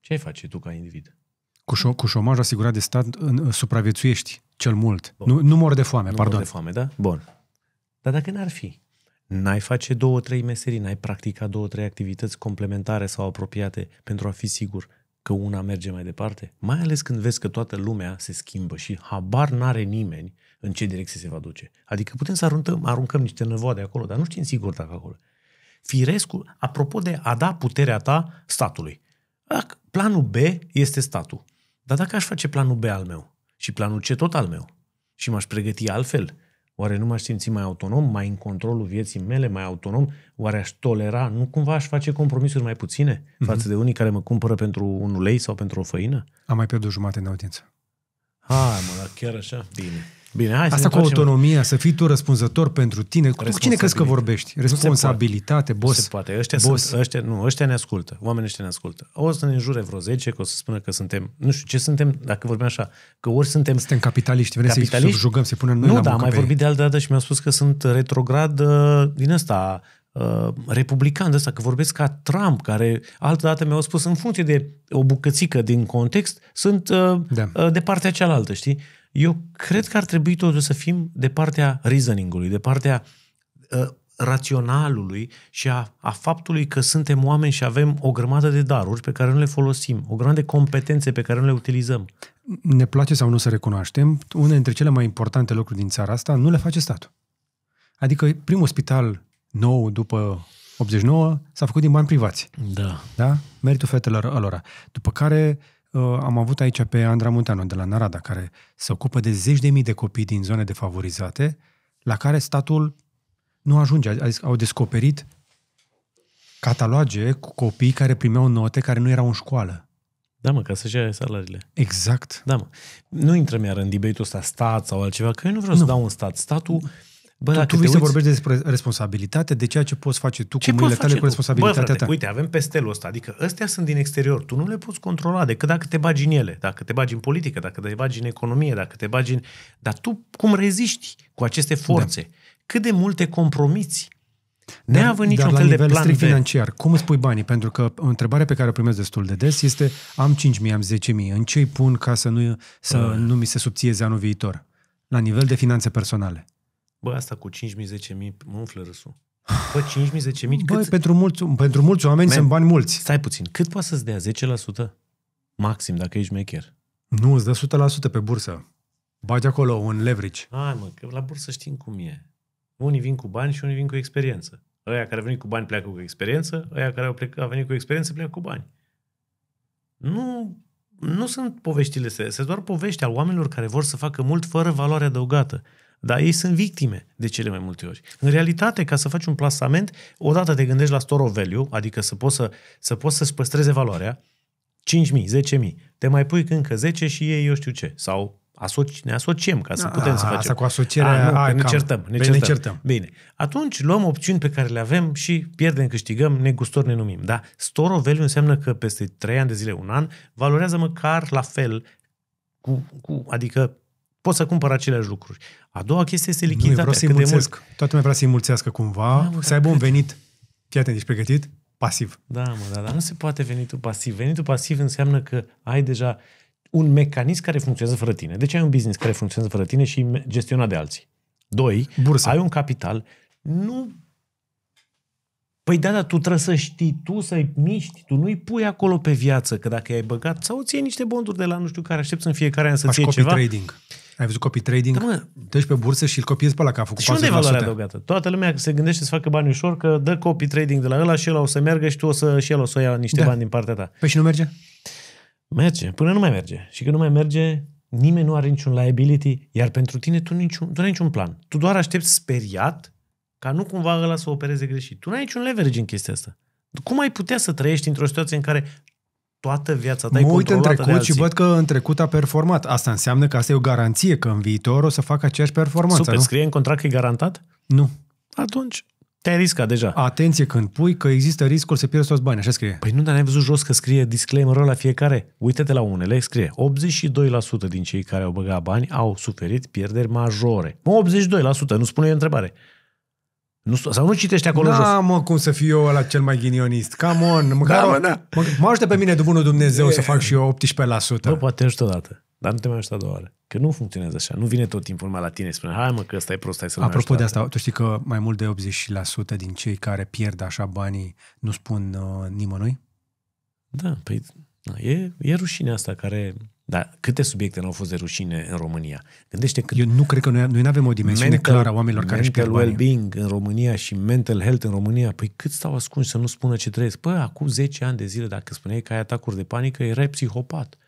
S1: ce ai face tu ca individ?
S2: Cu, șo- cu șomajul asigurat de stat în, uh, supraviețuiești cel mult. Bun. Nu, nu mor de foame, nu pardon. Nu mor de
S1: foame, da? Bun. Dar dacă n-ar fi, n-ai face două, trei meserii, n-ai practica două, trei activități complementare sau apropiate pentru a fi sigur că una merge mai departe, mai ales când vezi că toată lumea se schimbă și habar n-are nimeni în ce direcție se va duce. Adică putem să aruncăm, aruncăm niște de acolo, dar nu știm sigur dacă acolo. Firescul, apropo de a da puterea ta statului. Dacă planul B este statul. Dar dacă aș face planul B al meu și planul C tot al meu și m-aș pregăti altfel Oare nu m-aș simți mai autonom, mai în controlul vieții mele, mai autonom? Oare aș tolera? Nu cumva aș face compromisuri mai puține mm-hmm. față de unii care mă cumpără pentru un ulei sau pentru o făină? Am
S2: mai pierdut jumate în audiență.
S1: Hai mă, chiar așa? Bine. Bine, hai să Asta cu autonomia,
S2: să fii tu răspunzător pentru tine. Cu cine crezi că vorbești? Responsabilitate, se boss. Se poate. Ăștia,
S1: boss. Sunt, ăștia, nu, ăștia ne ascultă. Oamenii ăștia ne ascultă. O să ne înjure vreo 10, că o să spună că suntem, nu știu ce suntem, dacă vorbim așa, că ori suntem... Suntem capitaliști, vrem capitaliști? să-i jucăm, să-i punem noi Nu, la da, am mai vorbit de altă dată și mi-au spus că sunt retrograd uh, din ăsta, Uh, republican de ăsta, că vorbesc ca Trump, care altă dată mi-au spus în funcție de o bucățică din context, sunt uh, da. uh, de partea cealaltă, știi? Eu cred că ar trebui totuși să fim de partea reasoning-ului, de partea uh, raționalului și a, a faptului că suntem oameni și avem o grămadă de daruri pe care nu le folosim, o grămadă de competențe pe care nu le
S2: utilizăm. Ne place sau nu să recunoaștem, unele dintre cele mai importante lucruri din țara asta nu le face statul. Adică primul spital nou după 89 s-a făcut din bani privați. Da. Da? Meritul fetelor alora. După care uh, Uh, am avut aici pe Andra Munteanu de la Narada, care se ocupă de zeci de mii de copii din zone defavorizate, la care statul nu ajunge. Au descoperit cataloge cu copii care primeau note care nu erau în școală.
S1: Da, mă, ca să-și ia salariile. Exact. Da, mă. Nu intrăm iar în debate-ul ăsta, stat sau altceva, că eu nu vreau nu. să dau un stat. Statul
S2: Bă, tu, tu vrei uiți... să vorbești despre responsabilitate, de ceea ce poți face tu ce cu mâinile tale tu? cu responsabilitatea Bă, frate, ta. Uite,
S1: avem pestelul ăsta, adică ăstea sunt din exterior, tu nu le poți controla decât dacă te bagi în ele, dacă te bagi în politică, dacă te bagi în economie, dacă te bagi în... Dar tu cum reziști cu aceste da. forțe? Da. Cât de multe compromiți? da, niciun dar la fel nivel de plan financiar,
S2: cum îți pui banii? Pentru că întrebarea pe care o primesc destul de des este am 5.000, am 10.000, în ce îi pun ca să nu, să uh. nu mi se subțieze anul viitor? La nivel de finanțe personale.
S1: Bă, asta cu 5.000, 10.000, mă umflă râsul. Bă, 5.000, 10.000, Băi, cât... pentru
S2: mulți, pentru mulți oameni Man, sunt bani
S1: mulți. Stai puțin, cât poate să-ți dea? 10%? Maxim, dacă ești maker.
S2: Nu, îți dă 100% pe bursă. Bagi acolo un leverage.
S1: Hai mă, că la bursă știm cum e. Unii vin cu bani și unii vin cu experiență. Aia care a venit cu bani pleacă cu experiență, aia care au, plecat, venit cu experiență pleacă cu bani. Nu, nu sunt poveștile astea, sunt doar povești al oamenilor care vor să facă mult fără valoare adăugată. Dar ei sunt victime de cele mai multe ori. În realitate, ca să faci un plasament, odată te gândești la store of value, adică să poți, să, să poți să-ți păstreze valoarea, 5.000, 10.000, te mai pui încă 10 și ei eu știu ce. Sau asoci, ne asociem ca să a, putem a, să facem. Asta cu asocierea... A, nu, a, păi ne, certăm, ne, certăm. ne certăm. Bine. Atunci luăm opțiuni pe care le avem și pierdem, câștigăm, ne gustor, ne numim. Da? Store of value înseamnă că peste 3 ani de zile, un an, valorează măcar la fel, cu, cu, adică poți să cumpăr aceleași lucruri. A doua chestie este lichiditatea. Nu, vreau să-i mulțesc.
S2: Toată lumea vrea să-i mulțească cumva, da, mă, să aibă un venit. Fii atent, ești pregătit?
S1: Pasiv. Da, mă, da, dar nu se poate venitul pasiv. Venitul pasiv înseamnă că ai deja un mecanism care funcționează fără tine. Deci ai un business care funcționează fără tine și gestionat de alții. Doi, Bursa. ai un capital. Nu Păi da, dar tu trebuie să știi, tu să-i miști, tu nu-i pui acolo pe viață, că dacă ai băgat, sau ție niște bonduri de la nu știu care, aștepți în fiecare an să-ți iei ceva.
S2: trading. Ai văzut copii trading? Da, mă. Deci pe bursă și îl copiezi pe la că a făcut Și deci unde e valoarea adăugată?
S1: Toată lumea se gândește să facă bani ușor, că dă copii trading de la ăla și el o să meargă și tu o să, și el o să ia niște da. bani din partea ta. Păi și nu merge? Merge, până nu mai merge. Și când nu mai merge, nimeni nu are niciun liability, iar pentru tine tu, niciun, tu nu ai niciun plan. Tu doar aștepți speriat ca nu cumva ăla să opereze greșit. Tu n-ai niciun leverage în chestia asta. Cum ai putea să trăiești într-o situație în care toată viața ta mă uit în trecut și văd
S2: că în trecut a performat. Asta înseamnă că asta e o garanție că în viitor o să facă aceeași performanță. Super, nu? scrie în contract că e garantat? Nu. Atunci te-ai riscat deja. Atenție când pui că există
S1: riscul să pierzi toți banii, așa scrie. Păi nu, dar n-ai văzut jos că scrie disclaimer la fiecare? Uite-te la unele, scrie 82% din cei care au băgat bani au suferit pierderi majore. 82%, nu spune întrebare. Nu, sau nu citește acolo da, jos. Da,
S2: mă, cum să fiu eu la cel mai ghinionist. Come on, da, măcar da, mă, da. mă, mă ajută pe mine de bunul Dumnezeu e. să fac și
S1: eu 18%. Bă, poate ajută odată, dar nu te mai ajută a doua oară. Că nu funcționează așa. Nu vine tot timpul mai la tine și spune, hai mă, că ăsta e prost, hai să Apropo de asta,
S2: tu știi că mai mult de 80% din cei care pierd așa banii nu spun uh, nimănui? Da, păi da,
S1: e, e rușinea asta care dar câte subiecte nu au fost de rușine în România?
S2: Gândește că Eu nu cred că noi, noi nu avem o dimensiune mental, clară a oamenilor care își pierd well
S1: being în România și mental health în România, păi cât stau ascunși să nu spună ce trăiesc? Păi acum 10 ani de zile, dacă spuneai că ai atacuri de panică, erai psihopat.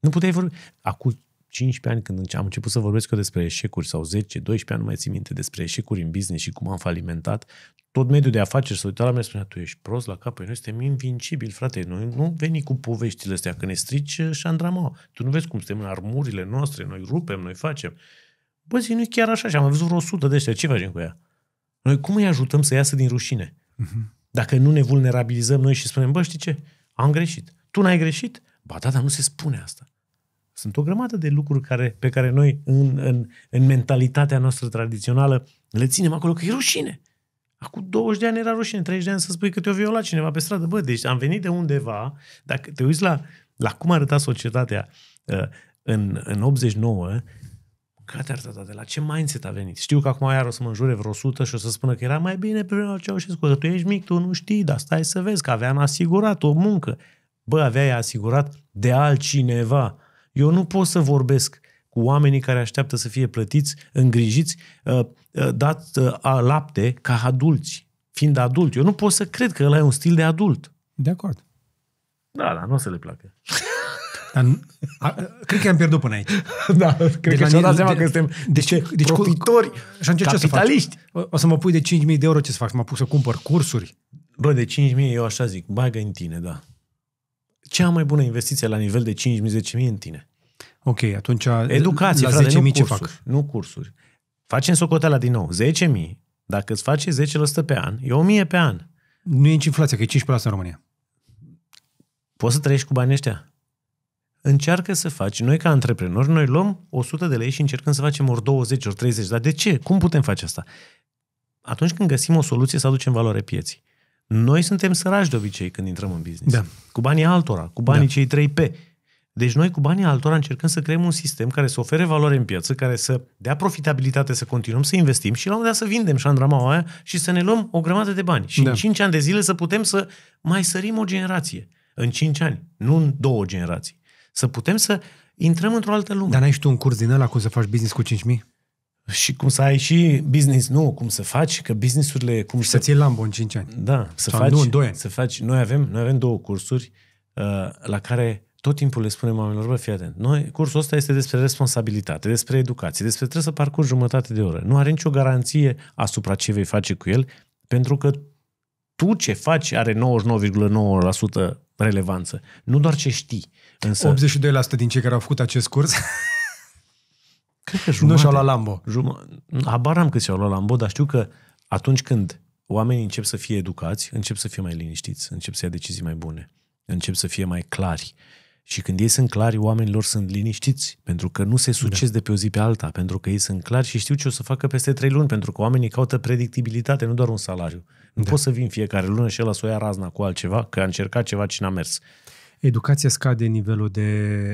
S1: Nu puteai vorbi. Acum 15 ani, când am început să vorbesc eu despre eșecuri, sau 10, 12 ani, nu mai țin minte, despre eșecuri în business și cum am falimentat, tot mediul de afaceri se uita la mine și spunea, tu ești prost la cap, păi noi suntem invincibili, frate, noi nu veni cu poveștile astea, că ne strici uh, și andrama. Tu nu vezi cum suntem în armurile noastre, noi rupem, noi facem. Bă, zi, nu e chiar așa și am văzut vreo 100 de ăștia, ce facem cu ea? Noi cum îi ajutăm să iasă din rușine? Uh-huh. Dacă nu ne vulnerabilizăm noi și spunem, bă, știi ce? Am greșit. Tu n-ai greșit? Ba da, dar nu se spune asta. Sunt o grămadă de lucruri care, pe care noi, în, în, în mentalitatea noastră tradițională, le ținem acolo că e rușine. Acum 20 de ani era rușine, 30 de ani să spui că te-o viola cineva pe stradă. Bă, deci am venit de undeva, dacă te uiți la, la cum arăta societatea uh, în, în 89, care arăta de la ce mindset a venit? Știu că acum iar o să mă înjure vreo 100 și o să spună că era mai bine pe vremea Ceaușescu, că tu ești mic, tu nu știi, dar stai să vezi că aveam asigurat o muncă. Bă, aveai asigurat de altcineva eu nu pot să vorbesc cu oamenii care așteaptă să fie plătiți, îngrijiți, uh, uh, dat uh, lapte ca adulți, fiind adulți. Eu nu pot să cred că ăla e un stil de adult.
S2: De acord. Da, da, nu o să le placă. Dar, a, cred că am pierdut până aici. Da, cred de deci că și-au dat seama de, că suntem deci, ce, deci, profitori, cu, ce capitaliști. Ce o, să o, o să mă pui de 5.000 de euro, ce să fac? mă pun să cumpăr cursuri? Bă, de 5.000
S1: eu așa zic, bagă în tine, da cea mai bună investiție la nivel de 5.000-10.000 în
S2: tine. Ok, atunci Educație, la frate, 10.000 nu cursuri, fac?
S1: Nu cursuri. Facem socoteala din nou. 10.000, dacă îți face 10% pe an, e 1.000 pe an. Nu e nici inflația, că e 15% în România. Poți să trăiești cu banii ăștia. Încearcă să faci. Noi ca antreprenori, noi luăm 100 de lei și încercăm să facem ori 20, ori 30. Dar de ce? Cum putem face asta? Atunci când găsim o soluție, să aducem valoare pieții. Noi suntem săraci de obicei când intrăm în business. Da. Cu banii altora, cu banii da. cei 3P. Deci noi cu banii altora încercăm să creăm un sistem care să ofere valoare în piață, care să dea profitabilitate, să continuăm să investim și la un moment dat să vindem șandramaua aia și să ne luăm o grămadă de bani. Și da. în 5 ani de zile să putem să mai sărim o generație. În 5 ani, nu în două generații. Să putem să
S2: intrăm într-o altă lume. Dar n-ai și tu un curs din ăla cum să faci business cu 5.000? și cum să ai și business, nu, cum să faci, că businessurile... Cum și să ți la în 5 ani. Da, să Sau faci... Nu, în 2
S1: ani. Să faci, noi avem, noi avem două cursuri uh, la care tot timpul le spunem oamenilor, bă, fii atent, noi, cursul ăsta este despre responsabilitate, despre educație, despre trebuie să parcurgi jumătate de oră. Nu are nicio garanție asupra ce vei face cu el, pentru că tu ce faci are 99,9% relevanță. Nu doar ce știi. Însă... 82%
S2: din cei care au făcut acest curs Cred că jumate, nu și-au luat Lambo. Juma, habar
S1: am că și-au luat Lambo, dar știu că atunci când oamenii încep să fie educați, încep să fie mai liniștiți, încep să ia decizii mai bune, încep să fie mai clari. Și când ei sunt clari, oamenilor sunt liniștiți, pentru că nu se succes da. de pe o zi pe alta, pentru că ei sunt clari și știu ce o să facă peste trei luni, pentru că oamenii caută predictibilitate, nu doar un salariu. Nu da. poți să vin fiecare lună și el să o ia razna cu altceva, că a încercat ceva și n-a mers.
S2: Educația scade nivelul de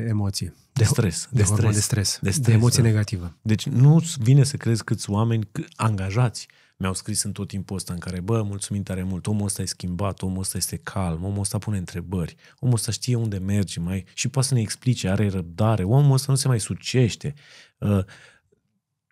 S2: emoții. De stres. De, de stres. De stres. De, stres, de emoție da. negativă.
S1: Deci nu vine să crezi câți oameni angajați mi-au scris în tot timpul ăsta în care, bă, mulțumim tare mult, omul ăsta e schimbat, omul ăsta este calm, omul ăsta pune întrebări, omul ăsta știe unde merge mai și poate să ne explice, are răbdare, omul ăsta nu se mai sucește. Uh,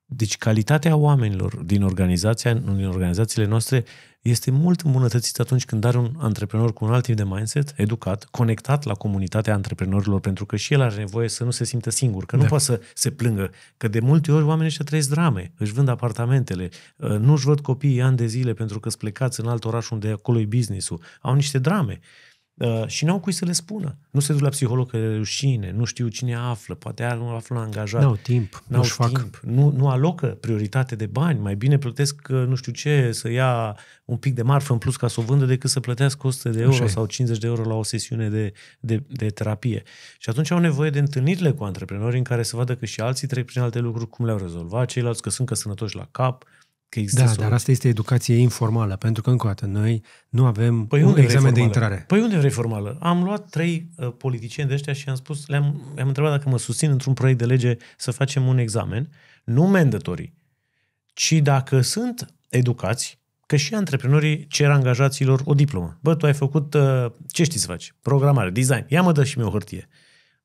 S1: deci calitatea oamenilor din, organizația, din organizațiile noastre este mult îmbunătățită atunci când are un antreprenor cu un alt tip de mindset, educat, conectat la comunitatea antreprenorilor, pentru că și el are nevoie să nu se simtă singur, că nu da. poate să se plângă, că de multe ori oamenii ăștia trăiesc drame, își vând apartamentele, ă, nu-și văd copiii ani de zile pentru că sunt plecați în alt oraș unde acolo e business-ul, au niște drame. Uh, și n-au cui să le spună. Nu se duc la psiholog că e rușine, nu știu cine află, poate nu află angajat. N-au timp, n-au timp, fac. Nu, nu alocă prioritate de bani, mai bine plătesc uh, nu știu ce, să ia un pic de marfă în plus ca să o vândă decât să plătească 100 de euro Așa sau 50 de euro la o sesiune de, de, de terapie. Și atunci au nevoie de întâlnirile cu antreprenori în care să vadă că și alții trec prin alte lucruri, cum le-au rezolvat, ceilalți că sunt că sănătoși la cap,
S2: că există Da, soluții. dar asta este educație informală, pentru că, încă o dată, noi nu avem păi un unde examen de intrare. Păi unde vrei formală?
S1: Am luat trei uh, politicieni de ăștia și am spus, le-am, le-am întrebat dacă mă susțin într-un proiect de lege să facem un examen, nu mandatorii, ci dacă sunt educați, că și antreprenorii cer angajaților o diplomă. Bă, tu ai făcut, uh, ce știi să faci? Programare, design, ia mă dă și mie o hârtie.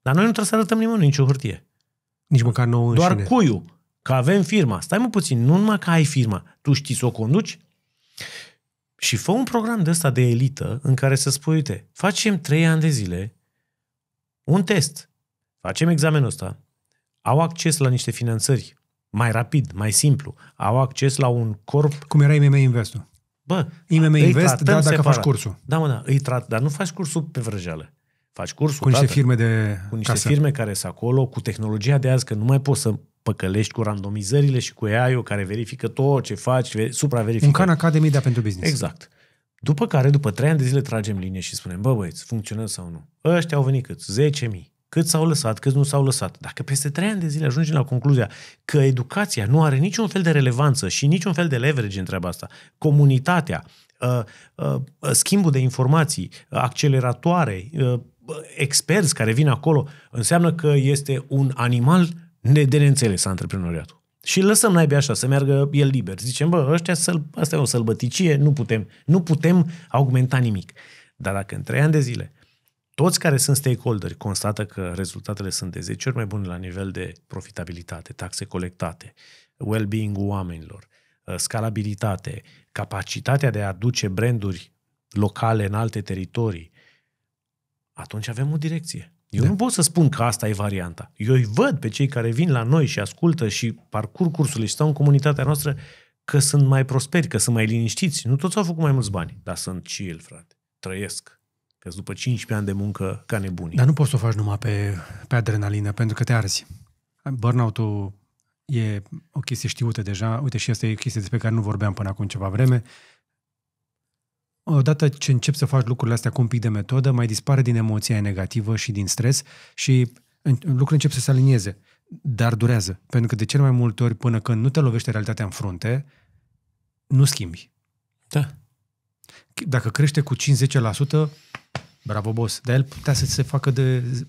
S1: Dar noi nu trebuie să arătăm nimănui nicio hârtie. Nici măcar nouă Doar înșine. cuiu că avem firma. Stai mă puțin, nu numai că ai firma, tu știi să o conduci? Și fă un program de ăsta de elită în care să spui, uite, facem trei ani de zile un test, facem examenul ăsta, au acces la niște finanțări mai rapid, mai simplu, au
S2: acces la un corp... Cum era IMM Investul? Bă, IMM Invest, da, dacă separat. faci cursul.
S1: Da, mă, da, îi trat, dar nu faci cursul pe vrăjeală. Faci cursul cu niște firme de Cu niște casă. firme care sunt acolo, cu tehnologia de azi, că nu mai poți să păcălești cu randomizările și cu ai care verifică tot ce faci, supraverifică. Un Khan Academy, de pentru business. Exact. După care, după trei ani de zile, tragem linie și spunem, bă băieți, funcționează sau nu? Ăștia au venit cât? 10.000. Cât s-au lăsat, cât nu s-au lăsat. Dacă peste trei ani de zile ajungem la concluzia că educația nu are niciun fel de relevanță și niciun fel de leverage în treaba asta, comunitatea, ă, ă, ă, schimbul de informații, acceleratoare, experți care vin acolo, înseamnă că este un animal de, de neînțeles antreprenoriatul. Și lăsăm naibii așa, să meargă el liber. Zicem, bă, ăștia, săl, asta e o sălbăticie, nu putem, nu putem augmenta nimic. Dar dacă în trei ani de zile toți care sunt stakeholderi constată că rezultatele sunt de 10 ori mai bune la nivel de profitabilitate, taxe colectate, well being oamenilor, ă, scalabilitate, capacitatea de a aduce branduri locale în alte teritorii, atunci avem o direcție. Eu da. nu pot să spun că asta e varianta. Eu îi văd pe cei care vin la noi și ascultă și parcurg cursurile și stau în comunitatea noastră că sunt mai prosperi, că sunt mai liniștiți. Nu toți au făcut mai mulți bani, dar sunt el, frate. Trăiesc că după 15 ani de muncă ca nebunii. Dar nu poți să o
S2: faci numai pe, pe adrenalină, pentru că te arzi. Burnout-ul e o chestie știută deja. Uite, și asta e o chestie despre care nu vorbeam până acum ceva vreme. Odată ce începi să faci lucrurile astea cu un pic de metodă, mai dispare din emoția negativă și din stres și lucrurile încep să se alinieze. Dar durează, pentru că de cele mai multe ori, până când nu te lovește realitatea în frunte, nu schimbi. Da. Dacă crește cu 5-10%, bravo boss, dar el putea să se facă de 100%,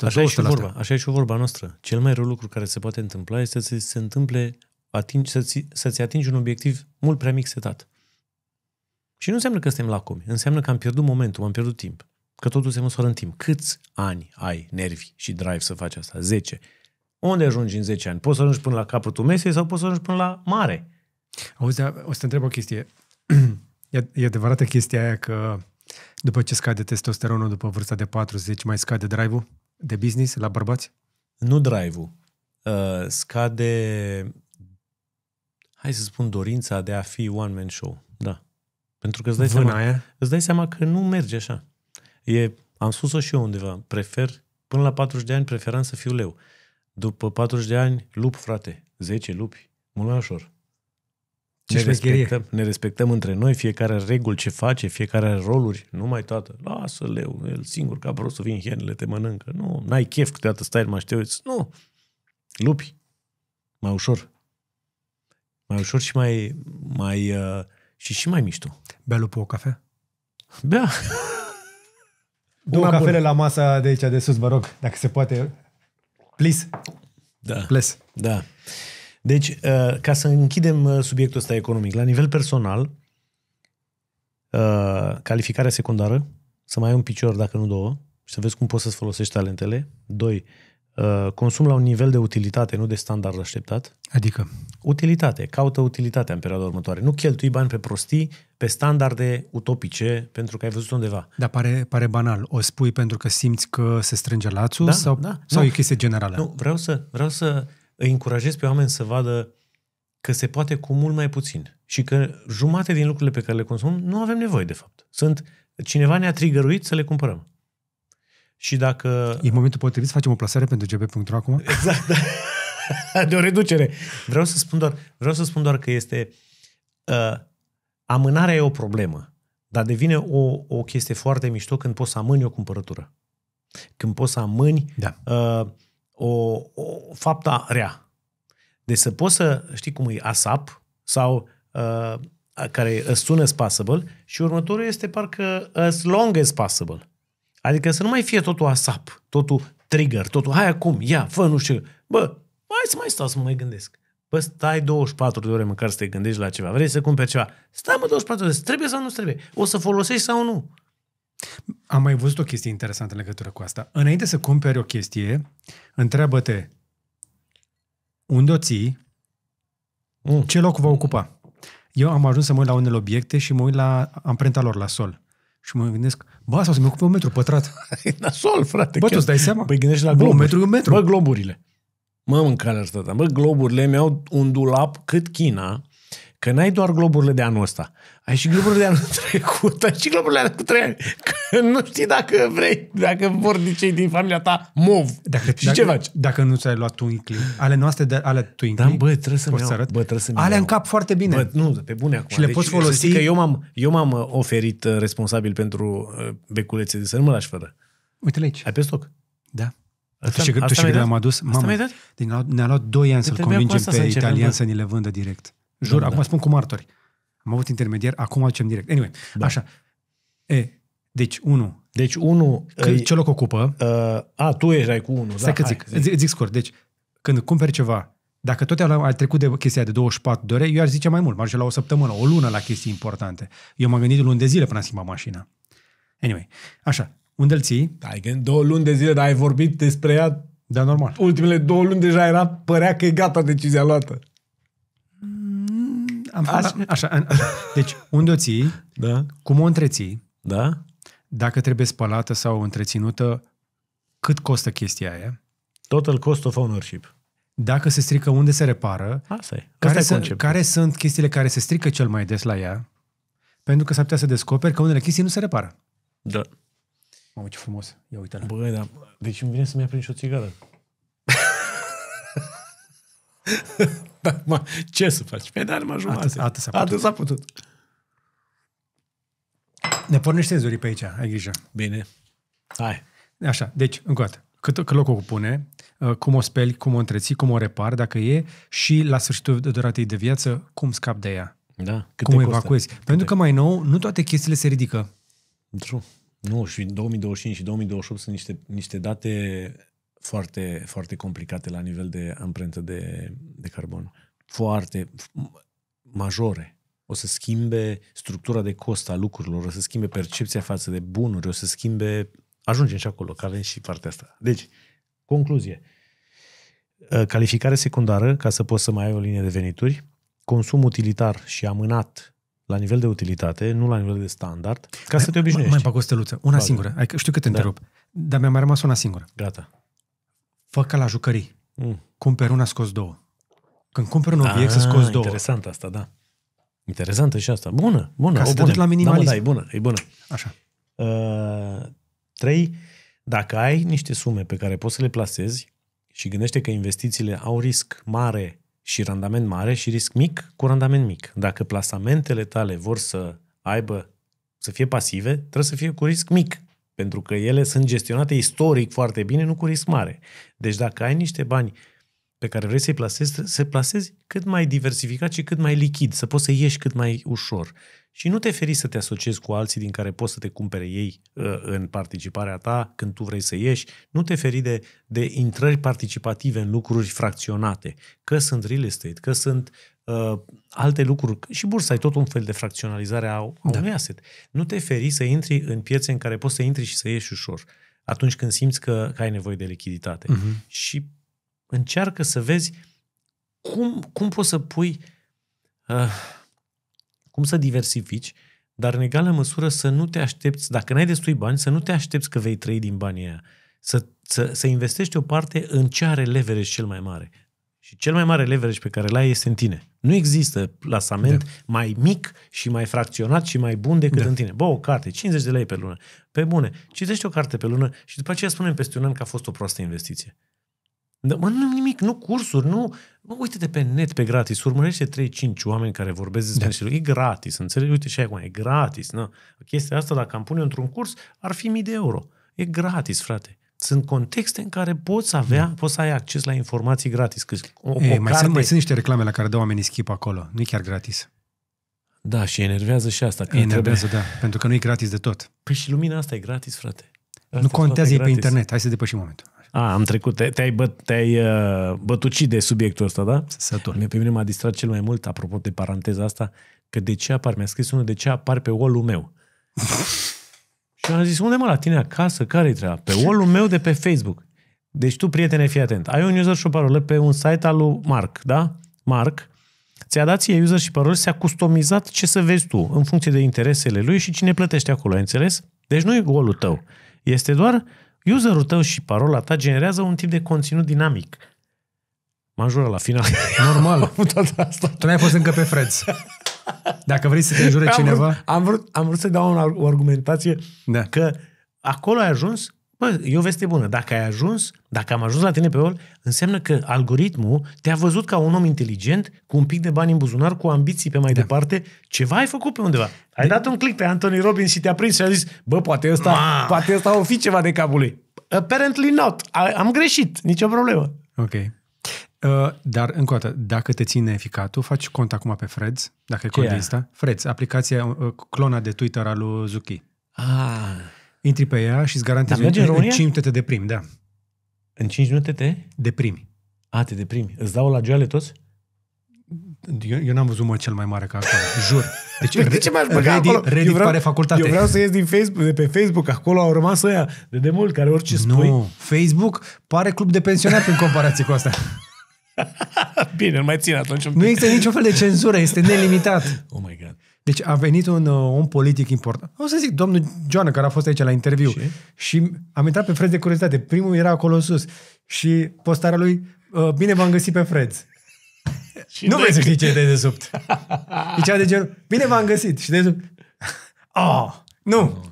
S2: așa 200%. E și vorba,
S1: așa e și vorba noastră. Cel mai rău lucru care se poate întâmpla este să se întâmple atingi, să-ți, să-ți atingi un obiectiv mult prea mic setat. Și nu înseamnă că suntem lacomi, înseamnă că am pierdut momentul, am pierdut timp. Că totul se măsoară în timp. Câți ani ai nervi și drive să faci asta? 10. Unde ajungi în 10 ani? Poți să ajungi până la capătul mesei sau poți să ajungi
S2: până la mare? Auzi, o să te întreb o chestie. e, adevărată chestia aia că după ce scade testosteronul după vârsta de 40, mai scade drive-ul de business la bărbați? Nu
S1: drive-ul. Uh, scade, hai să spun, dorința de a fi one-man show. Da.
S2: Pentru că îți dai, seama, aia.
S1: îți dai seama că nu merge așa. E, am spus-o și eu undeva. Prefer, până la 40 de ani, preferam să fiu leu. După 40 de ani, lup, frate. 10 lupi. Mult mai ușor. Ce ne, respectăm, ne respectăm între noi, fiecare are reguli ce face, fiecare are roluri, nu mai toată. Lasă leu, el singur ca să vin hienele, te mănâncă. Nu, n-ai chef câteodată stai în mașină, nu. Lupi. Mai ușor. Mai ușor și mai, mai uh, și și mai mișto. Bea lupul o cafea? Bea. Da. Două cafele la
S2: masa de aici, de sus, vă rog, dacă se poate. Please. Da. Please. Da. Deci, uh,
S1: ca să închidem uh, subiectul ăsta economic, la nivel personal, uh, calificarea secundară, să mai ai un picior, dacă nu două, și să vezi cum poți să-ți folosești talentele. Doi, Uh, consum la un nivel de utilitate, nu de standard așteptat. Adică? Utilitate. Caută utilitatea în perioada următoare. Nu cheltui bani pe prostii, pe standarde utopice, pentru că ai văzut undeva.
S2: Dar pare, pare banal. O spui pentru că simți că se strânge lațul da, sau, da, sau nu. e chestie generală? Nu,
S1: vreau să, vreau să îi încurajez pe oameni să vadă că se poate cu mult mai puțin și că jumate din lucrurile pe care le consumăm nu avem nevoie, de fapt. Sunt cineva ne-a trigăruit să le cumpărăm. Și dacă... E momentul potrivit
S2: să facem o plasare pentru gb.ro acum? Exact,
S1: da. de o reducere. Vreau să spun doar, vreau să spun doar că este... Uh, amânarea e o problemă, dar devine o, o chestie foarte mișto când poți să amâni o cumpărătură. Când poți să amâni da. uh, o, o fapta rea. Deci să poți să știi cum e ASAP sau uh, care sună as possible și următorul este parcă as long as possible. Adică să nu mai fie totul asap, totul trigger, totul hai acum, ia, fă, nu știu. Bă, hai să mai stau să mă mai gândesc. Bă, stai 24 de ore măcar să te gândești la ceva. Vrei să cumperi ceva? Stai mă 24 de ore, trebuie sau nu trebuie? O să folosești
S2: sau nu? Am mai văzut o chestie interesantă în legătură cu asta. Înainte să cumperi o chestie, întreabă-te unde o ții, mm. ce loc va ocupa. Eu am ajuns să mă uit la unele obiecte și mă uit la amprenta lor la sol. Și mă gândesc, bă, sau să-mi ocupe un metru pătrat. e nasol, frate. Bă, tu dai seama? Păi gândești la globuri. Bă, un metru
S1: un metru. Bă, globurile. Mă, mâncare asta. Da. Bă, globurile mi-au un dulap cât China Că n-ai doar globurile de anul ăsta. Ai și globurile de anul trecut, ai și globurile de anul trecut Că nu știi dacă vrei, dacă vor cei din familia ta mov. Dacă, și dacă, ce faci?
S2: Dacă nu ți-ai luat Twinkly. Ale noastre, de, ale Twinkly. Da, bă, trebuie să-mi iau. Să Bă, trebuie să ale în cap foarte bine. Bă, nu, pe bune acum. Și le deci, poți folosi. Că eu
S1: m-am, eu m-am uh, oferit uh, responsabil pentru uh, beculețe de să nu mă lași fără.
S2: Uite-le aici. Ai pe stoc. Da. Asta, tu și, tu și l-am adus? Mamă, ne-a luat 2 ani păi să-l convingem pe italian să ni le vândă direct. Jur, da, acum da. spun cu martori. Am avut intermediar, acum aducem direct. Anyway, da. așa. E, deci, unu. Deci, unu... Că, e, ce loc ocupă? Uh, a, tu erai cu unu. Da, Stai da, că hai, zic, zic. zic scurt. Deci, când cumperi ceva, dacă tot ai trecut de chestia de 24 de ore, eu aș zice mai mult, Marge la o săptămână, o lună la chestii importante. Eu m-am gândit luni de zile până am schimbat mașina. Anyway, așa, unde îl ții? Ai gândit două luni de zile, dar ai vorbit despre ea da, normal. Ultimele două luni deja era, părea că e gata decizia luată am Aș... Așa, așa. deci, unde o ții, da. cum o întreții, da. dacă trebuie spălată sau întreținută, cât costă chestia aia. Total cost of ownership. Dacă se strică, unde se repară. Asta e. Care, sunt, care sunt chestiile care se strică cel mai des la ea? Pentru că s-ar putea să descoperi că unele chestii nu se repară.
S1: Da. Mă, ce frumos. Ia uite-l. da. Deci îmi vine să-mi ia prin și o țigară. da, ce să faci? Pe păi, dar mă jumătate. Atât, s-a putut. Atât s-a
S2: putut. Ne pornește zorii pe aici, ai grijă. Bine. Hai. Așa, deci, încă o dată. Cât, cât loc o pune, uh, cum o speli, cum o întreții, cum o repar, dacă e, și la sfârșitul doratei de viață, cum scap de ea. Da, cât cum evacuezi. Costă? Pentru că mai nou, nu toate chestiile se ridică. True.
S1: Nu, și 2025 și 2028 sunt niște, niște date foarte, foarte complicate la nivel de amprentă de, de carbon. Foarte majore. O să schimbe structura de cost a lucrurilor, o să schimbe percepția față de bunuri, o să schimbe... Ajungem și acolo, că avem și partea asta. Deci, concluzie. Uh, calificare secundară, ca să poți să mai ai o linie de venituri, consum utilitar și amânat la nivel de utilitate, nu la nivel de standard, ca
S2: mai, să te obișnuiești. Mai, mai bag o steluță, una Vale. singură. știu că te da. dar mi-a mai rămas una singură. Gata fă ca la jucării. Mm. Cumperi una, scos două. Când cumperi un ah, obiect, să scoți două.
S1: Interesant asta, da. Interesantă și asta. Bună, bună. Ca o să bună. la minimalism. Da, mă, da, e bună, e bună. Așa. Uh, trei, dacă ai niște sume pe care poți să le plasezi și gândește că investițiile au risc mare și randament mare și risc mic cu randament mic. Dacă plasamentele tale vor să aibă, să fie pasive, trebuie să fie cu risc mic. Pentru că ele sunt gestionate istoric foarte bine, nu cu risc mare. Deci dacă ai niște bani pe care vrei să-i plasezi, să plasezi cât mai diversificat și cât mai lichid, să poți să ieși cât mai ușor. Și nu te feri să te asociezi cu alții din care poți să te cumpere ei uh, în participarea ta când tu vrei să ieși. Nu te feri de, de intrări participative în lucruri fracționate, că sunt real estate, că sunt uh, alte lucruri. Și bursa e tot un fel de fracționalizare a, a da. unui asset. Nu te feri să intri în piețe în care poți să intri și să ieși ușor atunci când simți că, că ai nevoie de lichiditate. Uh-huh. Și Încearcă să vezi cum, cum poți să pui, uh, cum să diversifici, dar în egală măsură să nu te aștepți, dacă n-ai destui bani, să nu te aștepți că vei trăi din banii aia. Să, să, să investești o parte în ce are leverage cel mai mare. Și cel mai mare leverage pe care l-ai este în tine. Nu există plasament da. mai mic și mai fracționat și mai bun decât da. în tine. Bă, o carte, 50 de lei pe lună. Pe bune, citești o carte pe lună și după aceea spunem peste un an că a fost o proastă investiție. Da, mă, nu nimic, nu cursuri, nu... Mă, uite-te pe net, pe gratis, urmărește 3-5 oameni care vorbesc despre da. E gratis, înțelegi? Uite și acum, e gratis. nu Chestia asta, dacă am pune într-un curs, ar fi mii de euro. E gratis, frate. Sunt contexte în care
S2: poți avea, da. poți să ai acces la informații gratis. Că o, e, o mai, carte... sunt, mai sunt niște reclame la care dau oamenii skip acolo. Nu e chiar gratis. Da, și enervează și asta. Că enervează, trebuie... da. Pentru că nu e gratis de tot.
S1: Păi și lumina asta e gratis, frate. Asta nu contează, e pe internet.
S2: Hai să depășim momentul. A, am
S1: trecut. Te, te-ai, bă, te-ai uh, bătucit de subiectul ăsta, da? Sătul. Pe mine m-a distrat cel mai mult, apropo de paranteza asta, că de ce apar, mi-a scris unul, de ce apar pe wall meu. și am zis, unde mă, la tine acasă? Care-i treaba? Pe wall meu de pe Facebook. Deci tu, prietene, fii atent. Ai un user și o parolă pe un site al lui Mark, da? Mark. Ți-a dat ție user și parolă, s-a customizat ce să vezi tu, în funcție de interesele lui și cine plătește acolo, ai înțeles? Deci nu e golul tău. Este doar Userul tău și parola ta generează un tip de conținut dinamic. M-am jurat la final. Normal. asta. Tu n-ai fost încă pe freț. Dacă vrei să te înjure am cineva... Vrut, am, vrut, am vrut să dau o argumentație da. că acolo ai ajuns Bă, e o veste bună. Dacă ai ajuns, dacă am ajuns la tine pe ol, înseamnă că algoritmul te-a văzut ca un om inteligent, cu un pic de bani în buzunar, cu ambiții pe mai da. departe. Ceva ai făcut pe undeva. Ai de... dat un click pe Anthony Robbins și te-a prins și a zis, bă, poate ăsta, Ma. poate ăsta o fi ceva de capul lui. Apparently not. Am greșit. Nicio problemă.
S2: Ok. Uh, dar, încă o dată, dacă te ține ficatul, faci cont acum pe Freds, dacă e cont yeah. Insta. Freds, aplicația, uh, clona de Twitter al lui Zuki. Ah. Intri pe ea și îți garantez în, în, în 5 minute te deprimi, da. În 5 minute te? Deprimi. A, te deprimi. Îți dau la joale toți? Eu, eu n-am văzut mă cel mai mare ca acolo. jur. Deci, de ce m-aș băga Reddit, acolo? Reddit eu vreau, pare facultate. Eu vreau să ies
S1: din Facebook, de pe Facebook, acolo au rămas ăia de demult, care orice spui. Nu, Facebook pare
S2: club de pensionat în comparație cu asta.
S1: Bine, nu mai țin atunci un pic. Nu există niciun fel de
S2: cenzură, este nelimitat. Oh my God. Deci a venit un om uh, politic important. O să zic, domnul Joana, care a fost aici la interviu. Și, și am intrat pe Fred de curiozitate. Primul era acolo sus. Și postarea lui, uh, bine v-am găsit pe Fred.
S1: nu vrei să știi ce e de
S2: desubt. Deci de genul, bine v-am găsit. Și de desubt, oh, nu.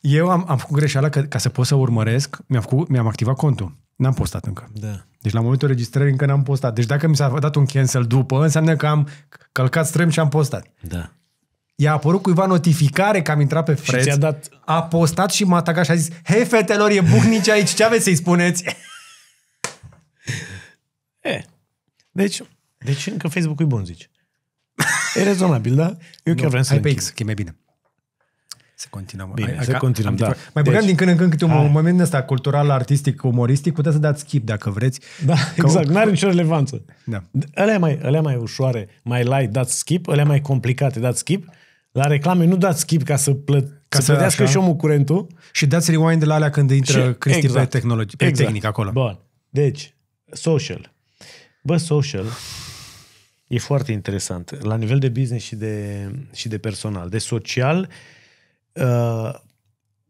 S2: Eu am, am făcut greșeala că, ca să pot să urmăresc, mi-am, făcut, mi-am activat contul. N-am postat încă. Da. Deci la momentul registrării încă n-am postat. Deci dacă mi s-a dat un cancel după, înseamnă că am călcat strâm și am postat. Da. I-a apărut cuiva notificare că am intrat pe Fred. a dat... A postat și m-a atacat și a zis, hei fetelor, e buhnici aici, ce aveți să-i spuneți? e, eh. deci, deci încă Facebook-ul e bun, zici. E rezonabil, da? Eu chiar nu, vreau să Hai pe X, că e mai bine. Să continuăm. Bine, hai, să continuăm, da. Mai băgăm deci, din când în când câte un hai. moment ăsta cultural, artistic, umoristic, puteți să dați skip dacă vreți. Da, că exact, o... nu are nicio relevanță. Da. Alea
S1: mai, alea mai ușoare, mai light, dați skip, alea mai complicate, dați skip. La reclame nu dați skip
S2: ca să plă... ca să, să plătească și omul curentul. Și dați rewind la alea când intră și, Cristi exact, pe, tehnologie, pe exact. tehnic acolo. Bun. Deci,
S1: social. Bă, social e foarte interesant la nivel de business și de, și de personal. De social, Uh,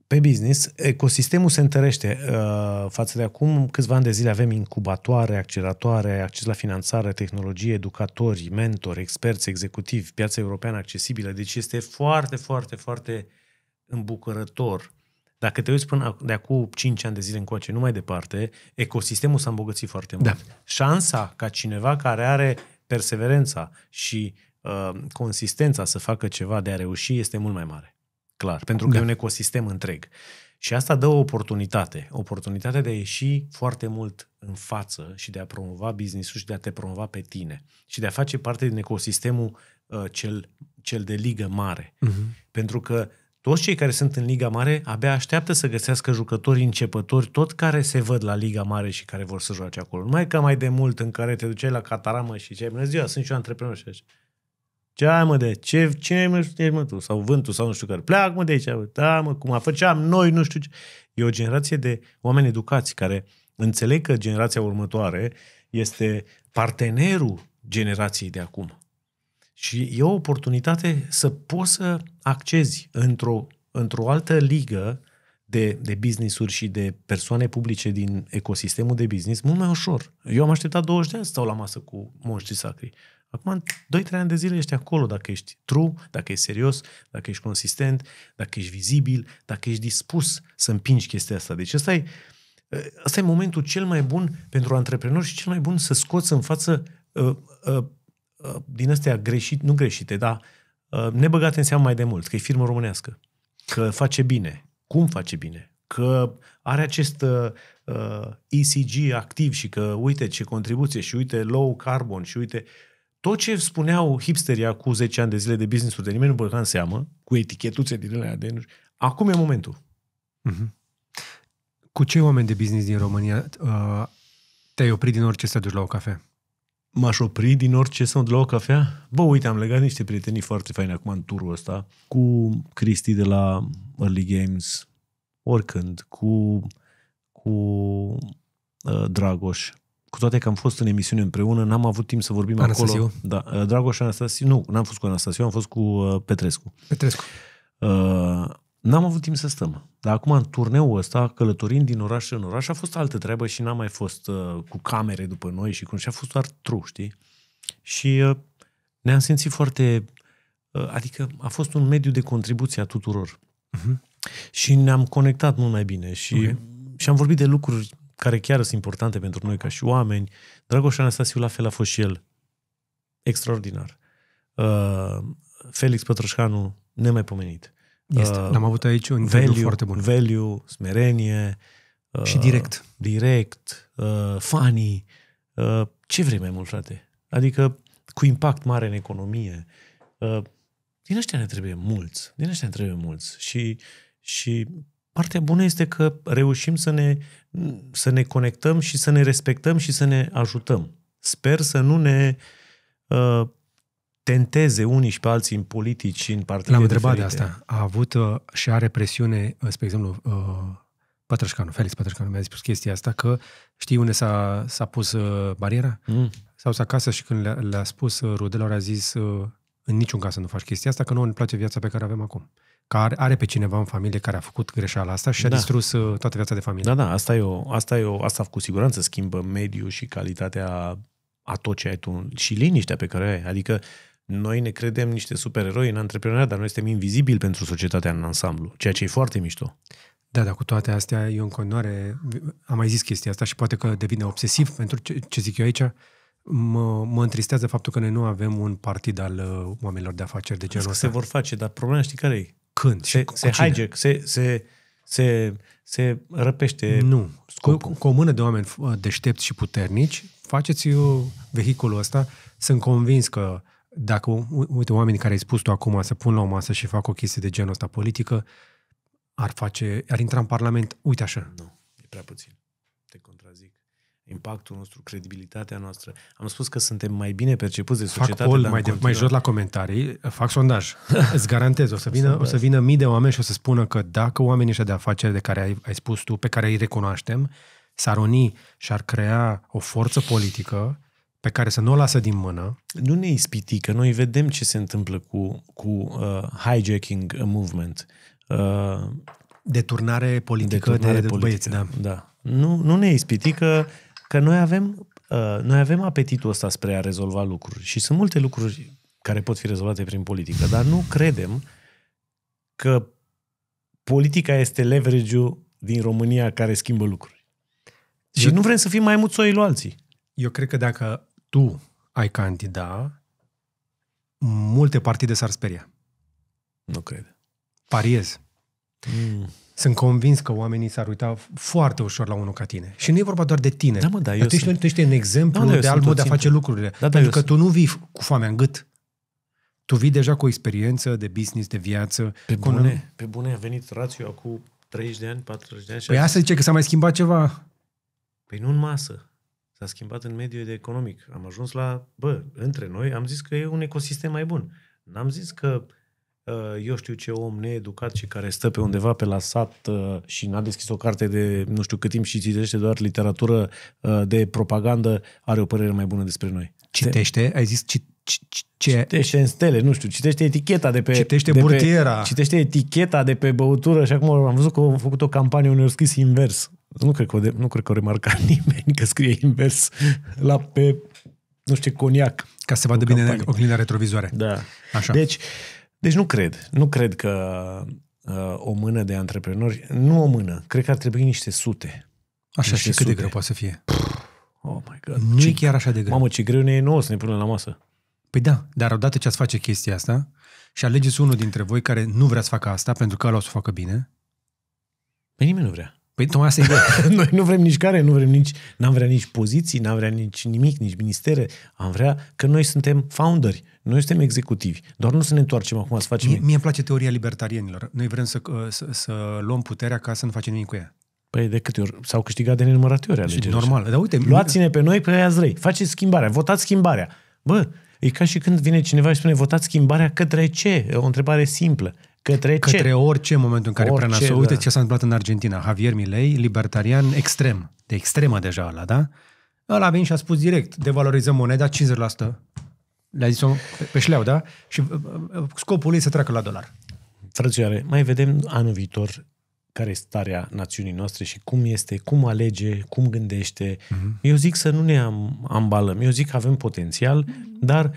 S1: pe business, ecosistemul se întărește uh, față de acum. Câțiva ani de zile avem incubatoare, acceleratoare, acces la finanțare, tehnologie, educatori, mentori, experți, executivi, piața europeană accesibilă. Deci este foarte, foarte, foarte îmbucurător. Dacă te uiți până de acum 5 ani de zile încoace, nu mai departe, ecosistemul s-a îmbogățit foarte mult. Da. Șansa ca cineva care are perseverența și uh, consistența să facă ceva de a reuși este mult mai mare clar, pentru că da. e un ecosistem întreg. Și asta dă o oportunitate, oportunitatea de a ieși foarte mult în față și de a promova business-ul și de a te promova pe tine și de a face parte din ecosistemul uh, cel, cel de ligă mare. Uh-huh. Pentru că toți cei care sunt în Liga Mare abia așteaptă să găsească jucători începători, tot care se văd la Liga Mare și care vor să joace acolo. Numai ca mai de mult în care te duceai la cataramă și ziceai, bună ziua, sunt și eu antreprenor și așa. Ce ai, mă, de ce, ce mă ești, mă, tu? Sau vântul, sau nu știu care. Pleacă, mă, de aici. Mă. Da, mă, cum a făceam noi, nu știu ce. E o generație de oameni educați care înțeleg că generația următoare este partenerul generației de acum. Și e o oportunitate să poți să accezi într-o, într-o altă ligă de, de business-uri și de persoane publice din ecosistemul de business mult mai ușor. Eu am așteptat 20 de ani să stau la masă cu moștii sacri. Acum, 2-3 ani de zile ești acolo dacă ești true, dacă ești serios, dacă ești consistent, dacă ești vizibil, dacă ești dispus să împingi chestia asta. Deci ăsta e, ăsta e momentul cel mai bun pentru antreprenori și cel mai bun să scoți în față uh, uh, uh, din astea greșite, nu greșite, dar uh, nebăgate în seamă mai de mult, că e firmă românească, că face bine, cum face bine, că are acest uh, uh ECG activ și că uite ce contribuție și uite low carbon și uite uh, tot ce spuneau hipsteria cu 10 ani de zile de business-uri de nimeni nu băga în seamă, cu etichetuțe din alea de...
S2: Acum e momentul. Mm-hmm. Cu ce oameni de business din România uh, te-ai oprit din orice să duci la o cafea? M-aș opri din
S1: orice să la o cafea? Bă, uite, am legat niște prietenii foarte faine acum în turul ăsta, cu Cristi de la Early Games, oricând, cu, cu uh, Dragoș, cu toate că am fost în emisiune împreună, n-am avut timp să vorbim Anastasiu. acolo. Da, uh, Dragoș Anastasiu, nu, n-am fost cu Anastasiu, am fost cu uh, Petrescu. Petrescu. Uh, n-am avut timp să stăm. Dar acum, în turneul ăsta, călătorind din oraș în oraș, a fost altă treabă și n-am mai fost uh, cu camere după noi și cum și a fost doar tru, știi? Și uh, ne-am simțit foarte... Uh, adică a fost un mediu de contribuție a tuturor. Uh-huh. Și ne-am conectat mult mai bine și, okay. și am vorbit de lucruri care chiar sunt importante pentru noi ca și oameni. Dragoș Anastasiu la fel a fost și el. Extraordinar. Uh, Felix Pătrășcanu, nemaipomenit. Este. Uh, am avut aici un value, foarte bun. Value, smerenie. Uh, și direct. Direct, uh, funny. Uh, ce vrei mai mult, frate? Adică cu impact mare în economie. Uh, din ăștia ne trebuie mulți. Din ăștia ne trebuie mulți. Și, și Partea bună este că reușim să ne, să ne conectăm și să ne respectăm și să ne ajutăm. Sper să nu ne uh, tenteze unii și pe alții în politici și în partide L-am întrebat de asta.
S2: A avut uh, și are presiune, uh, spre exemplu, uh, Pătrășcanu, Felix Pătrășcanu mi-a spus chestia asta, că știi unde s-a, s-a pus uh, bariera? Mm. s a acasă și când le-a, le-a spus uh, rudelor, a zis uh, în niciun caz să nu faci chestia asta, că nu ne place viața pe care avem acum care are pe cineva în familie care a făcut greșeala asta și a da. distrus uh, toată viața de familie.
S1: Da, da, asta e o, asta e o, asta cu siguranță schimbă mediul și calitatea a tot ce ai tu și liniștea pe care o ai. Adică noi ne credem niște supereroi în antreprenoriat, dar noi suntem invizibili pentru societatea în ansamblu, ceea ce e foarte mișto.
S2: Da, dar cu toate astea, eu în continuare am mai zis chestia asta și poate că devine obsesiv pentru ce, ce zic eu aici. Mă, mă întristează faptul că noi nu avem un partid al uh, oamenilor de afaceri de genul ăsta. Se
S1: vor face, dar problema știi care e? Când?
S2: Se, cu, se cu hijack, se, se, se, se răpește Nu. Cu, cu o mână de oameni deștepți și puternici, faceți eu vehiculul ăsta. Sunt convins că dacă, uite, oamenii care ai spus tu acum să pun la o masă și fac o chestie de genul ăsta politică, ar face, ar intra în Parlament, uite așa. Nu,
S1: e prea puțin impactul nostru, credibilitatea noastră. Am spus că suntem mai bine
S2: percepuți de societate. Fac poll, mai, de, mai jos la comentarii, fac sondaj. Îți garantez, o să, vină, o să vină mii de oameni și o să spună că dacă oamenii ăștia de afaceri de care ai, ai spus tu, pe care îi recunoaștem, s-ar uni și ar crea o forță politică pe care să nu o lasă din mână. Nu ne ispiti, că noi vedem ce se întâmplă cu, cu uh, hijacking
S1: movement. Uh, deturnare politică deturnare de, de politică, băieți, da. da. Nu, nu ne ispiti că că noi avem, uh, noi avem apetitul ăsta spre a rezolva lucruri și sunt multe lucruri care pot fi rezolvate prin politică, dar nu credem că politica este leverage din România care schimbă lucruri.
S2: Și eu, nu vrem să fim mai mulți lui alții. Eu cred că dacă tu ai candida, multe partide s-ar speria. Nu cred. Pariez. Mm. Sunt convins că oamenii s-ar uita foarte ușor la unul ca tine. Și nu e vorba doar de tine. Da, mă, da, eu tu, sunt... ești, tu ești un exemplu da, da de alt mod de a face lucrurile. Da, da, pentru că sunt... tu nu vii cu foamea în gât. Tu vii deja cu o experiență de business, de viață. Pe bune, un...
S1: pe bune a venit rațiu acum 30 de ani, 40 de ani. Păi asta zice că
S2: s-a mai schimbat ceva.
S1: Păi nu în masă. S-a schimbat în mediul de economic. Am ajuns la, bă, între noi am zis că e un ecosistem mai bun. N-am zis că Uh, eu știu ce om needucat și care stă pe undeva pe la sat uh, și n-a deschis o carte de nu știu cât timp și citește doar literatură uh, de propagandă, are o părere mai bună despre noi. Citește? Ai zis cit, ce? Citește în stele, nu știu, citește eticheta de pe... Citește de burtiera. Pe, citește eticheta de pe băutură și acum am văzut că au făcut o campanie unde au scris invers. Nu cred că, nu cred că o remarca nimeni că scrie invers la pe, nu știu coniac. Ca să vadă bine o oglinda retrovizoare. Da. Așa. Deci, uh, deci nu cred. Nu cred că uh, o mână de antreprenori, nu o mână, cred că ar trebui niște sute. Așa niște și cât sute. de greu
S2: poate să fie. Pff, oh my God. Nu ce, e chiar așa de greu. Mamă, ce greu ne e nouă să ne punem la masă. Păi da, dar odată ce ați face chestia asta și alegeți unul dintre voi care nu vrea să facă asta pentru că ăla o să o facă bine. Păi nimeni nu vrea. Păi tocmai asta e Noi nu vrem nici
S1: care, nu vrem nici, n-am vrea nici poziții, n-am vrea nici nimic, nici ministere. Am vrea că noi suntem founderi, noi suntem executivi. Doar nu să ne întoarcem acum să facem... Mie,
S2: îmi place teoria libertarienilor. Noi vrem să, uh, să, să luăm puterea ca să nu facem nimic cu ea.
S1: Păi de câte ori? S-au câștigat de nenumărate ori deci, alegeri. Normal. Dar uite, Luați-ne pe noi, pe aia Faceți schimbarea, votați schimbarea. Bă, E ca și când vine cineva și spune votați schimbarea către ce? O întrebare simplă. Către, ce?
S2: Către orice moment în care orice, prea nasol. Da. Uite ce s-a întâmplat în Argentina. Javier Milei, libertarian extrem, de extremă deja ăla, da? Ăla a venit și a spus direct, devalorizăm moneda 50%. Le-a zis-o pe, pe șleau, da? Și uh, uh, uh, scopul lui să treacă la dolar. Frățioare,
S1: mai vedem anul viitor care este starea națiunii noastre și cum este, cum alege, cum gândește. Uh-huh. Eu zic să nu ne ambalăm. Eu zic că avem potențial, dar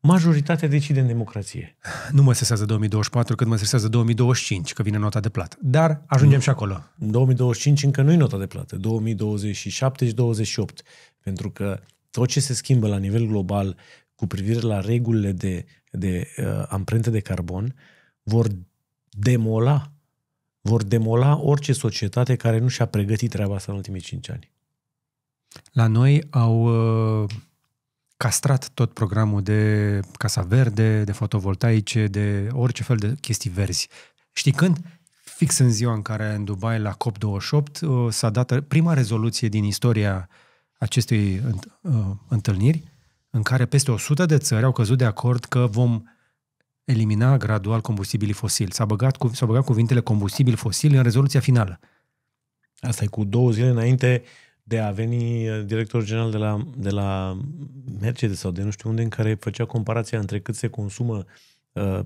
S1: majoritatea decide în democrație.
S2: Nu mă sesează 2024, cât mă sesează 2025, că vine nota de plată. Dar ajungem nu. și acolo.
S1: 2025 încă nu e nota de plată, 2027 și 2028, pentru că tot ce se schimbă la nivel global cu privire la regulile de, de uh, amprente de carbon vor demola vor demola orice societate care nu și-a pregătit treaba asta în ultimii 5 ani.
S2: La noi au uh castrat tot programul de Casa Verde, de fotovoltaice, de orice fel de chestii verzi. Știi când? Fix în ziua în care în Dubai, la COP28, uh, s-a dat prima rezoluție din istoria acestei uh, întâlniri, în care peste 100 de țări au căzut de acord că vom elimina gradual combustibilii fosili. s au băgat, cu, s-a băgat cuvintele combustibil fosil în rezoluția finală. Asta e cu două zile înainte
S1: de a veni uh, director general de la, de la Mercedes sau de nu știu unde, în care făcea comparația între cât se consumă, uh,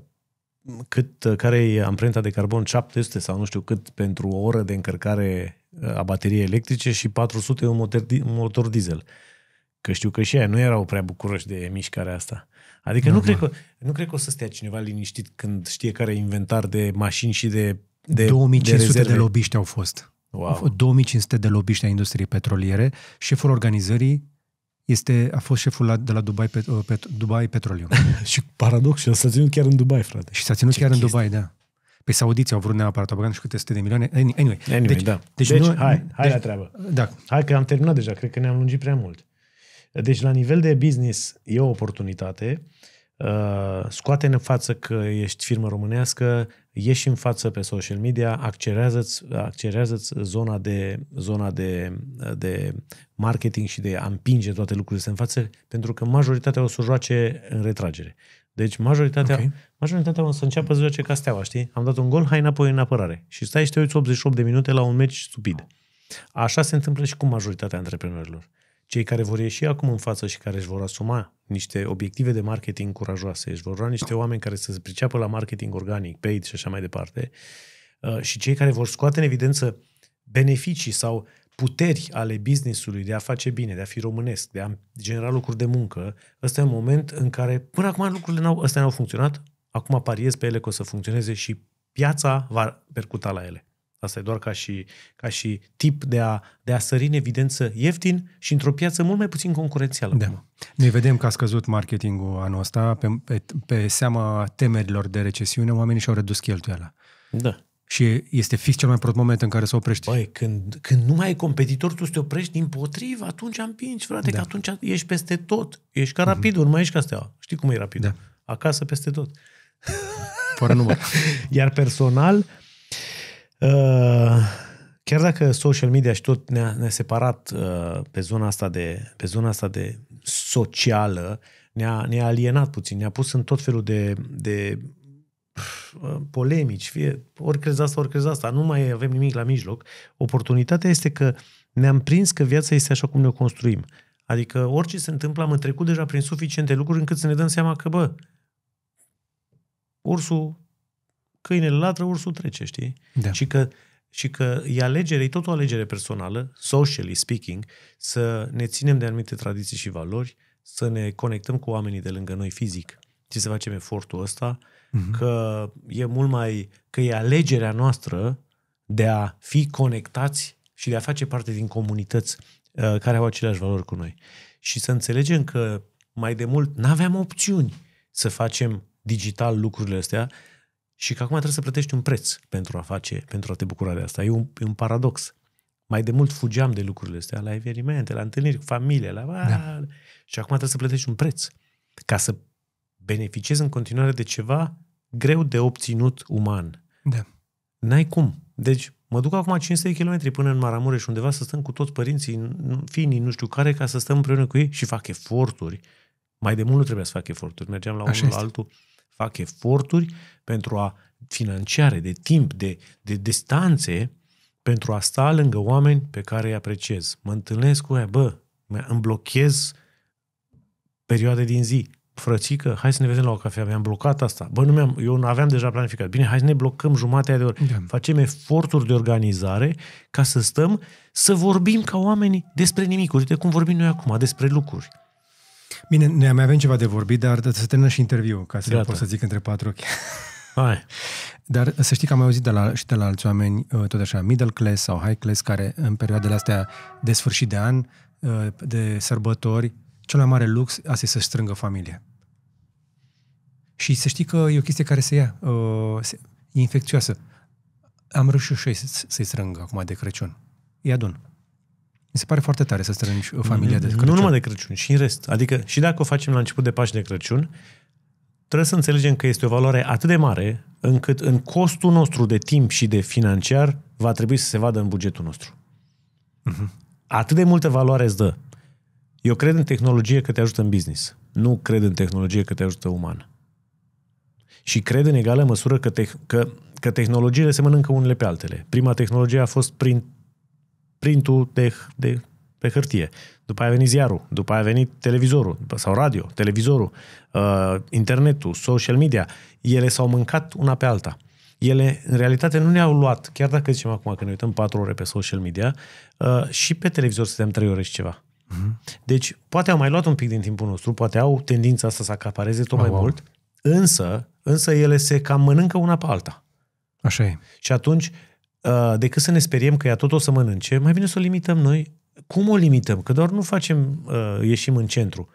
S1: cât, uh, care e amprenta de carbon, 700 sau nu știu cât pentru o oră de încărcare a bateriei electrice și 400 un motor, un motor diesel. Că știu că și ei nu erau prea bucuroși de mișcarea
S2: asta. Adică nu, nu, cred că,
S1: nu cred că o să stea cineva liniștit când știe care e inventar de mașini și de de 2500 de, de
S2: lobiști au fost. Wow. 2500 de lobiști a industriei petroliere. Șeful organizării este, a fost șeful la, de la Dubai, pet, uh, pet, Dubai Petroleum. și și s-a ținut chiar în Dubai, frate. Și s-a ținut Ce chiar chestii. în Dubai, da. Pe păi saudiți au vrut neapărat, au băgat nu câte sute de milioane. Anyway, anyway deci, da. deci, deci nu, hai, hai deci, la treabă. Da.
S1: Hai că am terminat deja, cred că ne-am lungit prea mult. Deci, la nivel de business, e o oportunitate. Uh, Uh, scoate în față că ești firmă românească, ieși în față pe social media, accelerează-ți, accelerează zona, de, zona de, de marketing și de a împinge toate lucrurile în față, pentru că majoritatea o să joace în retragere. Deci majoritatea, okay. majoritatea o să înceapă să joace ca steaua, știi? Am dat un gol, hai înapoi în apărare. Și stai și te uiți 88 de minute la un meci stupid. Așa se întâmplă și cu majoritatea antreprenorilor cei care vor ieși acum în față și care își vor asuma niște obiective de marketing curajoase, își vor lua niște da. oameni care să se priceapă la marketing organic, paid și așa mai departe, uh, și cei care vor scoate în evidență beneficii sau puteri ale businessului de a face bine, de a fi românesc, de a genera lucruri de muncă, ăsta e un moment în care până acum lucrurile n-au, astea n-au funcționat, acum pariez pe ele că o să funcționeze și piața va percuta la ele. Asta e doar ca și, ca și tip de a, de a sări în
S2: evidență ieftin și într-o piață mult mai puțin concurențială. Da. Noi vedem că a scăzut marketingul anul ăsta pe, pe, pe seama temerilor de recesiune, oamenii și-au redus cheltuiala. Da. Și este fix cel mai prost moment în care să oprești. Băi, când, când nu mai e competitor, tu
S1: te oprești din potrivă, atunci împingi, frate, da. că atunci ești peste tot.
S2: Ești ca mhm. rapidul, mm-hmm. nu mai ești ca
S1: steaua. Știi cum e rapidul? Da. Acasă peste tot. Fără număr. Iar personal, Uh, chiar dacă social media și tot ne-a, ne-a separat uh, pe zona asta de, pe zona asta de socială, ne-a, ne-a alienat puțin, ne-a pus în tot felul de, de uh, polemici, fie ori crezi asta, ori crezi asta, nu mai avem nimic la mijloc. Oportunitatea este că ne-am prins că viața este așa cum ne o construim. Adică orice se întâmplă, am trecut deja prin suficiente lucruri încât să ne dăm seama că, bă, ursul câinele latră, ursul trece, știi? Da. Și că și că e alegere, e tot o alegere personală, socially speaking, să ne ținem de anumite tradiții și valori, să ne conectăm cu oamenii de lângă noi fizic și să facem efortul ăsta, mm-hmm. că e mult mai, că e alegerea noastră de a fi conectați și de a face parte din comunități uh, care au aceleași valori cu noi. Și să înțelegem că mai de mult n-aveam opțiuni să facem digital lucrurile astea, și că acum trebuie să plătești un preț pentru a face, pentru a te bucura de asta. E un, e un paradox. Mai de mult fugeam de lucrurile astea, la evenimente, la întâlniri cu familie, la... Da. Și acum trebuie să plătești un preț ca să beneficiezi în continuare de ceva greu de obținut uman. Da. N-ai cum. Deci mă duc acum 500 de kilometri până în Maramureș undeva să stăm cu toți părinții, finii, nu știu care, ca să stăm împreună cu ei și fac eforturi. Mai de mult nu trebuia să fac eforturi. Mergeam la unul la altul fac eforturi pentru a financiare, de timp, de, de distanțe, pentru a sta lângă oameni pe care îi apreciez. Mă întâlnesc cu ea, bă, îmi blochez perioade din zi. Frățică, hai să ne vedem la o cafea, mi-am blocat asta. Bă, nu mi-am, eu nu aveam deja planificat. Bine, hai să ne blocăm jumătatea de ori. Da. Facem eforturi de organizare ca să stăm, să vorbim ca
S2: oamenii despre nimic. Uite cum vorbim noi acum, despre lucruri. Bine, ne mai avem ceva de vorbit, dar să terminăm și interviul, ca să pot să zic între patru ochi. Hai. Dar să știi că am auzit de la, și de la alți oameni, uh, tot așa, middle class sau high class, care în perioadele astea de sfârșit de an, uh, de sărbători, cel mai mare lux asta e să strângă familie. Și să știi că e o chestie care se ia, uh, e infecțioasă. Am reușit și eu să-i strâng acum de Crăciun. Ia, adun. Mi se pare foarte tare să strângi o familie mm-hmm. de Crăciun. Nu
S1: numai de Crăciun, și în rest. Adică și dacă o facem la început de Paști de Crăciun, trebuie să înțelegem că este o valoare atât de mare încât în costul nostru de timp și de financiar va trebui să se vadă în bugetul nostru. Uh-huh. Atât de multă valoare îți dă. Eu cred în tehnologie că te ajută în business. Nu cred în tehnologie că te ajută uman. Și cred în egală măsură că, te- că, că tehnologiile se mănâncă unele pe altele. Prima tehnologie a fost prin printul de, de, pe hârtie. După aia a venit ziarul, după aia a venit televizorul sau radio, televizorul, uh, internetul, social media. Ele s-au mâncat una pe alta. Ele, în realitate, nu ne-au luat, chiar dacă zicem acum că ne uităm patru ore pe social media, uh, și pe televizor suntem trei ore și ceva. Uh-huh. Deci, poate au mai luat un pic din timpul nostru, poate au tendința asta să acapareze tot ah, mai oh, wow. mult, însă, însă ele se cam mănâncă una pe alta. Așa e. Și atunci, Uh, decât să ne speriem că ea tot o să mănânce, mai bine să o limităm noi. Cum o limităm? Că doar nu facem, uh, ieșim în centru.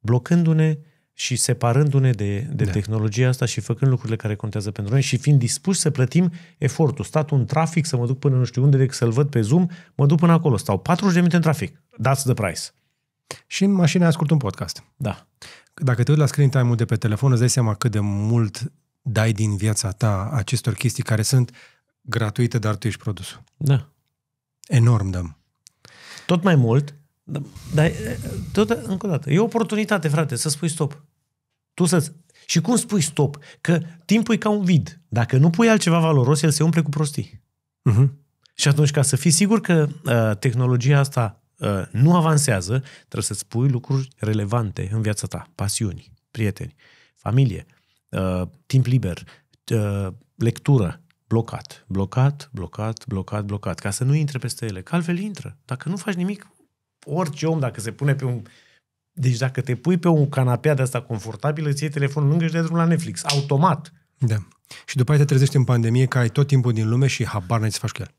S1: Blocându-ne și separându-ne de, de da. tehnologia asta și făcând lucrurile care contează pentru noi și fiind dispuși să plătim efortul. Stat un trafic, să mă duc până nu știu unde, decât să-l văd pe Zoom, mă duc până acolo. Stau
S2: 40 de minute în trafic. That's the price. Și în mașină ascult un podcast. Da. Dacă te uiți la screen time-ul de pe telefon, îți dai seama cât de mult dai din viața ta acestor chestii care sunt gratuită, dar tu ești produsul. Da. Enorm dăm.
S1: Tot mai mult, dar tot, încă o dată, e o oportunitate, frate, să spui stop. Tu să Și cum spui stop? Că timpul e ca un vid. Dacă nu pui altceva valoros, el se umple cu prostii. Uh-huh. Și atunci, ca să fii sigur că uh, tehnologia asta uh, nu avansează, trebuie să-ți pui lucruri relevante în viața ta. Pasiuni, prieteni, familie, uh, timp liber, uh, lectură, blocat, blocat, blocat, blocat, blocat, ca să nu intre peste ele. Că altfel intră. Dacă nu faci nimic, orice om, dacă se pune pe un... Deci dacă te pui pe un canapea de asta
S2: confortabil, îți iei telefonul lângă și de drum la Netflix. Automat. Da. Și după aceea te trezești în pandemie că ai tot timpul din lume și habar n-ai să faci cu el.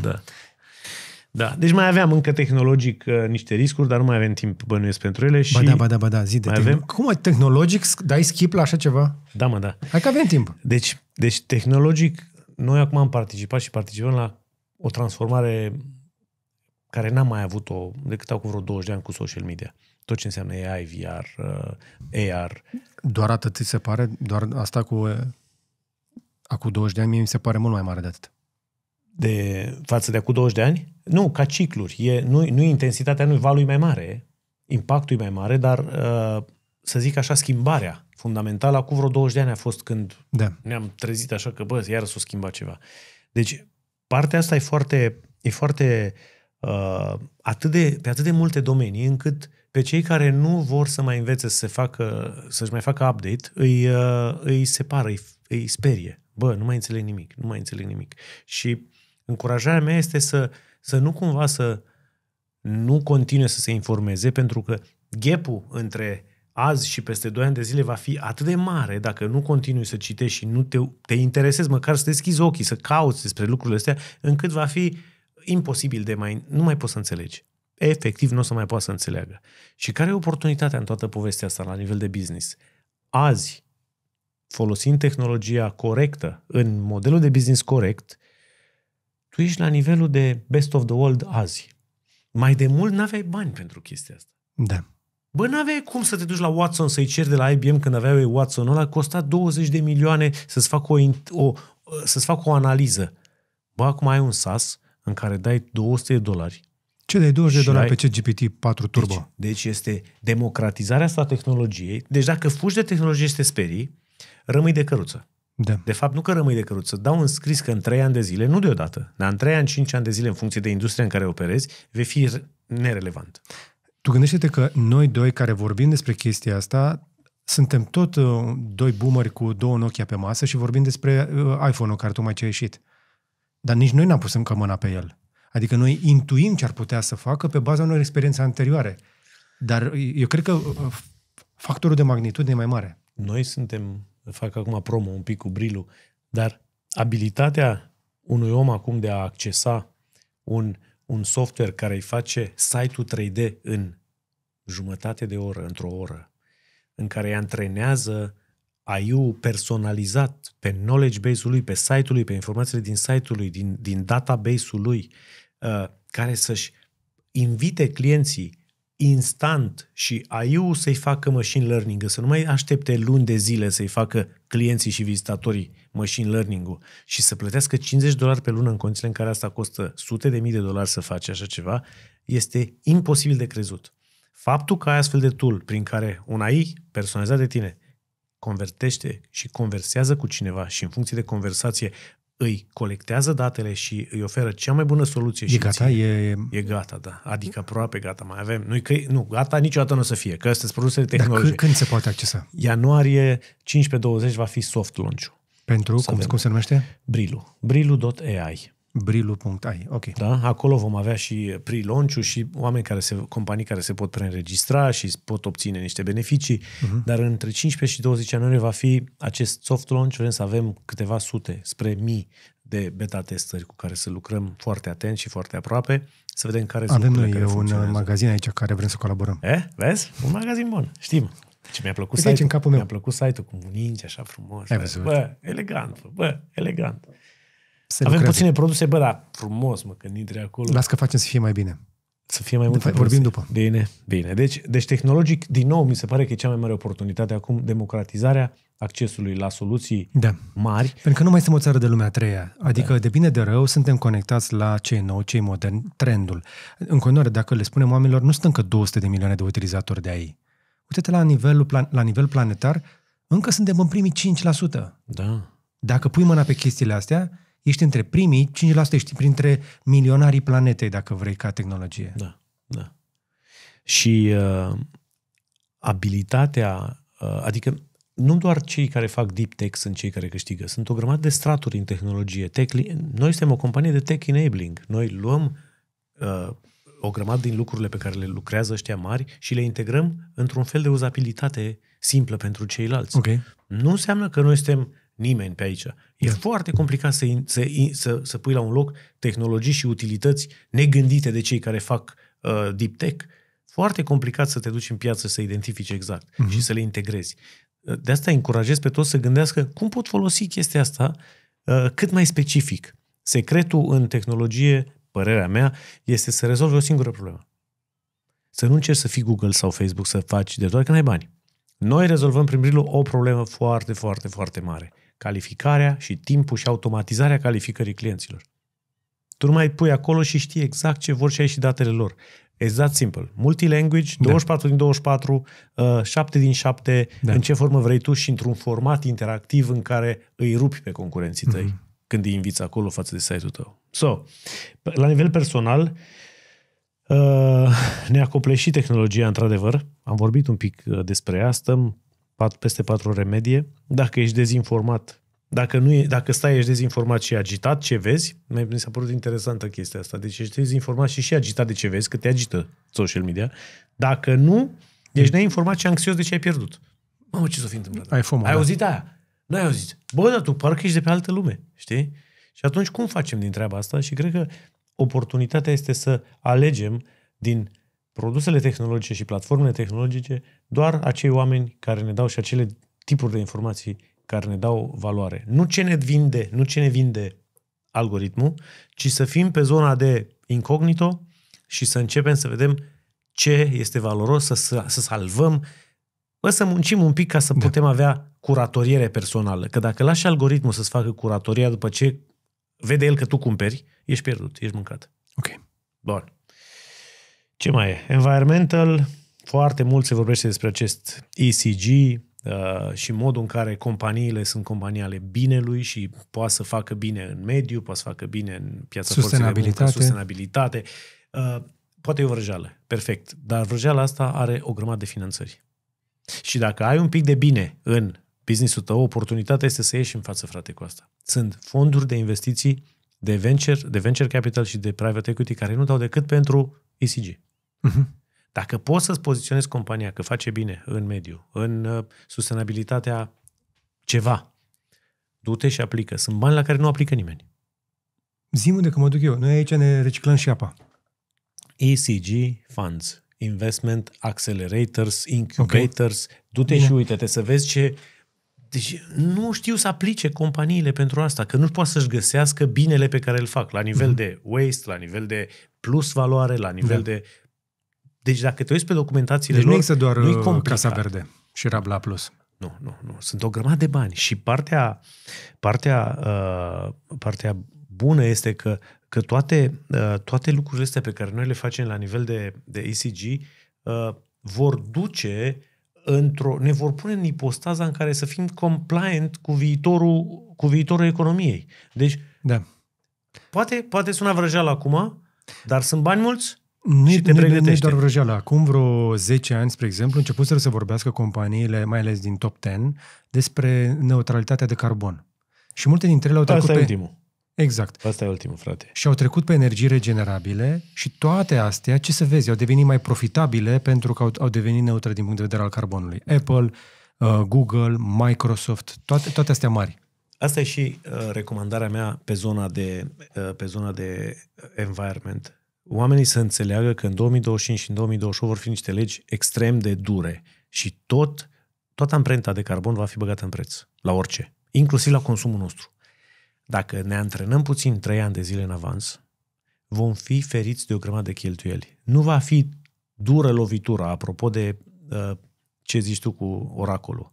S2: Da. Da, deci mai aveam
S1: încă tehnologic uh, niște riscuri, dar nu mai avem timp bănuiesc pentru ele și... Ba da, ba da, ba da, zi de mai avem... Cum tehnologic dai skip la așa ceva? Da, mă, da. Hai că avem timp. Deci, deci tehnologic noi acum am participat și participăm la o transformare care n-am mai avut-o decât acum vreo 20 de ani cu social media. Tot ce înseamnă AI, VR, uh,
S2: AR. Doar atât ți se pare? Doar asta cu uh, acum 20 de ani mie mi se pare mult mai mare de atât.
S1: De, față de acum 20 de ani?
S2: Nu, ca cicluri. E,
S1: nu, nu intensitatea, nu valul e mai mare, impactul e mai mare, dar uh, să zic așa, schimbarea fundamental, acum vreo 20 de ani a fost când da. ne-am trezit așa că, bă, iară s-a o schimbat ceva. Deci, partea asta e foarte, e foarte uh, atât de, pe atât de multe domenii, încât pe cei care nu vor să mai învețe să se facă, să-și mai facă update, îi, uh, îi separă, îi, îi sperie. Bă, nu mai înțeleg nimic, nu mai înțeleg nimic. Și încurajarea mea este să, să nu cumva să nu continue să se informeze, pentru că gap între azi și peste 2 ani de zile va fi atât de mare dacă nu continui să citești și nu te, te interesezi, măcar să deschizi ochii, să cauți despre lucrurile astea, încât va fi imposibil de mai... nu mai poți să înțelegi. Efectiv, nu o să mai poți să înțeleagă. Și care e oportunitatea în toată povestea asta la nivel de business? Azi, folosind tehnologia corectă, în modelul de business corect, tu ești la nivelul de best of the world azi. Mai de mult n-aveai bani pentru chestia asta. Da. Bă, n-aveai cum să te duci la Watson să-i ceri de la IBM când aveau ei Watson ăla, costa 20 de milioane să-ți facă o, o, să-ți facă o analiză. Bă, acum ai un SAS în care dai 200 de dolari.
S2: Ce dai 20 de dolari ai... pe CGPT 4 Turbo? Deci,
S1: deci este democratizarea asta a tehnologiei. Deci dacă fugi de tehnologie și te sperii, rămâi de căruță. Da. De fapt, nu că rămâi de căruță, dau un scris că în 3 ani de zile, nu deodată, dar în 3 ani, 5 ani de zile, în funcție de industria în care operezi, vei fi nerelevant.
S2: Tu gândește-te că noi doi care vorbim despre chestia asta, suntem tot uh, doi boomeri cu două Nokia pe masă și vorbim despre uh, iPhone-ul care tocmai ce a ieșit. Dar nici noi n-am pus încă mâna pe el. Adică noi intuim ce ar putea să facă pe baza unor experiențe anterioare. Dar eu cred că uh, factorul de magnitudine e mai mare. Noi suntem, fac acum promo un pic cu brilul, dar
S1: abilitatea unui om acum de a accesa un uh, un software care îi face site-ul 3D în jumătate de oră, într-o oră, în care îi antrenează AI-ul personalizat pe knowledge base-ul lui, pe site-ul lui, pe informațiile din site-ul lui, din, din database-ul lui, uh, care să-și invite clienții instant și AI-ul să-i facă machine learning, să nu mai aștepte luni de zile să-i facă clienții și vizitatorii machine learning-ul și să plătească 50 dolari pe lună în condițiile în care asta costă sute de mii de dolari să faci așa ceva, este imposibil de crezut. Faptul că ai astfel de tool prin care un AI personalizat de tine convertește și conversează cu cineva și în funcție de conversație îi colectează datele și îi oferă cea mai bună soluție. E și gata? Ție. E... e gata, da. Adică aproape gata. Mai avem. Nu, că, nu, gata niciodată nu o să fie, că astea sunt de tehnologie. Dar când, când
S2: se poate accesa?
S1: Ianuarie 15-20 va fi soft launch-ul.
S2: Pentru, cum, cum se numește?
S1: Brilu. Brilu.ai. Brilu.ai, ok. Da? Acolo vom avea și pre launch și oameni care se, companii care se pot preînregistra și pot obține niște beneficii, uh-huh. dar între 15 și 20 ani va fi acest soft launch, vrem să avem câteva sute spre mii de beta testări cu care să lucrăm foarte atent și foarte aproape, să vedem care sunt Avem noi care un
S2: magazin aici care vrem să colaborăm. Eh?
S1: Vezi? Un magazin bun,
S2: știm. Deci mi-a plăcut site-ul. în capul meu. Mi-a plăcut site-ul
S1: cu ninja așa frumos. Bă, Bă, elegant, bă,
S2: bă elegant.
S1: Se Avem lucrează. puține produse, bă, dar frumos, mă, când intri acolo. Las că
S2: facem să fie mai bine.
S1: Să fie mai multe fapt, Vorbim după. Bine, bine. Deci, deci, tehnologic, din nou, mi se pare că e cea mai mare oportunitate
S2: acum, democratizarea accesului la soluții da. mari. Pentru că nu mai suntem o țară de lumea a treia. Da. Adică, da. de bine de rău, suntem conectați la cei nou, cei moderni, trendul. În continuare, dacă le spunem oamenilor, nu sunt încă 200 de milioane de utilizatori de aici. Uite-te la, nivelul, la nivel planetar, încă suntem în primii 5%. Da. Dacă pui mâna pe chestiile astea, ești între primii 5%, ești printre milionarii planetei, dacă vrei, ca tehnologie. Da,
S1: da. Și uh, abilitatea, uh, adică nu doar cei care fac deep tech sunt cei care câștigă, sunt o grămadă de straturi în tehnologie. Tech, noi suntem o companie de tech enabling. Noi luăm uh, o grămadă din lucrurile pe care le lucrează ăștia mari și le integrăm într-un fel de uzabilitate simplă pentru ceilalți. Okay. Nu înseamnă că noi suntem nimeni pe aici. E yeah. Da. foarte complicat să, să, să, să pui la un loc tehnologii și utilități negândite de cei care fac uh, deep tech. Foarte complicat să te duci în piață să identifici exact mm-hmm. și să le integrezi. Uh, de asta încurajez pe toți să gândească cum pot folosi chestia asta uh, cât mai specific. Secretul în tehnologie părerea mea, este să rezolvi o singură problemă. Să nu încerci să fii Google sau Facebook să faci de doar că n-ai bani. Noi rezolvăm prin Brilu o problemă foarte, foarte, foarte mare. Calificarea și timpul și automatizarea calificării clienților. Tu nu mai pui acolo și știi exact ce vor și ai și datele lor. Exact simplu. Multilanguage, 24 da. din 24, 7 uh, din 7, da. în ce formă vrei tu și într-un format interactiv în care îi rupi pe concurenții tăi mm-hmm. când îi inviți acolo față de site-ul tău. So, la nivel personal, uh, ne-a copleșit tehnologia, într-adevăr. Am vorbit un pic uh, despre asta, peste patru remedie. Dacă ești dezinformat, dacă, nu e, dacă stai, ești dezinformat și agitat, ce vezi? Mi s-a părut interesantă chestia asta. Deci ești dezinformat și și agitat de ce vezi, că te agită social media. Dacă nu, ești neinformat și anxios de ce ai pierdut. Mamă, ce s o fi întâmplat? Ai, fumă, ai da. auzit aia? Nu ai auzit. Bă, dar tu parcă ești de pe altă lume, știi? Și atunci cum facem din treaba asta? Și cred că oportunitatea este să alegem din produsele tehnologice și platformele tehnologice doar acei oameni care ne dau și acele tipuri de informații care ne dau valoare. Nu ce ne vinde, nu ce ne vinde algoritmul, ci să fim pe zona de incognito și să începem să vedem ce este valoros, să, să, să salvăm, bă, să muncim un pic ca să da. putem avea curatoriere personală. Că dacă lași algoritmul să-ți facă curatoria după ce vede el că tu cumperi, ești pierdut, ești mâncat. Ok. Bun. Ce mai e? Environmental, foarte mult se vorbește despre acest ECG uh, și modul în care companiile sunt companii ale binelui și poate să facă bine în mediu, poate să facă bine în piața sustenabilitate. Muncă, sustenabilitate. Uh, poate e o vrăjeală, perfect, dar vrăjeala asta are o grămadă de finanțări. Și dacă ai un pic de bine în business-ul tău, oportunitatea este să ieși în față, frate, cu asta. Sunt fonduri de investiții de venture, de venture capital și de private equity care nu dau decât pentru ECG. Uh-huh. Mhm. Dacă poți să-ți poziționezi compania că face bine în mediu, în uh, sustenabilitatea ceva, du-te și aplică. Sunt bani la care nu aplică
S2: nimeni. Zi unde că mă duc eu. Noi aici ne reciclăm și apa.
S1: ECG Funds. Investment Accelerators, Incubators. Okay. Du-te Bine. și uite-te să vezi ce deci nu știu să aplice companiile pentru asta, că nu poate să-și găsească binele pe care îl fac, la nivel mm-hmm. de waste, la nivel de plus valoare, la nivel da. de... Deci dacă te uiți pe documentațiile deci lor, nu există doar nu-i uh, Casa Verde și Rabla Plus. Nu, nu, nu. Sunt o grămadă de bani și partea, partea, uh, partea bună este că, că toate, uh, toate lucrurile astea pe care noi le facem la nivel de, de ECG uh, vor duce într-o, ne vor pune în ipostaza în care să fim compliant cu viitorul, cu viitorul economiei. Deci, da. poate, poate sună vrăjeală acum,
S2: dar sunt bani mulți,
S1: nu, te pregătești. Nu doar
S2: vrăjeală. Acum vreo 10 ani, spre exemplu, începuseră să vorbească companiile, mai ales din top 10, despre neutralitatea de carbon. Și multe dintre ele au trecut Asta pe... ultimul. Exact. Asta e ultimul, frate. Și au trecut pe energii regenerabile și toate astea, ce să vezi, au devenit mai profitabile pentru că au, au devenit neutre din punct de vedere al carbonului. Apple, uh, Google, Microsoft, toate, toate astea mari.
S1: Asta e și uh, recomandarea mea pe zona de, uh, pe zona de uh, environment.
S2: Oamenii să înțeleagă că în
S1: 2025 și în 2028 vor fi niște legi extrem de dure și tot, toată amprenta de carbon va fi băgată în preț, la orice, inclusiv la consumul nostru. Dacă ne antrenăm puțin trei ani de zile în avans, vom fi feriți de o grămadă de cheltuieli. Nu va fi dură lovitura, apropo de uh, ce zici tu cu oracolul.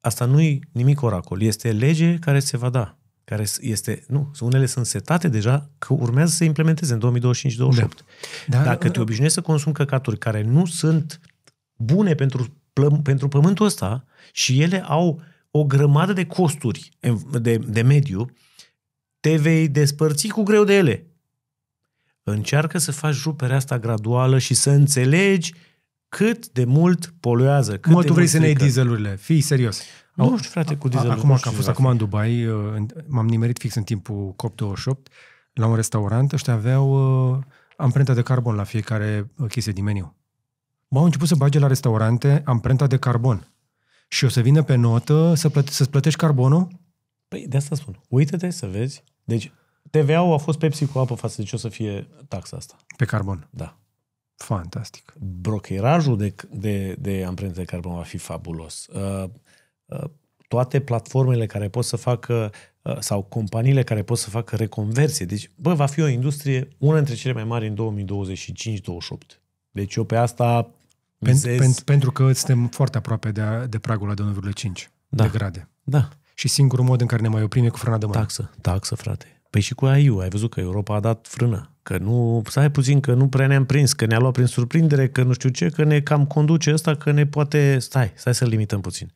S1: Asta nu-i nimic oracol, este lege care se va da. Care este, nu, unele sunt setate deja că urmează să se implementeze în 2025-2028. Da. Da, Dacă te obișnuiești să consumi căcaturi care nu sunt bune pentru, pentru pământul ăsta și ele au uh, o grămadă de costuri de, de mediu, te vei despărți cu greu de ele. Încearcă să faci ruperea asta
S2: graduală și să înțelegi cât de mult poluează. Cât mă, tu vrei să ne iei dieselurile. Fii serios. Nu, știu, frate, cu dieselurile. Acum, că am fost acum în Dubai, uh, m-am nimerit fix în timpul COP28 la un restaurant, ăștia aveau uh, amprenta de carbon la fiecare uh, chestie din meniu. m au început să bage la restaurante amprenta de carbon și o să vină pe notă să plăte- să-ți plătești carbonul? Păi de asta spun. Uită-te să vezi.
S1: Deci TVA-ul a fost Pepsi cu apă față de ce o să fie taxa asta. Pe carbon. Da.
S2: Fantastic.
S1: Brokerajul de, de, de amprente de carbon va fi fabulos. Uh, uh, toate platformele care pot să facă uh, sau companiile care pot să facă reconversie. Deci, bă, va fi o industrie una dintre cele mai mari în 2025-2028. Deci eu pe asta pentru, pentru,
S2: pentru că suntem foarte aproape de, a, de pragul la 2,5 da. de grade. Da. Și singurul mod în care ne mai oprim e cu frâna de mână. Taxă,
S1: taxă, frate. Păi și cu AIU, ai văzut că Europa a dat frână. Că nu, să ai puțin, că nu prea ne-am prins, că ne-a luat prin surprindere, că nu știu ce, că ne cam conduce ăsta, că ne poate... Stai, stai să limităm puțin.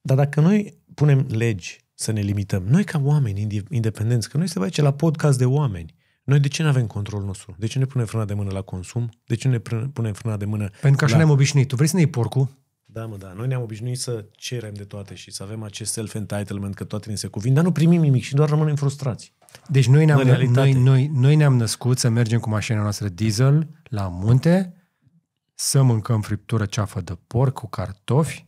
S1: Dar dacă noi punem legi să ne limităm, noi ca oameni independenți, că noi suntem aici la podcast de oameni, noi de ce nu avem controlul nostru? De ce ne punem frâna de mână la consum? De ce ne punem frâna de mână Pentru că așa la... ne-am obișnuit.
S2: Tu vrei să ne iei porcul?
S1: Da, mă, da. Noi ne-am obișnuit să cerem de toate și să avem acest self-entitlement că toate ne se cuvin, dar nu primim nimic și doar rămânem
S2: frustrați. Deci noi ne-am, noi, noi, noi ne-am născut să mergem cu mașina noastră diesel la munte, să mâncăm friptură ceafă de porc cu cartofi,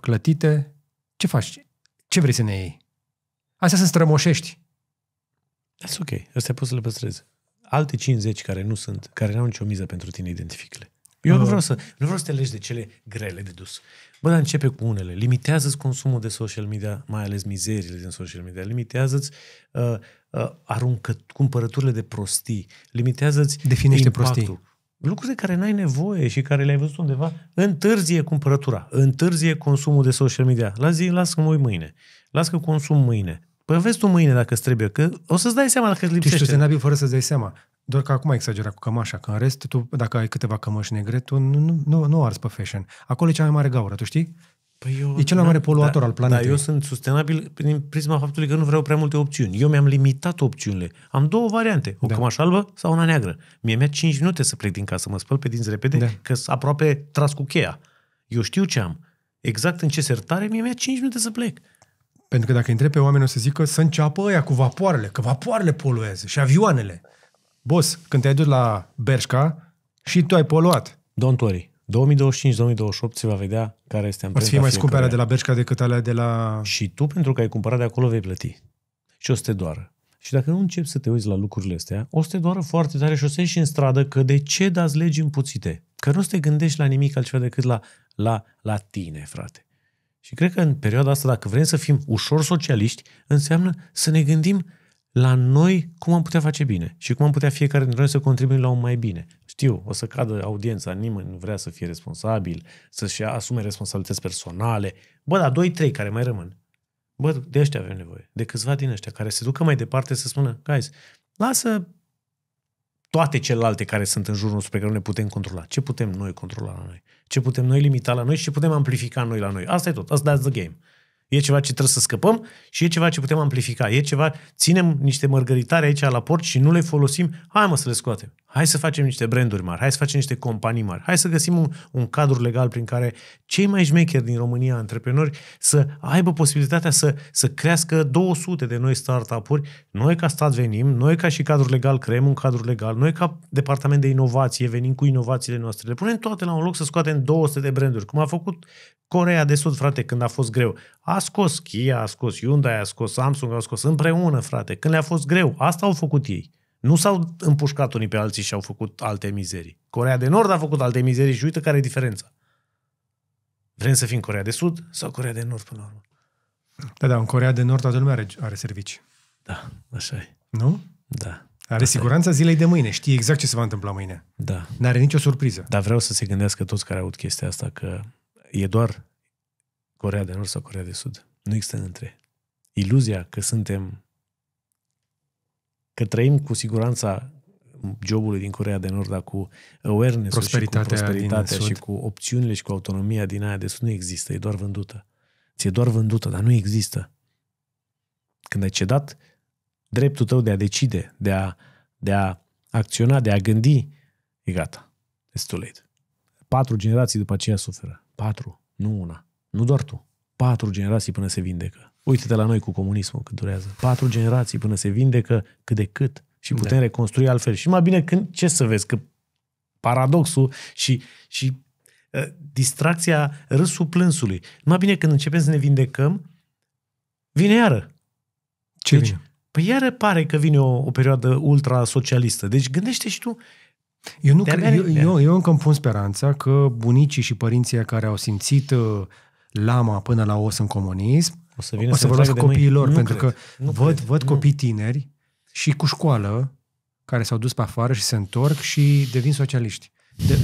S2: clătite. Ce faci? Ce vrei să ne iei? Asta sunt strămoșești. That's ok. Astea poți să le păstrezi. Alte 50
S1: care nu sunt, care n-au nicio miză pentru tine, identifică-le. Eu nu vreau să nu vreau să te legi de cele grele de dus. Bă, dar începe cu unele. Limitează-ți consumul de social media, mai ales mizerile din social media. Limitează-ți uh, uh, aruncă, cumpărăturile de prostii. Limitează-ți
S2: Definește impactul. prostii.
S1: Lucruri de care n-ai nevoie și care le-ai văzut undeva, întârzie cumpărătura, întârzie consumul de social media. La zi, las că mă uit mâine, las că consum mâine, Păi vezi tu mâine dacă îți trebuie, că
S2: o să-ți dai seama dacă îți lipsește. Ești sustenabil fără să-ți dai seama. Doar că acum ai exagerat cu cămașa, că în rest, tu, dacă ai câteva cămăși negre, tu nu, nu, nu arzi pe fashion. Acolo e cea mai mare gaură, tu știi?
S1: Păi eu, e cel mai mare poluator da, al planetei. Da, eu sunt sustenabil prin prisma faptului că nu vreau prea multe opțiuni. Eu mi-am limitat opțiunile. Am două variante, o da. cămașă albă sau una neagră. Mie mi-a 5 minute să plec din casă, mă spăl pe dinți repede, da. că aproape tras cu cheia. Eu știu
S2: ce am. Exact în ce sertare, mie mi-a 5 minute să plec. Pentru că dacă întrebi pe oameni, o să zică să înceapă ăia cu vapoarele, că vapoarele poluează și avioanele. Bos, când te-ai dus la Berșca și tu ai poluat. Don't worry. 2025-2028 se va
S1: vedea care este amprenta. O să fie mai scumpe de la Berșca decât alea de la... Și tu, pentru că ai cumpărat de acolo, vei plăti. Și o să te doară. Și dacă nu începi să te uiți la lucrurile astea, o să te doară foarte tare și o să ieși în stradă că de ce dați legi împuțite? Că nu te gândești la nimic altceva decât la, la, la tine, frate. Și cred că în perioada asta, dacă vrem să fim ușor socialiști, înseamnă să ne gândim la noi cum am putea face bine și cum am putea fiecare dintre noi să contribuim la un mai bine. Știu, o să cadă audiența, nimeni nu vrea să fie responsabil, să-și asume responsabilități personale. Bă, dar doi, trei care mai rămân. Bă, de ăștia avem nevoie. De câțiva din ăștia care se ducă mai departe să spună, guys, lasă toate celelalte care sunt în jurul nostru pe care nu le putem controla. Ce putem noi controla la noi? Ce putem noi limita la noi și ce putem amplifica noi la noi? Asta e tot. Asta that's the game. E ceva ce trebuie să scăpăm și e ceva ce putem amplifica. E ceva, ținem niște mărgăritare aici la port și nu le folosim, hai mă să le scoatem. Hai să facem niște branduri mari, hai să facem niște companii mari, hai să găsim un, un cadru legal prin care cei mai șmecheri din România, antreprenori, să aibă posibilitatea să, să crească 200 de noi startup-uri. Noi ca stat venim, noi ca și cadru legal creăm un cadru legal, noi ca departament de inovație venim cu inovațiile noastre. Le punem toate la un loc să scoatem 200 de branduri, cum a făcut Corea de Sud, frate, când a fost greu. A scos Kia, a scos Hyundai, a scos Samsung, a scos împreună, frate, când le-a fost greu. Asta au făcut ei. Nu s-au împușcat unii pe alții și au făcut alte mizerii. Corea de Nord a făcut alte mizerii și uite care e diferența.
S2: Vrem să fim Corea de Sud sau Corea de Nord până la urmă? Da, da, în Corea de Nord toată lumea are, are servicii. Da, așa e. Nu? Da. Are siguranța e. zilei de mâine, știe exact ce se va întâmpla mâine. Da. N-are nicio surpriză. Dar vreau să se gândească toți care aud chestia asta că
S1: e doar Corea de Nord sau Corea de Sud. Nu există între. Iluzia că suntem că trăim cu siguranța jobului din Corea de Nord, dar cu awareness prosperitatea, și cu, prosperitatea și cu opțiunile și cu autonomia din aia de sus nu există, e doar vândută. Ți-e doar vândută, dar nu există. Când ai cedat dreptul tău de a decide, de a, de a acționa, de a gândi, e gata. It's too late. Patru generații după aceea suferă. Patru, nu una. Nu doar tu. Patru generații până se vindecă. Uite-te la noi cu comunismul cât durează. Patru generații până se vindecă cât de cât și putem da. reconstrui altfel. Și mai bine când ce să vezi, că paradoxul și, și uh, distracția râsul plânsului. Mai bine când începem să ne vindecăm, vine iară. Ce deci, vine? Păi iară pare că vine o, o perioadă ultra-socialistă. Deci gândește și tu
S2: eu, nu cre- eu, eu, eu încă îmi pun speranța că bunicii și părinții care au simțit ă, lama până la os în comunism o să vină o să, să vorbească copiilor, nu pentru cred, că nu văd, cred, văd copii tineri și cu școală care s-au dus pe afară și se întorc și devin socialiști. De,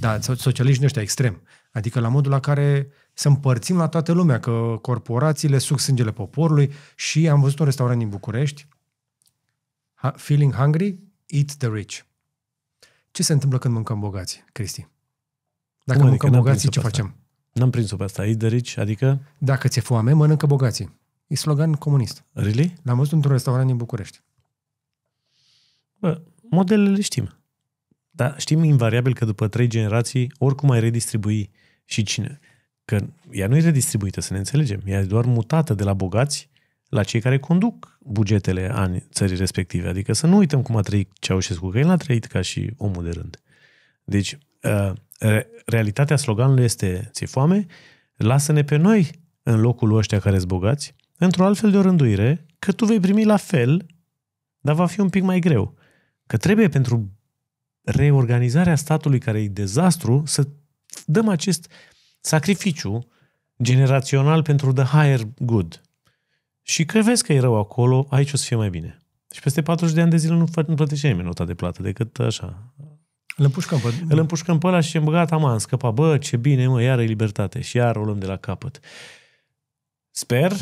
S2: da, socialiști ăștia extrem. Adică la modul la care să împărțim la toată lumea, că corporațiile suc sângele poporului și am văzut un restaurant din București, Feeling Hungry, Eat the Rich. Ce se întâmplă când mâncăm bogați, Cristi? Dacă Cum mâncăm bogați, ce facem? N-am prins-o pe asta. Eat rich, adică? Dacă ți-e foame, mănâncă bogații. E slogan comunist. Really? L-am văzut într-un restaurant din București. Bă, modelele știm.
S1: Dar știm invariabil că după trei generații, oricum ai redistribui și cine. Că ea nu e redistribuită, să ne înțelegem. Ea e doar mutată de la bogați la cei care conduc bugetele ani țării respective. Adică să nu uităm cum a trăit Ceaușescu, că el n-a trăit ca și omul de rând. Deci, uh, realitatea sloganului este ți foame, lasă-ne pe noi în locul ăștia care sunt bogați, într-o altfel de orânduire, că tu vei primi la fel, dar va fi un pic mai greu. Că trebuie pentru reorganizarea statului care e dezastru să dăm acest sacrificiu generațional pentru the higher good. Și că vezi că e rău acolo, aici o să fie mai bine. Și peste 40 de ani de zile nu, nu plătește nimeni nota de plată decât așa,
S2: îl împușcăm pe... Îl
S1: împușcăm pe ăla și am băgat, am scăpat. Bă, ce bine, mă, iară libertate. Și iar o luăm de la capăt. Sper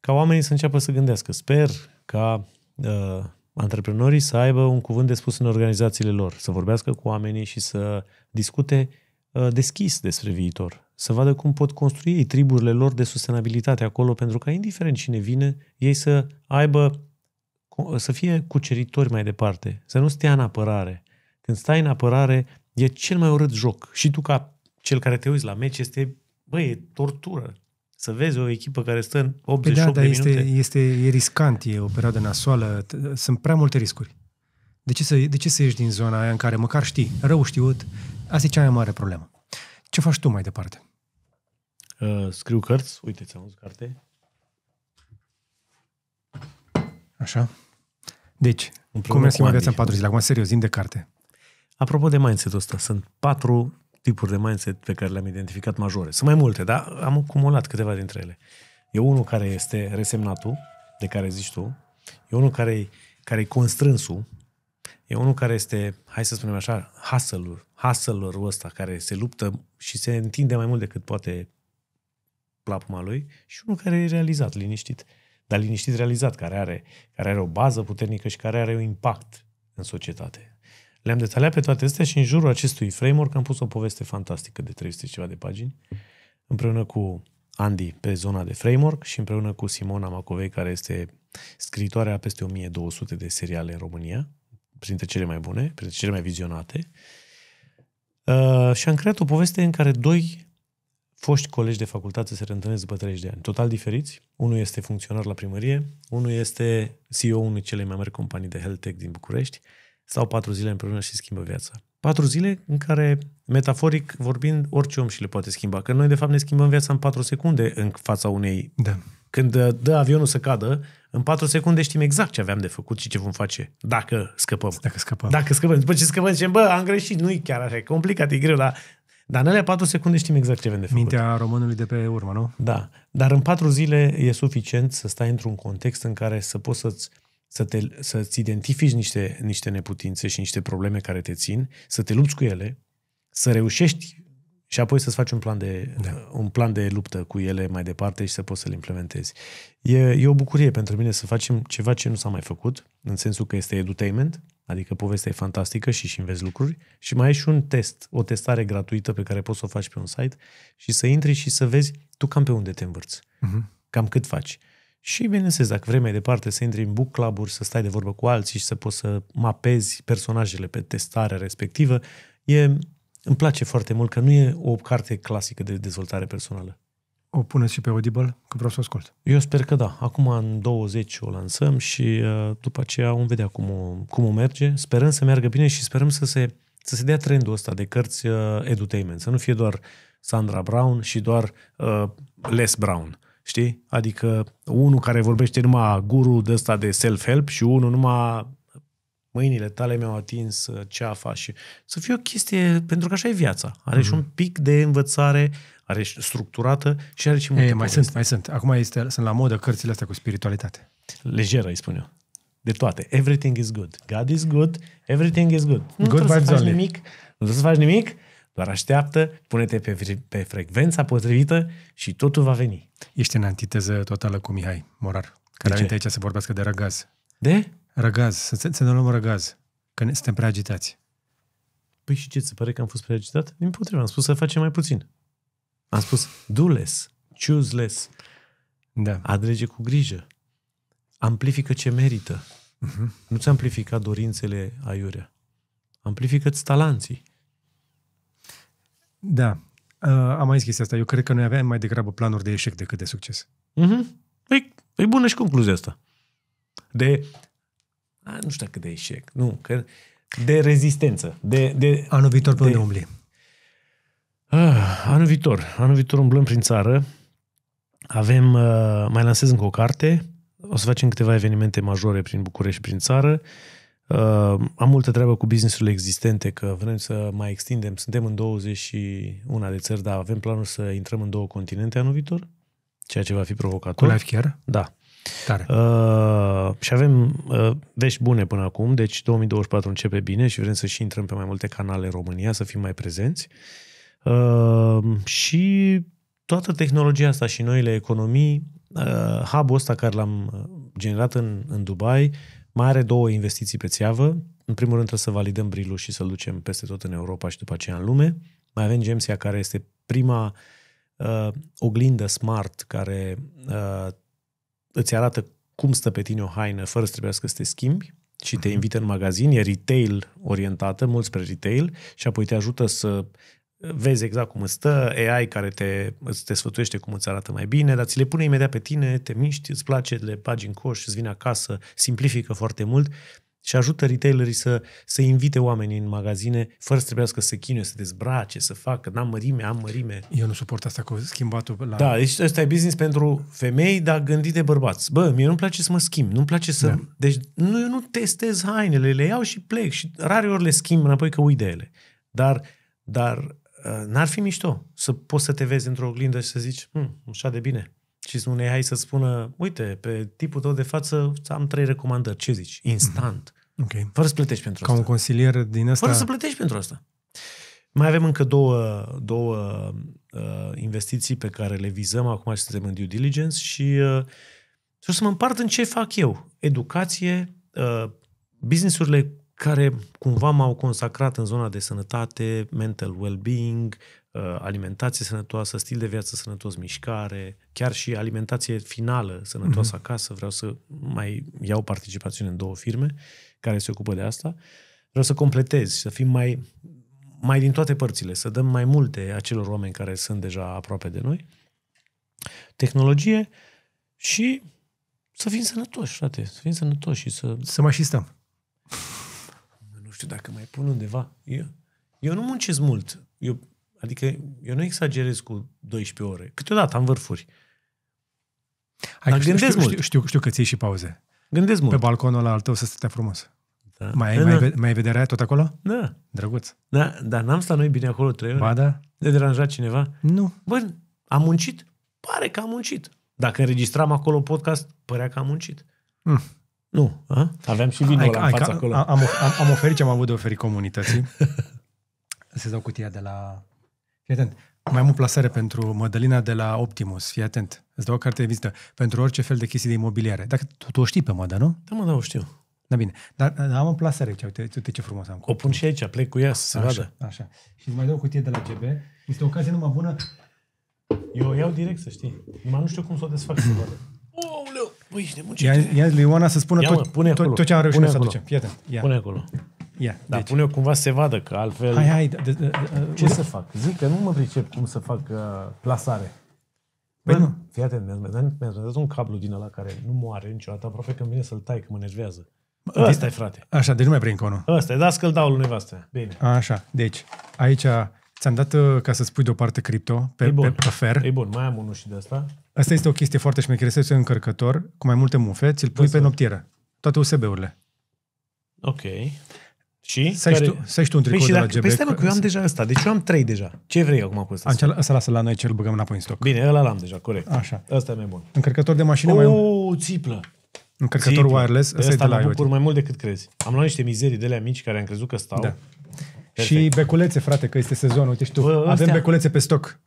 S1: ca oamenii să înceapă să gândească. Sper ca uh, antreprenorii să aibă un cuvânt de spus în organizațiile lor, să vorbească cu oamenii și să discute uh, deschis despre viitor, să vadă cum pot construi ei triburile lor de sustenabilitate acolo, pentru ca, indiferent cine vine, ei să aibă, să fie cuceritori mai departe, să nu stea în apărare, când stai în apărare, e cel mai urât joc. Și tu, ca cel care te uiți la meci, este, băi, e tortură. Să vezi o echipă care stă în 88 păi da, de minute. Este,
S2: este, e riscant, e o perioadă nasoală, sunt prea multe riscuri. De ce, să, de ce să ieși din zona aia în care măcar știi, rău știut? Asta e cea mai mare problemă. Ce faci tu mai departe?
S1: Uh, scriu cărți. Uite, ți-am văzut carte.
S2: Așa. Deci, cum mergi cu viața în patru zile? Acum, serios, zi de carte.
S1: Apropo de mindset-ul ăsta, sunt patru tipuri de mindset pe care le-am identificat majore. Sunt mai multe, dar am acumulat câteva dintre ele. E unul care este resemnatul, de care zici tu, e unul care care e constrânsul, e unul care este, hai să spunem așa, hustle-ul, hustle-ul ăsta, care se luptă și se întinde mai mult decât poate plapuma lui și unul care e realizat, liniștit. Dar liniștit realizat, care are, care are o bază puternică și care are un impact în societate. Le-am detaliat pe toate astea și în jurul acestui framework am pus o poveste fantastică de 300 ceva de pagini, împreună cu Andy pe zona de framework și împreună cu Simona Macovei, care este scritoarea peste 1200 de seriale în România, printre cele mai bune, printre cele mai vizionate. Uh, și am creat o poveste în care doi foști colegi de facultate se reîntâlnesc după 30 de ani, total diferiți. Unul este funcționar la primărie, unul este CEO unei cele mai mari companii de health tech din București, Stau patru zile împreună și schimbă viața. Patru zile în care, metaforic vorbind, orice om și le poate schimba. Că noi, de fapt, ne schimbăm viața în patru secunde în fața unei... Da. Când uh, dă avionul să cadă, în patru secunde știm exact ce aveam de făcut și ce vom face dacă scăpăm. Dacă scăpăm. Dacă scăpăm. După ce scăpăm, zicem, bă, am greșit, nu-i chiar așa, e complicat, e greu, dar dar în alea patru secunde știm exact ce avem de făcut. Mintea românului de pe urmă, nu? Da. Dar în patru zile e suficient să stai într-un context în care să poți să-ți să te, să-ți identifici niște, niște neputințe și niște probleme care te țin, să te lupți cu ele, să reușești și apoi să-ți faci un plan de, da. un plan de luptă cu ele mai departe și să poți să le implementezi. E, e o bucurie pentru mine să facem ceva ce nu s-a mai făcut, în sensul că este edutainment, adică povestea e fantastică și și înveți lucruri și mai ai și un test, o testare gratuită pe care poți să o faci pe un site și să intri și să vezi tu cam pe unde te învârți, uh-huh. cam cât faci. Uh, și bineînțeles, dacă vrei mai departe să intri în book club să stai de vorbă cu alții și să poți să mapezi personajele pe testarea respectivă, e, îmi place foarte mult că nu e o carte clasică de dezvoltare personală.
S2: O puneți și pe Audible, că vreau să o ascult.
S1: Eu sper că da. Acum în 20 o lansăm și uh, după aceea vom vedea cum o, cum o merge. Sperăm să meargă bine și sperăm să se, să se dea trendul ăsta de cărți uh, edutainment, să nu fie doar Sandra Brown și doar uh, Les Brown Știi? Adică unul care vorbește numai guru de ăsta de self-help și unul numai mâinile tale mi-au atins uh, ceafa și să fie o chestie, pentru că așa e viața. Are mm-hmm. și mhm. un pic de învățare, are și structurată și are și multe. Ei, mai sunt, mai sunt. Acum este, sunt la modă cărțile astea cu spiritualitate. Lejeră, îi spun eu. De toate. Everything is good. God is good. Everything is good. Nu good trebuie să faci only. nimic. Nu trebuie să faci nimic. Doar așteaptă, pune-te pe, pe frecvența potrivită
S2: și totul va veni. Ești în antiteză totală cu Mihai Morar, care de aici să vorbească de răgaz. De? Răgaz, să, să ne luăm răgaz, că ne, suntem prea agitați.
S1: Păi și ce, ți se pare că am fost prea agitat? Din potrivă, am spus să facem mai puțin. Am spus do less, choose less. Da. Adrege cu grijă. Amplifică ce merită. Uh-huh. Mhm. Nu-ți amplifica dorințele aiurea. Amplifică-ți
S2: talanții. Da, uh, am mai zis chestia asta. Eu cred că noi aveam mai degrabă planuri de eșec decât de succes. Uh-huh. Păi, e păi bună și concluzia asta. De, a, nu știu cât de eșec,
S1: nu, că de rezistență. De, de, anul viitor pe de, unde umbli? Uh, anul viitor. Anul viitor umblăm prin țară. Avem, uh, mai lansez încă o carte. O să facem câteva evenimente majore prin București și prin țară. Uh, am multă treabă cu businessurile existente, că vrem să mai extindem. Suntem în 21 de țări, dar avem planul să intrăm în două continente anul viitor, ceea ce va fi provocator. Cu live chiar? Da. Tare. Uh, și avem uh, vești bune până acum, deci 2024 începe bine și vrem să și intrăm pe mai multe canale în România, să fim mai prezenți. Uh, și toată tehnologia asta și noile economii, uh, hub-ul ăsta care l-am uh, generat în, în Dubai, mai are două investiții pe țeavă. În primul rând trebuie să validăm brilul și să-l ducem peste tot în Europa și după aceea în lume. Mai avem Gemsia, care este prima uh, oglindă smart care uh, îți arată cum stă pe tine o haină fără să trebuiască să te schimbi și te mhm. invită în magazin, e retail orientată, mult spre retail și apoi te ajută să vezi exact cum îți stă, AI care te, te sfătuiește cum îți arată mai bine, dar ți le pune imediat pe tine, te miști, îți place, le bagi în coș, îți vine acasă, simplifică foarte mult și ajută retailerii să, să invite oamenii în magazine fără să trebuiască să chinuie, să dezbrace, să facă, n-am mărime, am mărime.
S2: Eu nu suport asta cu schimbatul la... Da, deci ăsta e
S1: business pentru femei, dar gândite bărbați. Bă, mie nu-mi place să mă schimb, nu-mi place să... Da. Deci nu, eu nu testez hainele, le iau și plec și rare ori le schimb înapoi că uit de ele. Dar, dar Uh, n-ar fi mișto să poți să te vezi într-o oglindă și să zici, hm, așa de bine. Și să unei hai să spună, uite, pe tipul tău de față am trei recomandări. Ce zici? Mhm. Instant. Okay. Fără să plătești pentru Ca asta. Ca un
S2: consilier din asta. Fără să plătești pentru asta.
S1: Mai avem încă două, două uh, investiții pe care le vizăm acum și suntem în due diligence și uh, o să mă împart în ce fac eu. Educație, uh, businessurile care cumva m-au consacrat în zona de sănătate, mental well-being, uh, alimentație sănătoasă, stil de viață sănătos, mișcare, chiar și alimentație finală sănătoasă mm-hmm. acasă. Vreau să mai iau participațiune în două firme care se ocupă de asta. Vreau să completez și să fim mai, mai din toate părțile, să dăm mai multe acelor oameni care sunt deja aproape de noi. Tehnologie și să fim sănătoși, frate, să fim sănătoși și să... Să mai și stăm știu dacă mai pun undeva. Eu, eu nu muncesc mult. Eu, adică eu nu exagerez cu 12 ore. Câteodată am vârfuri.
S2: Hai, Dar știu, gândesc știu, mult. Știu, știu, știu că ți și pauze. Gândesc mult. Pe balconul ăla al tău să stătea frumos. Da. Mai, da, mai, da. mai vederea tot acolo? Da. Drăguț. Da,
S1: dar n-am stat noi bine acolo trei ore. Ba da. Ne deranja
S2: cineva? Nu. Bă, am
S1: muncit? Pare că am muncit. Dacă înregistram acolo podcast, părea că am muncit. Mm.
S2: Nu. A? Aveam și vinul ăla în fața ai, acolo. Am, am, am oferit ce am avut de oferit comunității. Să-ți dau cutia de la... Fii atent. Mai am o plasare pentru Mădălina de la Optimus. Fii atent. Îți dau o carte de vizită. Pentru orice fel de chestii de imobiliare. Dacă tu, tu o știi pe Mădă, nu? Da, mă, da, o știu. Da, bine. Dar da, am o plasare aici. Uite, uite ce frumos am. O pun și aici. Plec cu ea să se așa, vadă. Așa. Și îți mai dau o cutie de la GB. Este o ocazie numai bună. Eu o iau direct, să știi. Numai nu știu cum să o desfac să vadă.
S1: Băi, ești nemuncit. Ia, ia
S2: Ioana să spună ia, tot, mă, pune tot, acolo. tot, ce am reușit pune să aducem. Fii atent. Ia. Pune acolo.
S1: Ia, Da, deci. pune-o cumva să se vadă, că altfel... Hai, hai, de, de, de, ce să fac? Zic că nu mă pricep cum să fac uh, plasare. Păi nu. Fii atent, mi-ați dat, mi un cablu din ăla care nu moare niciodată, aproape că vine să-l tai, că mă nervează. Ăsta e, frate. Așa, deci nu mai prind conul. Ăsta e, da, că-l dau lui nevastă. Bine.
S2: Așa, deci, aici Ți-am dat uh, ca să spui deoparte cripto pe, pe prefer. E bun, mai am unul și de asta. Asta este o chestie foarte șmecheră, este un încărcător cu mai multe mufe, ți-l pui pe noptieră. Toate USB-urile.
S1: Ok. Și? Să ai care... tu, tu un tricou păi de la GB. Păi stai mă, că eu am deja
S2: asta. Deci eu am trei deja. Ce vrei acum cu ăsta? Acela, ăsta lasă la noi, cel băgăm înapoi în stoc.
S1: Bine, ăla l-am deja, corect. Așa. Ăsta e mai bun.
S2: Încărcător de mașină o, mai... O, țiplă! Încărcător țiplă. wireless, ăsta e de la
S1: mai mult decât crezi. Am luat niște mizerii de alea mici care am crezut că stau. Da.
S2: Și beculețe, frate, că este sezonul, uite și tu. Bă, Avem beculețe pe stoc.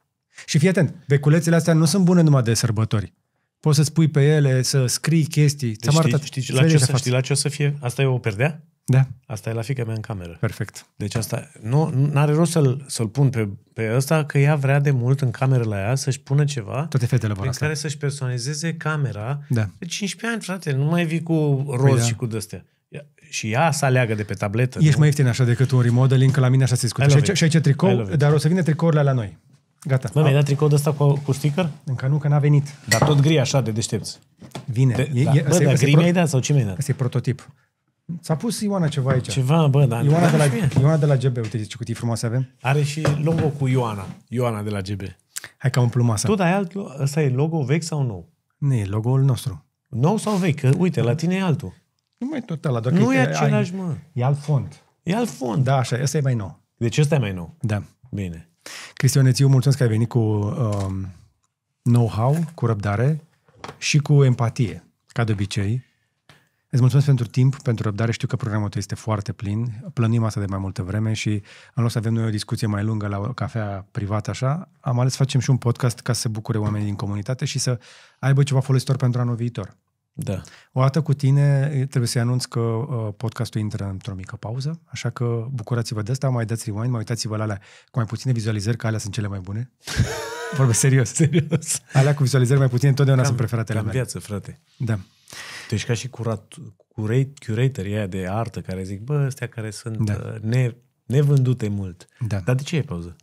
S2: Și fii atent, beculețele astea nu sunt bune numai de sărbători. Poți să-ți pui pe ele, să scrii chestii. Deci Ți-am arătat. Știi, știi, la, ce să, faci. știi
S1: la ce o să fie? Asta e o perdea? Da. Asta e la fica mea în cameră. Perfect. Deci asta, nu are rost să-l, să-l pun pe, pe ăsta, că ea vrea de mult în cameră la ea să-și pună
S2: ceva Toate fetele prin asta.
S1: care să-și personalizeze camera da. de 15 ani, frate. Nu mai vii cu păi roz păi și da. cu dăstea și ea să aleagă de pe tabletă. Ești nu? mai
S2: ieftin așa decât un remodeling, că la mine așa se discută. Și și aici tricou, dar o să vină tricourile la noi. Gata. Bă, mi-ai dat tricoul ăsta cu, cu sticker? Încă nu, că n-a venit. Dar tot gri așa de deștepți. Vine. De, e, da. e, bă, dar gri pro... mi-ai dat sau ce mi-ai dat? Asta e prototip. S-a pus Ioana ceva aici. Ceva, bă, da. Ioana, de la, Ioana de la GB, uite ce cutii frumoase avem.
S1: Are și logo cu Ioana. Ioana de la GB.
S2: Hai ca un plumasa. Tu dai alt, ăsta e logo vechi sau nou? Nu, e logo-ul nostru. Nou sau vechi? Că, uite, la tine
S1: e altul. Nu mai tot ăla, doar Nu e același, ai, mă. E alt fond. E alt fond. Da, așa, ăsta e mai nou. Deci ăsta e mai nou. Da. Bine.
S2: Cristian îți mulțumesc că ai venit cu um, know-how, cu răbdare și cu empatie, ca de obicei. Îți mulțumesc pentru timp, pentru răbdare. Știu că programul tău este foarte plin. Plănim asta de mai multă vreme și în loc să avem noi o discuție mai lungă la o cafea privată așa, am ales să facem și un podcast ca să se bucure oamenii din comunitate și să aibă ceva folositor pentru anul viitor. Da. dată cu tine trebuie să-i anunț că uh, podcastul intră într-o mică pauză, așa că bucurați-vă de asta, mai dați rewind, mai uitați-vă la alea cu mai puține vizualizări, că alea sunt cele mai bune. Vorbesc serios. serios. Alea cu vizualizări mai puține întotdeauna cam, sunt preferatele mele. viață, frate. Da. Tu ești ca și curat,
S1: curate, curator aia de artă care zic, bă, astea care sunt da. Uh, ne, nevândute
S2: mult. Da. Dar de ce e pauză?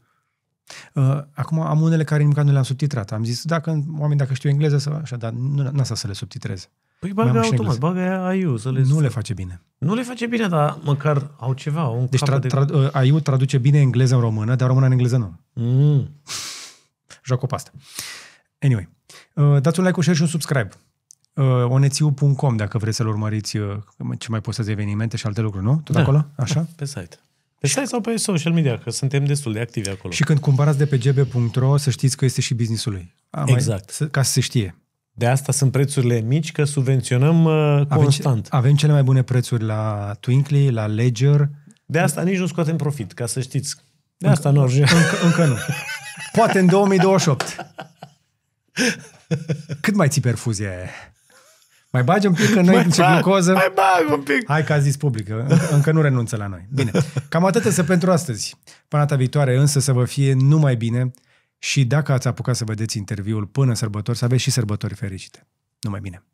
S2: Uh, acum am unele care nimic nu le-am subtitrat. Am zis, dacă oamenii, dacă știu engleză, să, așa, dar nu n-a să le subtitrez. Păi bagă automat, bagă aiu. să le... Nu le face bine. Nu le face bine, dar măcar au ceva, un Deci tra- tra- de... Ă, aiu traduce bine engleză în română, dar română în engleză nu. Mm. o pastă. Anyway, ă, dați un like, un share și un subscribe. Ă, onețiu.com dacă vreți să-l urmăriți ce mai postează evenimente și alte lucruri, nu? Tot da. acolo? Da, Așa? Pe site.
S1: Pe site sau pe social media, că suntem destul de activi acolo. Și când
S2: cumpărați de pe gb.ro, să știți că este și businessul lui. Am exact. Mai, ca să se știe. De asta sunt prețurile mici, că subvenționăm uh, constant. Avem, avem cele mai bune prețuri la Twinkly, la Ledger. De asta nici nu scoatem profit, ca să știți. De asta încă, nu ajungem. Încă, încă nu. Poate în 2028. Cât mai ții perfuzia aia? Mai bagi un pic că noi ce glucoză? Mai bag un pic! Hai că a zis public, încă, încă nu renunță la noi. Bine, cam atât să pentru astăzi. Până data viitoare însă să vă fie numai bine, și dacă ați apucat să vedeți interviul până sărbători, să aveți și sărbători fericite. Numai bine!